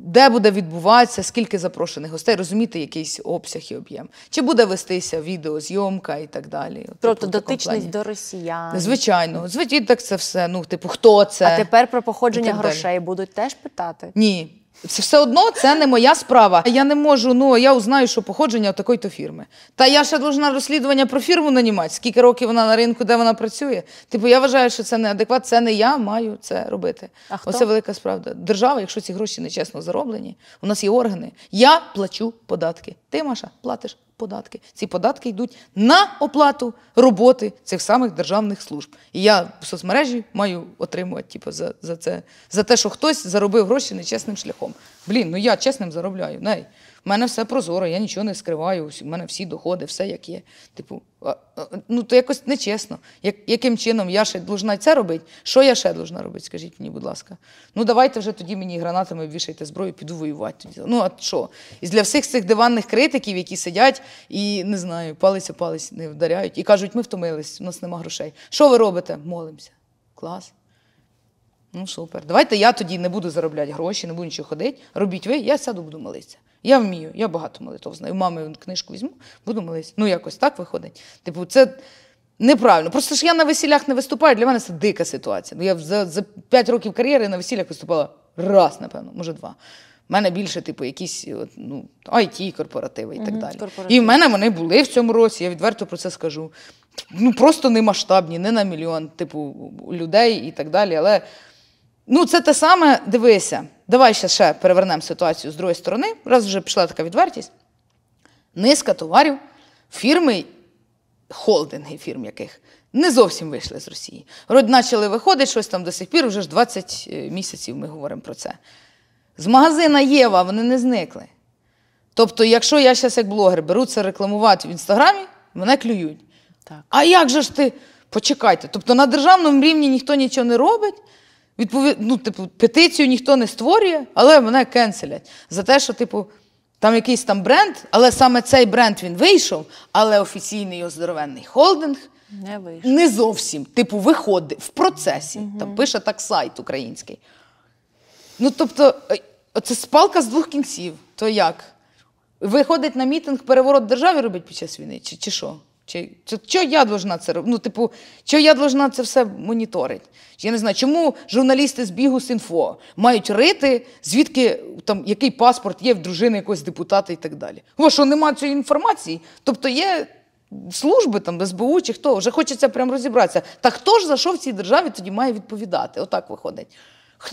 Де буде відбуватися, скільки запрошених гостей, розуміти якийсь обсяг і об'єм. Чи буде вестися відеозйомка і так далі? Тобто дотичність до росіян. Звичайно, звичайно так це все. Ну, типу, хто це? А тепер про походження грошей будуть теж питати? Ні. Це все одно це не моя справа. Я не можу, ну я узнаю, що походження такої-то фірми. Та я ще должна розслідування про фірму нанімати, скільки років вона на ринку, де вона працює. Типу, я вважаю, що це неадекват, це не я маю це робити. А хто? Оце велика справа. Держава, якщо ці гроші нечесно зароблені, у нас є органи. Я плачу податки. Ти, Маша, платиш податки. Ці податки йдуть на оплату роботи цих самих державних служб. І я в соцмережі маю отримувати типу, за за це за те, що хтось заробив гроші нечесним шляхом. Блін, ну я чесним заробляю. Най в мене все прозоро, я нічого не скриваю, У мене всі доходи, все як є. Типу, ну то якось нечесно. Як, Яким чином я ще должна це робити? Що я ще должна робити? Скажіть мені, будь ласка. Ну давайте вже тоді мені гранатами вішайте зброю, піду воювати тоді. Ну а що? І для всіх цих диванних критиків, які сидять і не знаю, палиця палець не вдаряють, і кажуть, ми втомились, у нас нема грошей. Що ви робите? Молимося. Клас. Ну, супер. Давайте я тоді не буду заробляти гроші, не буду нічого ходити. Робіть ви, я сяду, буду молитися. Я вмію, я багато молитов знаю. мами книжку візьму, буду молитися. Ну, якось так виходить. Типу, це неправильно. Просто ж я на весілях не виступаю, для мене це дика ситуація. Ну, я за за 5 років кар'єри на весілях виступала раз, напевно, може, два. У мене більше, типу, якісь ну, it корпоративи і так далі. Корпоратив. І в мене вони були в цьому році, я відверто про це скажу. Ну, Просто не масштабні, не на мільйон, типу, людей і так далі. але... Ну, це те саме, дивися. Давай ще ще перевернемо ситуацію з другої сторони, раз вже пішла така відвертість. Низка товарів фірми, холдинги фірм яких не зовсім вийшли з Росії. Родь почали виходити щось там до сих пір, вже ж 20 е, місяців ми говоримо про це. З магазина Єва вони не зникли. Тобто, якщо я зараз як блогер беру це рекламувати в Інстаграмі, мене клюють. Так. А як же ж ти? Почекайте, тобто на державному рівні ніхто нічого не робить. Відпові... ну, типу, петицію ніхто не створює, але мене кенселять. За те, що, типу, там якийсь там бренд, але саме цей бренд він вийшов, але офіційний його здоровенний холдинг не вийшов. Не зовсім. Типу, виходить в процесі. Угу. Там пише так сайт український. Ну, тобто, е, це спалка з двох кінців. То як? Виходить на мітинг переворот державі робить під час війни, чи, чи що? Чи, чи, Що я должна це Ну, типу, що я должна це все моніторити? Я не знаю, чому журналісти з бігу з інфо мають рити, звідки там який паспорт є в дружини якогось депутата і так далі. О, що нема цієї інформації? Тобто є служби там, СБУ чи хто, вже хочеться прям розібратися. Та хто ж за що в цій державі тоді має відповідати? Отак виходить.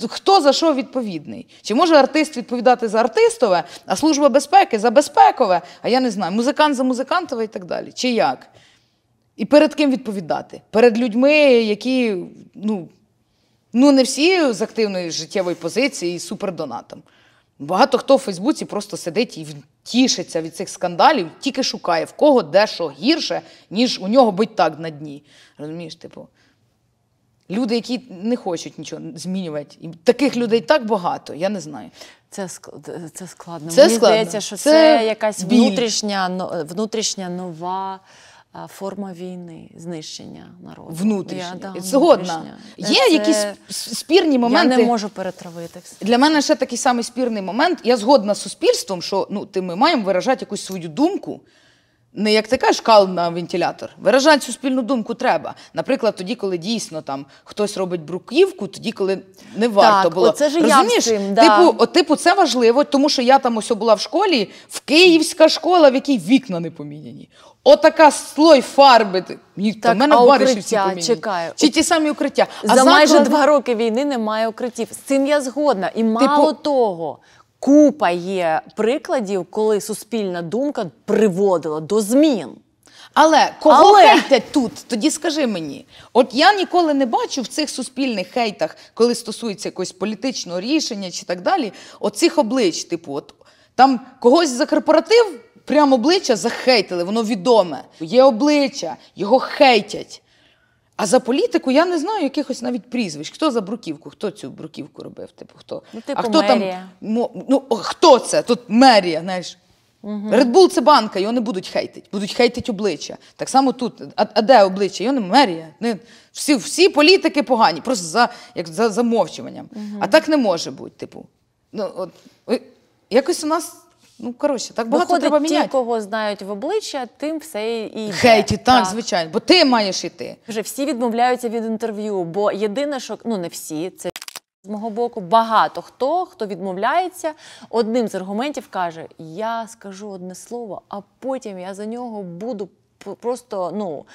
Хто за що відповідний? Чи може артист відповідати за артистове, а служба безпеки за безпекове, а я не знаю, музикант за музикантове і так далі. Чи як? І перед ким відповідати? Перед людьми, які ну, ну не всі з активної життєвої позиції і супердонатом. Багато хто в Фейсбуці просто сидить і тішиться від цих скандалів, тільки шукає в кого де що гірше, ніж у нього бить так на дні. Розумієш, типу. Люди, які не хочуть нічого змінювати. І таких людей так багато, я не знаю. Це це складно. Це Мені складно. здається, що це, це якась внутрішня внутрішня нова форма війни, знищення народу. Внутрішня. Я, да, Згодна. Внутрішня. Є це... якісь спірні моменти. Я не можу перетравити все. Для мене ще такий самий спірний момент. Я згодна з суспільством, що ну, ти ми маємо виражати якусь свою думку. Не як ти кажеш, кал на вентилятор. Виражати спільну думку треба. Наприклад, тоді, коли дійсно там хтось робить бруківку, тоді, коли не варто так, було. Оце ж Розумієш? Я з цим, да. Типу, от, типу, це важливо, тому що я там ось була в школі, в київська школа, в якій вікна не поміняні. Отака слой фарби. Ні, так, мене а бариші Чекаю. Чи ті самі укриття. А За заклад... майже два роки війни немає укриттів. З цим я згодна. І типу, мало того, Купа є прикладів, коли суспільна думка приводила до змін. Але кого Але... хейтять тут? Тоді скажи мені, от я ніколи не бачу в цих суспільних хейтах, коли стосується якогось політичного рішення чи так далі, оцих облич, типу, от там когось за корпоратив прямо обличчя захейтили, воно відоме. Є обличчя, його хейтять. А за політику я не знаю якихось навіть прізвищ. Хто за бруківку? Хто цю бруківку робив? Типу, хто? Ну, типу, а хто мерія. там ну хто це? Тут мерія, знаєш. Угу. це банка, його не будуть хейтити, будуть хейтити обличчя. Так само тут, а, а де обличчя? Його не мерія. Не, всі всі політики погані, просто за як за замовчуванням. Угу. А так не може бути. Типу, ну от якось у нас Ну, коротше, так багато Виходить, треба міняти. ті, кого знають в обличчя, тим все і йде. Хейті, так, звичайно, бо ти маєш іти. Вже всі відмовляються від інтерв'ю, бо єдине, що ну не всі, це з мого боку. Багато хто хто відмовляється, одним з аргументів каже: Я скажу одне слово, а потім я за нього буду просто ну.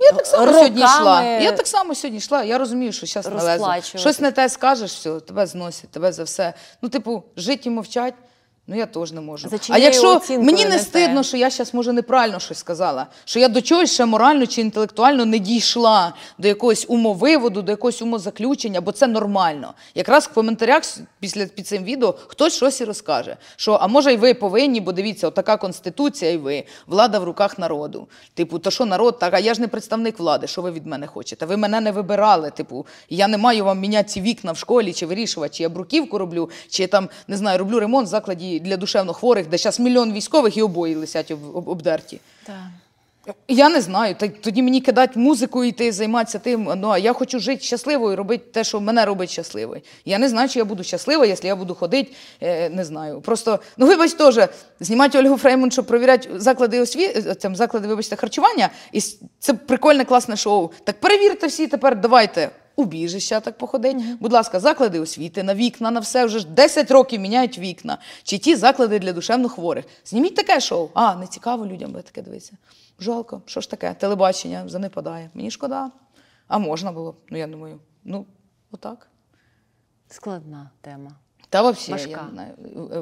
Я так само сьогодні йшла. Я так само сьогодні йшла. Я розумію, що зараз налезу. Щось не те скажеш, все, тебе зносять, тебе за все. Ну, типу, жить і мовчать. Ну я теж не можу. Зачиняю а якщо мені не стидно, що я зараз може неправильно щось сказала, що я до чогось ще морально чи інтелектуально не дійшла до якогось умовиводу, до якогось умозаключення, бо це нормально. Якраз в коментарях після під цим відео хтось щось і розкаже. Що а може, і ви повинні, бо дивіться, отака конституція, і ви влада в руках народу. Типу, то що народ, так а я ж не представник влади, що ви від мене хочете? Ви мене не вибирали. Типу, я не маю вам міняти вікна в школі, чи вирішувати, чи я бруківку роблю, чи там не знаю, роблю ремонт в закладі і для душевнохворих, де зараз мільйон військових і обоє лисять об, обдерті. Так. Я не знаю. Тоді мені кидати музику і займатися тим. Ну а я хочу жити щасливо і робити те, що мене робить щасливою. Я не знаю, чи я буду щаслива, якщо я буду ходити, е, не знаю. Просто, ну вибач, теж, знімати Ольгу Фрейман, щоб провіряти заклади освіти, е, там заклади, вибачте, харчування, і це прикольне, класне шоу. Так перевірте всі тепер, давайте убіжища, так походить. Будь ласка, заклади освіти на вікна, на все вже ж 10 років міняють вікна. Чи ті заклади для душевно хворих? Зніміть таке шоу. А, не цікаво людям, ви таке дивиться. Жалко, що ж таке? Телебачення занепадає. Мені шкода. А можна було ну я думаю, ну отак. Складна тема. Та взагалі. я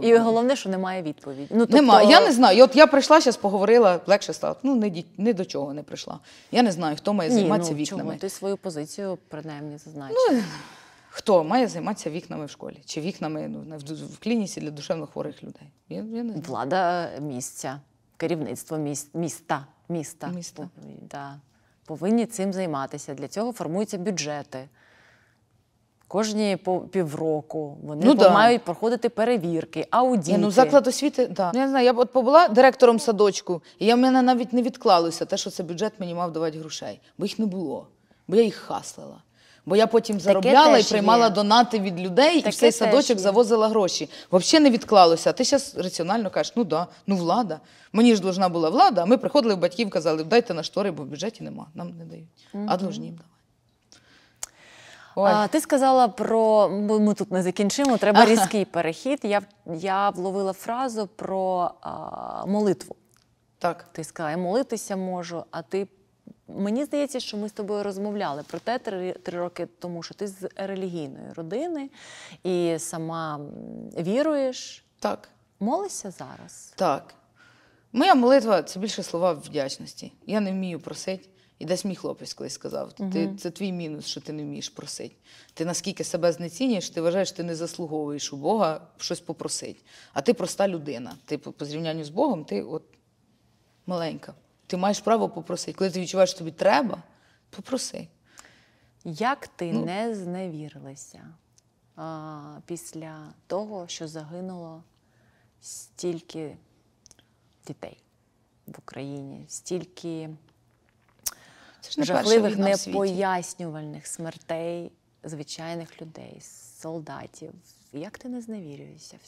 не І головне, що немає відповіді. Ну, тобто... Немає. Я не знаю. от я прийшла, зараз поговорила, легше стало. Ну, не ні, до чого не прийшла. Я не знаю, хто має займатися ні, ну, вікнами. Чому? Ти свою позицію принаймні зазначила. Ну, Хто має займатися вікнами в школі? Чи вікнами ну, в, в клініці для душевнохворих людей? Я, я не знаю. Влада місця, керівництво міста. Міста. міста. Да. Повинні цим займатися. Для цього формуються бюджети кожні півроку. Вони ну, да. мають проходити перевірки, аудіти. Я, ну заклад освіти, да. Ну, я не знаю, я б от побула директором садочку, і в мене навіть не відклалося те, що це бюджет мені мав давати грошей, бо їх не було, бо я їх хаслила. Бо я потім заробляла і приймала є. донати від людей, Таке і в цей садочок є. завозила гроші. Взагалі не відклалося. А ти зараз раціонально кажеш, ну да, ну влада. Мені ж должна була влада. а Ми приходили в батьків, казали, дайте на штори, бо в бюджеті нема, нам не дають. Угу. А должні їм давати. Ой. А, Ти сказала про ми тут не закінчимо. Треба ага. різкий перехід. Я я вловила фразу про а, молитву. Так, ти сказала, я молитися можу, а ти. Мені здається, що ми з тобою розмовляли про те три, три роки тому, що ти з релігійної родини і сама віруєш. Так. Молишся зараз? Так. Моя молитва це більше слова вдячності. Я не вмію просити. І десь мій хлопець колись сказав: ти угу. це твій мінус, що ти не вмієш просити. Ти наскільки себе знецінюєш, ти вважаєш, ти не заслуговуєш у Бога щось попросити. А ти проста людина. Ти по зрівнянню з Богом, ти от маленька. Ти маєш право попросити. Коли ти відчуваєш, що тобі треба, попроси. Як ти ну, не зневірилася а, після того, що загинуло стільки дітей в Україні, стільки. Це ж не жахливих непояснювальних смертей звичайних людей, солдатів. Як ти не зневірюєшся?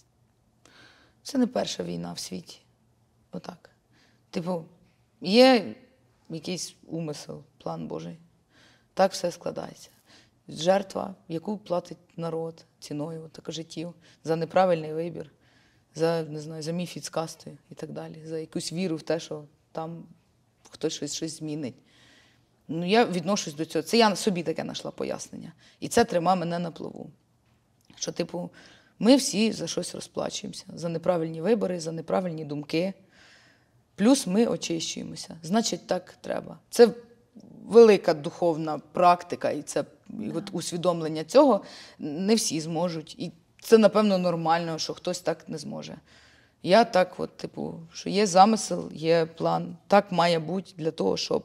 Це не перша війна в світі. Отак. Типу, є якийсь умисел, план Божий. Так все складається. Жертва, яку платить народ ціною так, життів, за неправильний вибір, за не знаю, за міф з і так далі, за якусь віру в те, що там хтось щось, щось змінить. Ну, Я відношусь до цього. Це я собі таке знайшла пояснення. І це тримає мене на плаву. Що, типу, ми всі за щось розплачуємося, за неправильні вибори, за неправильні думки. Плюс ми очищуємося. Значить, так треба. Це велика духовна практика, і це і от усвідомлення цього не всі зможуть. І це, напевно, нормально, що хтось так не зможе. Я так, от, типу, що є замисел, є план, так має бути для того, щоб.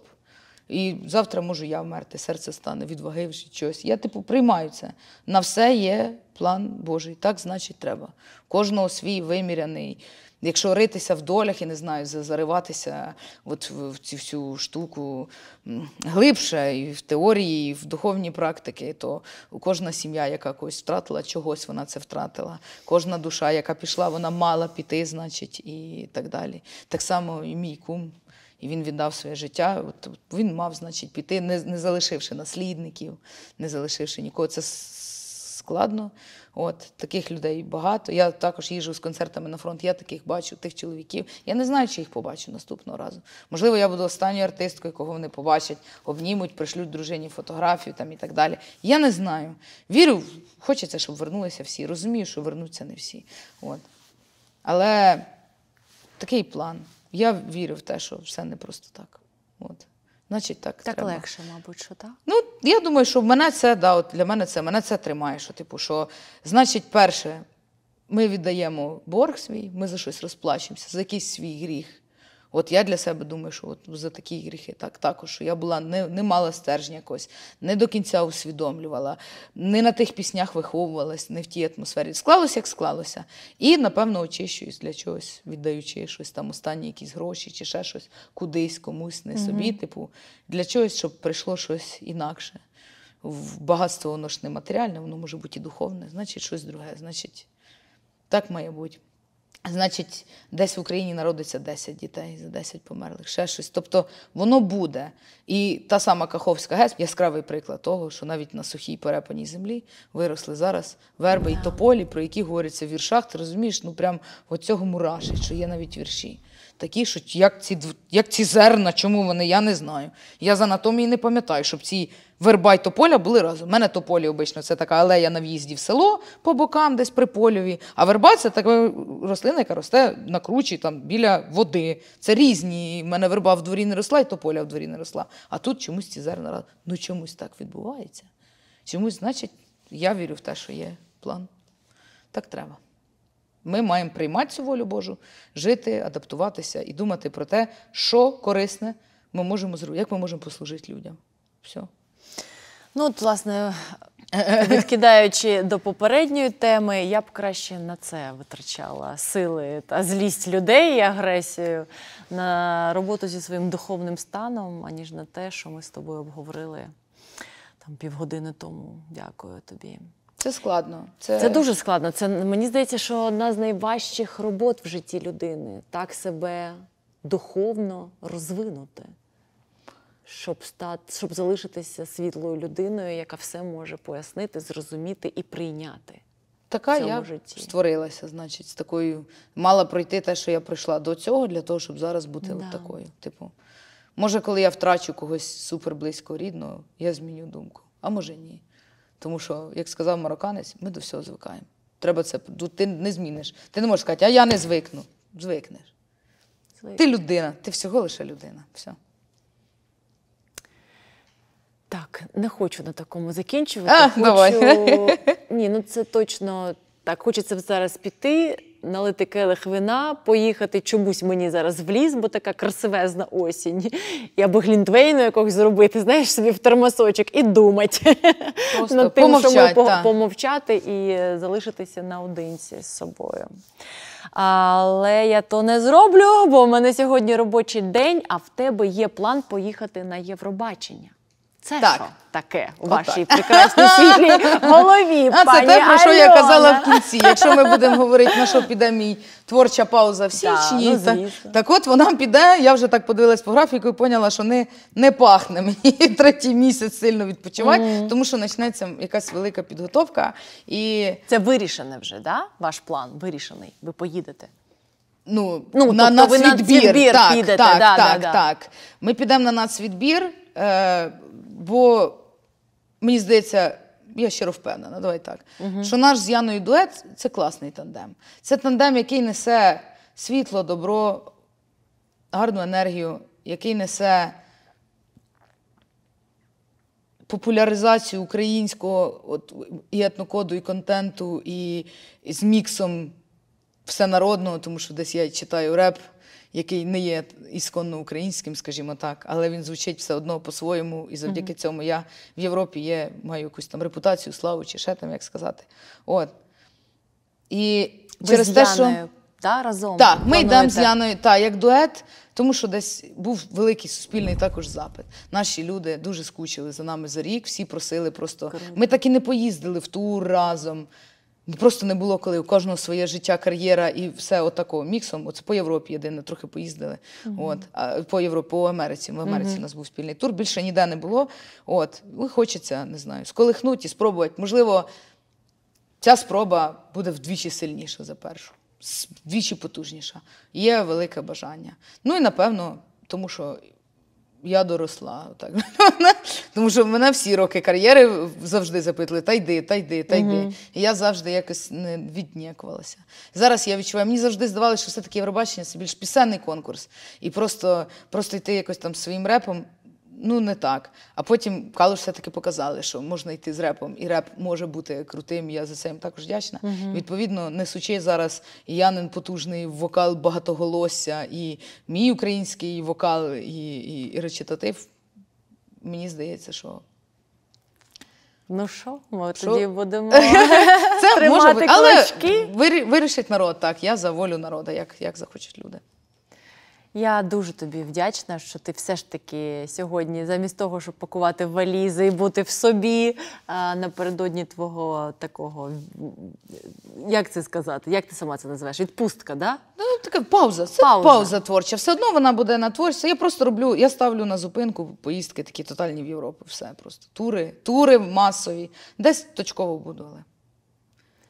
І завтра можу я вмерти, серце стане, від ваги чи чогось. Я, типу, приймаю це. На все є план Божий. Так, значить, треба. Кожного свій виміряний. Якщо ритися в долях, і не знаю, зариватися от в цю всю штуку глибше і в теорії, і в духовні практики, то кожна сім'я, яка когось втратила, чогось вона це втратила. Кожна душа, яка пішла, вона мала піти, значить, і так далі. Так само і мій кум і він віддав своє життя. От Він мав, значить, піти, не не залишивши наслідників, не залишивши нікого. Це складно. От Таких людей багато. Я також їжу з концертами на фронт, я таких бачу, тих чоловіків. Я не знаю, чи їх побачу наступного разу. Можливо, я буду останньою артисткою, кого вони побачать, обнімуть, пришлють дружині фотографію там і так далі. Я не знаю. Вірю, хочеться, щоб вернулися всі. Розумію, що вернуться не всі. От. Але такий план. Я вірю в те, що все не просто так. От. Значить, так Так треба. легше, мабуть, що так? Ну, я думаю, що в мене це, да, от для мене це мене це тримає. Що, типу, що, значить, перше, ми віддаємо борг свій, ми за щось розплачемося, за якийсь свій гріх. От я для себе думаю, що от за такі гріхи так також що я була не не мала стержня якось, не до кінця усвідомлювала, не на тих піснях виховувалась, не в тій атмосфері. Склалося, як склалося. І, напевно, очищуюсь для чогось, віддаючи щось там, останні якісь гроші чи ще щось кудись, комусь, не собі. Угу. Типу, для чогось, щоб прийшло щось інакше. В багатство воно ж не матеріальне, воно може бути і духовне, значить, щось друге, значить, так має бути. Значить, десь в Україні народиться 10 дітей, за 10 померлих, ще щось. Тобто воно буде. І та сама Каховська ГЕС яскравий приклад того, що навіть на сухій перепаній землі виросли зараз верби і тополі, про які говоряться в віршах. Ти розумієш, ну прям оцього мурашить, що є навіть вірші. Такі, що як ці як ці зерна, чому вони, я не знаю. Я з анатомії не пам'ятаю, щоб ці Верба й тополя були разом. У мене тополі обично це така алея на в'їзді в село по бокам, десь при польові. А верба це така рослина, яка росте на кручі, там біля води. Це різні. У мене верба в дворі не росла, і тополя в дворі не росла. А тут чомусь ці зерна разом. Ну чомусь так відбувається. Чомусь, значить, я вірю в те, що є план. Так треба. Ми маємо приймати цю волю Божу, жити, адаптуватися і думати про те, що корисне ми можемо зробити, як ми можемо послужити людям. Все. Ну, от, власне, відкидаючи до попередньої теми, я б краще на це витрачала сили та злість людей і агресію на роботу зі своїм духовним станом, аніж на те, що ми з тобою обговорили там півгодини тому. Дякую тобі. Це складно. Це це дуже складно. Це мені здається, що одна з найважчих робот в житті людини так себе духовно розвинути щоб стати, щоб залишитися світлою людиною, яка все може пояснити, зрозуміти і прийняти. Така я житті. створилася, значить, з такою мала пройти те, що я прийшла до цього, для того, щоб зараз бути да. от такою. Типу, може, коли я втрачу когось суперблизького рідного, я зміню думку, а може ні. Тому що, як сказав мароканець, ми до всього звикаємо. Треба це ну, ти не зміниш. Ти не можеш сказати, а я не звикну. Звикнеш. Звикну. Ти людина, ти всього лише людина. Все. Так, не хочу на такому закінчувати. А, хочу... давай. Ні, ну це точно так. Хочеться зараз піти, налити келих вина, поїхати чомусь мені зараз в ліс, бо така красивезна осінь. І або гліндвейну якогось зробити, знаєш, собі в термосочок і думати. Просто над тим, помовчать, що ми та. помовчати і е, залишитися наодинці з собою. Але я то не зроблю, бо в мене сьогодні робочий день, а в тебе є план поїхати на Євробачення. Це так. що таке у вашій прекрасній світлій голові? А пані це те, про що я казала в кінці. Якщо ми будемо говорити, на що піде мій творча пауза в січні, да, ну, так, так от вона піде. Я вже так подивилась по графіку і поняла, що не не пахне мені третій місяць сильно відпочивати, mm тому що почнеться якась велика підготовка. І це вирішене вже, да? Ваш план вирішений. Ви поїдете. Ну, ну на тобто нацвідбір. Ви на підете. Так, так, да, так, да, так. Ми підемо на нацвідбір. Е, Бо мені здається, я щиро впевнена, давай так. Угу. Що наш з Яною дует це класний тандем. Це тандем, який несе світло, добро, гарну енергію, який несе популяризацію українського от, і етнокоду, і контенту, і, і з міксом всенародного, тому що десь я читаю реп який не є ісконно українським, скажімо так, але він звучить все одно по-своєму, і завдяки mm -hmm. цьому я в Європі є, маю якусь там репутацію, славу чи ще там, як сказати. От. І Ви через те, що. Та, разом Так, ми йдемо з Яною та, як дует, тому що десь був великий суспільний також запит. Наші люди дуже скучили за нами за рік, всі просили просто. Ми так і не поїздили в тур разом. Просто не було коли у кожного своє життя, кар'єра і все отако міксом. Оце по Європі єдине, трохи поїздили. Mm -hmm. От а по Європі, по Америці. В Америці mm -hmm. у нас був спільний тур. Більше ніде не було. От хочеться, не знаю, сколихнуть і спробувати. Можливо, ця спроба буде вдвічі сильніша за першу, вдвічі потужніша. Є велике бажання. Ну і напевно, тому що я доросла. Так. Тому що в мене всі роки кар'єри завжди запитали: та йди, та йди, та йди. Угу. І я завжди якось не віднякувалася. Зараз я відчуваю, мені завжди здавалося, що все-таки Євробачення це більш пісенний конкурс. І просто просто йти якось там своїм репом ну не так. А потім Калуш все-таки показали, що можна йти з репом, і реп може бути крутим. Я за це їм також вдячна. Угу. Відповідно, несучи зараз і Янин потужний вокал багатоголосся, і мій український вокал, і, і, і речитатив. Мені здається, що. Ну що, ми Шо? тоді будемо тримати може але вирішить народ так. Я за волю народу, як, як захочуть люди. Я дуже тобі вдячна, що ти все ж таки сьогодні, замість того, щоб пакувати валізи і бути в собі напередодні твого такого, як це сказати, як ти сама це називаєш? Відпустка, да? Ну така пауза. Це пауза. пауза творча. Все одно вона буде на творчі. Я просто роблю, я ставлю на зупинку поїздки такі тотальні в Європу. Все просто тури, тури масові, десь точково буду, але.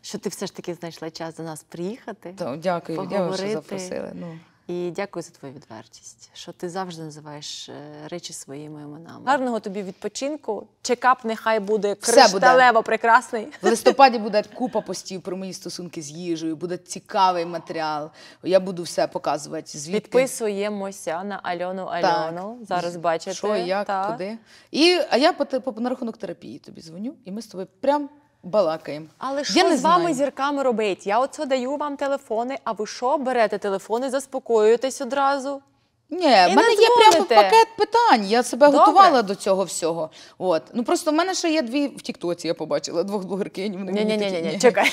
Що ти все ж таки знайшла час до нас приїхати? То, дякую, поговорити. я вже запросила. Ну. І дякую за твою відвертість, що ти завжди називаєш е, речі своїми іменами. Гарного тобі відпочинку. Чекап, нехай буде кришталево прекрасний. В листопаді буде купа постів про мої стосунки з їжею, буде цікавий матеріал. Я буду все показувати. Звідки підписуємося на Альону Альону. Так. Зараз бачите. Що, як, Та. куди. І а я по, по на рахунок терапії тобі дзвоню, і ми з тобою прям балакаємо. Але що я з вами зірками робить? Я оце даю вам телефони, а ви що берете телефони, заспокоюєтесь одразу? Ні, в мене є прямо пакет питань. Я себе Добре. готувала до цього всього. От. Ну просто в мене ще є дві в Тіктоці, я побачила двох блогеркинь. Ні, ні, ні, ні, ні, чекай.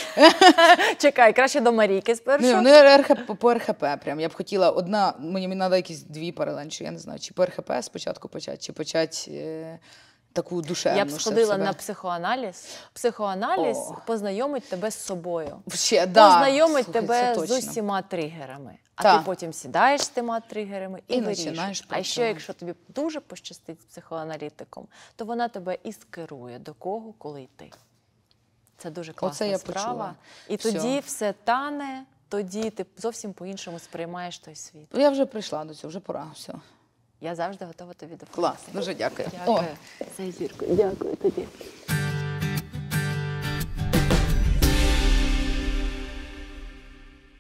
чекай, краще до Марійки ну, спершу. Ні, ну, вони РХП, по РХП. Прям. Я б хотіла одна, мені треба якісь дві паралельні, я не знаю, чи по РХП спочатку почати, чи почати. Е, Таку душевну. Я б сходила на психоаналіз. Психоаналіз О. познайомить тебе з собою. Ще, да. Познайомить Слухай, тебе з усіма тригерами. А Та. ти потім сідаєш з тими тригерами і, і вирішуєш. А ще якщо тобі дуже пощастить з психоаналітиком, то вона тебе і скерує до кого, коли йти. Це дуже класна Оце справа. я справа. І все. тоді все тане, тоді ти зовсім по-іншому сприймаєш той світ. Я вже прийшла до цього, вже пора. все. Я завжди готова тобі допомогти. Клас, дуже дякую. Дякую. О. Це зірко. Дякую тобі.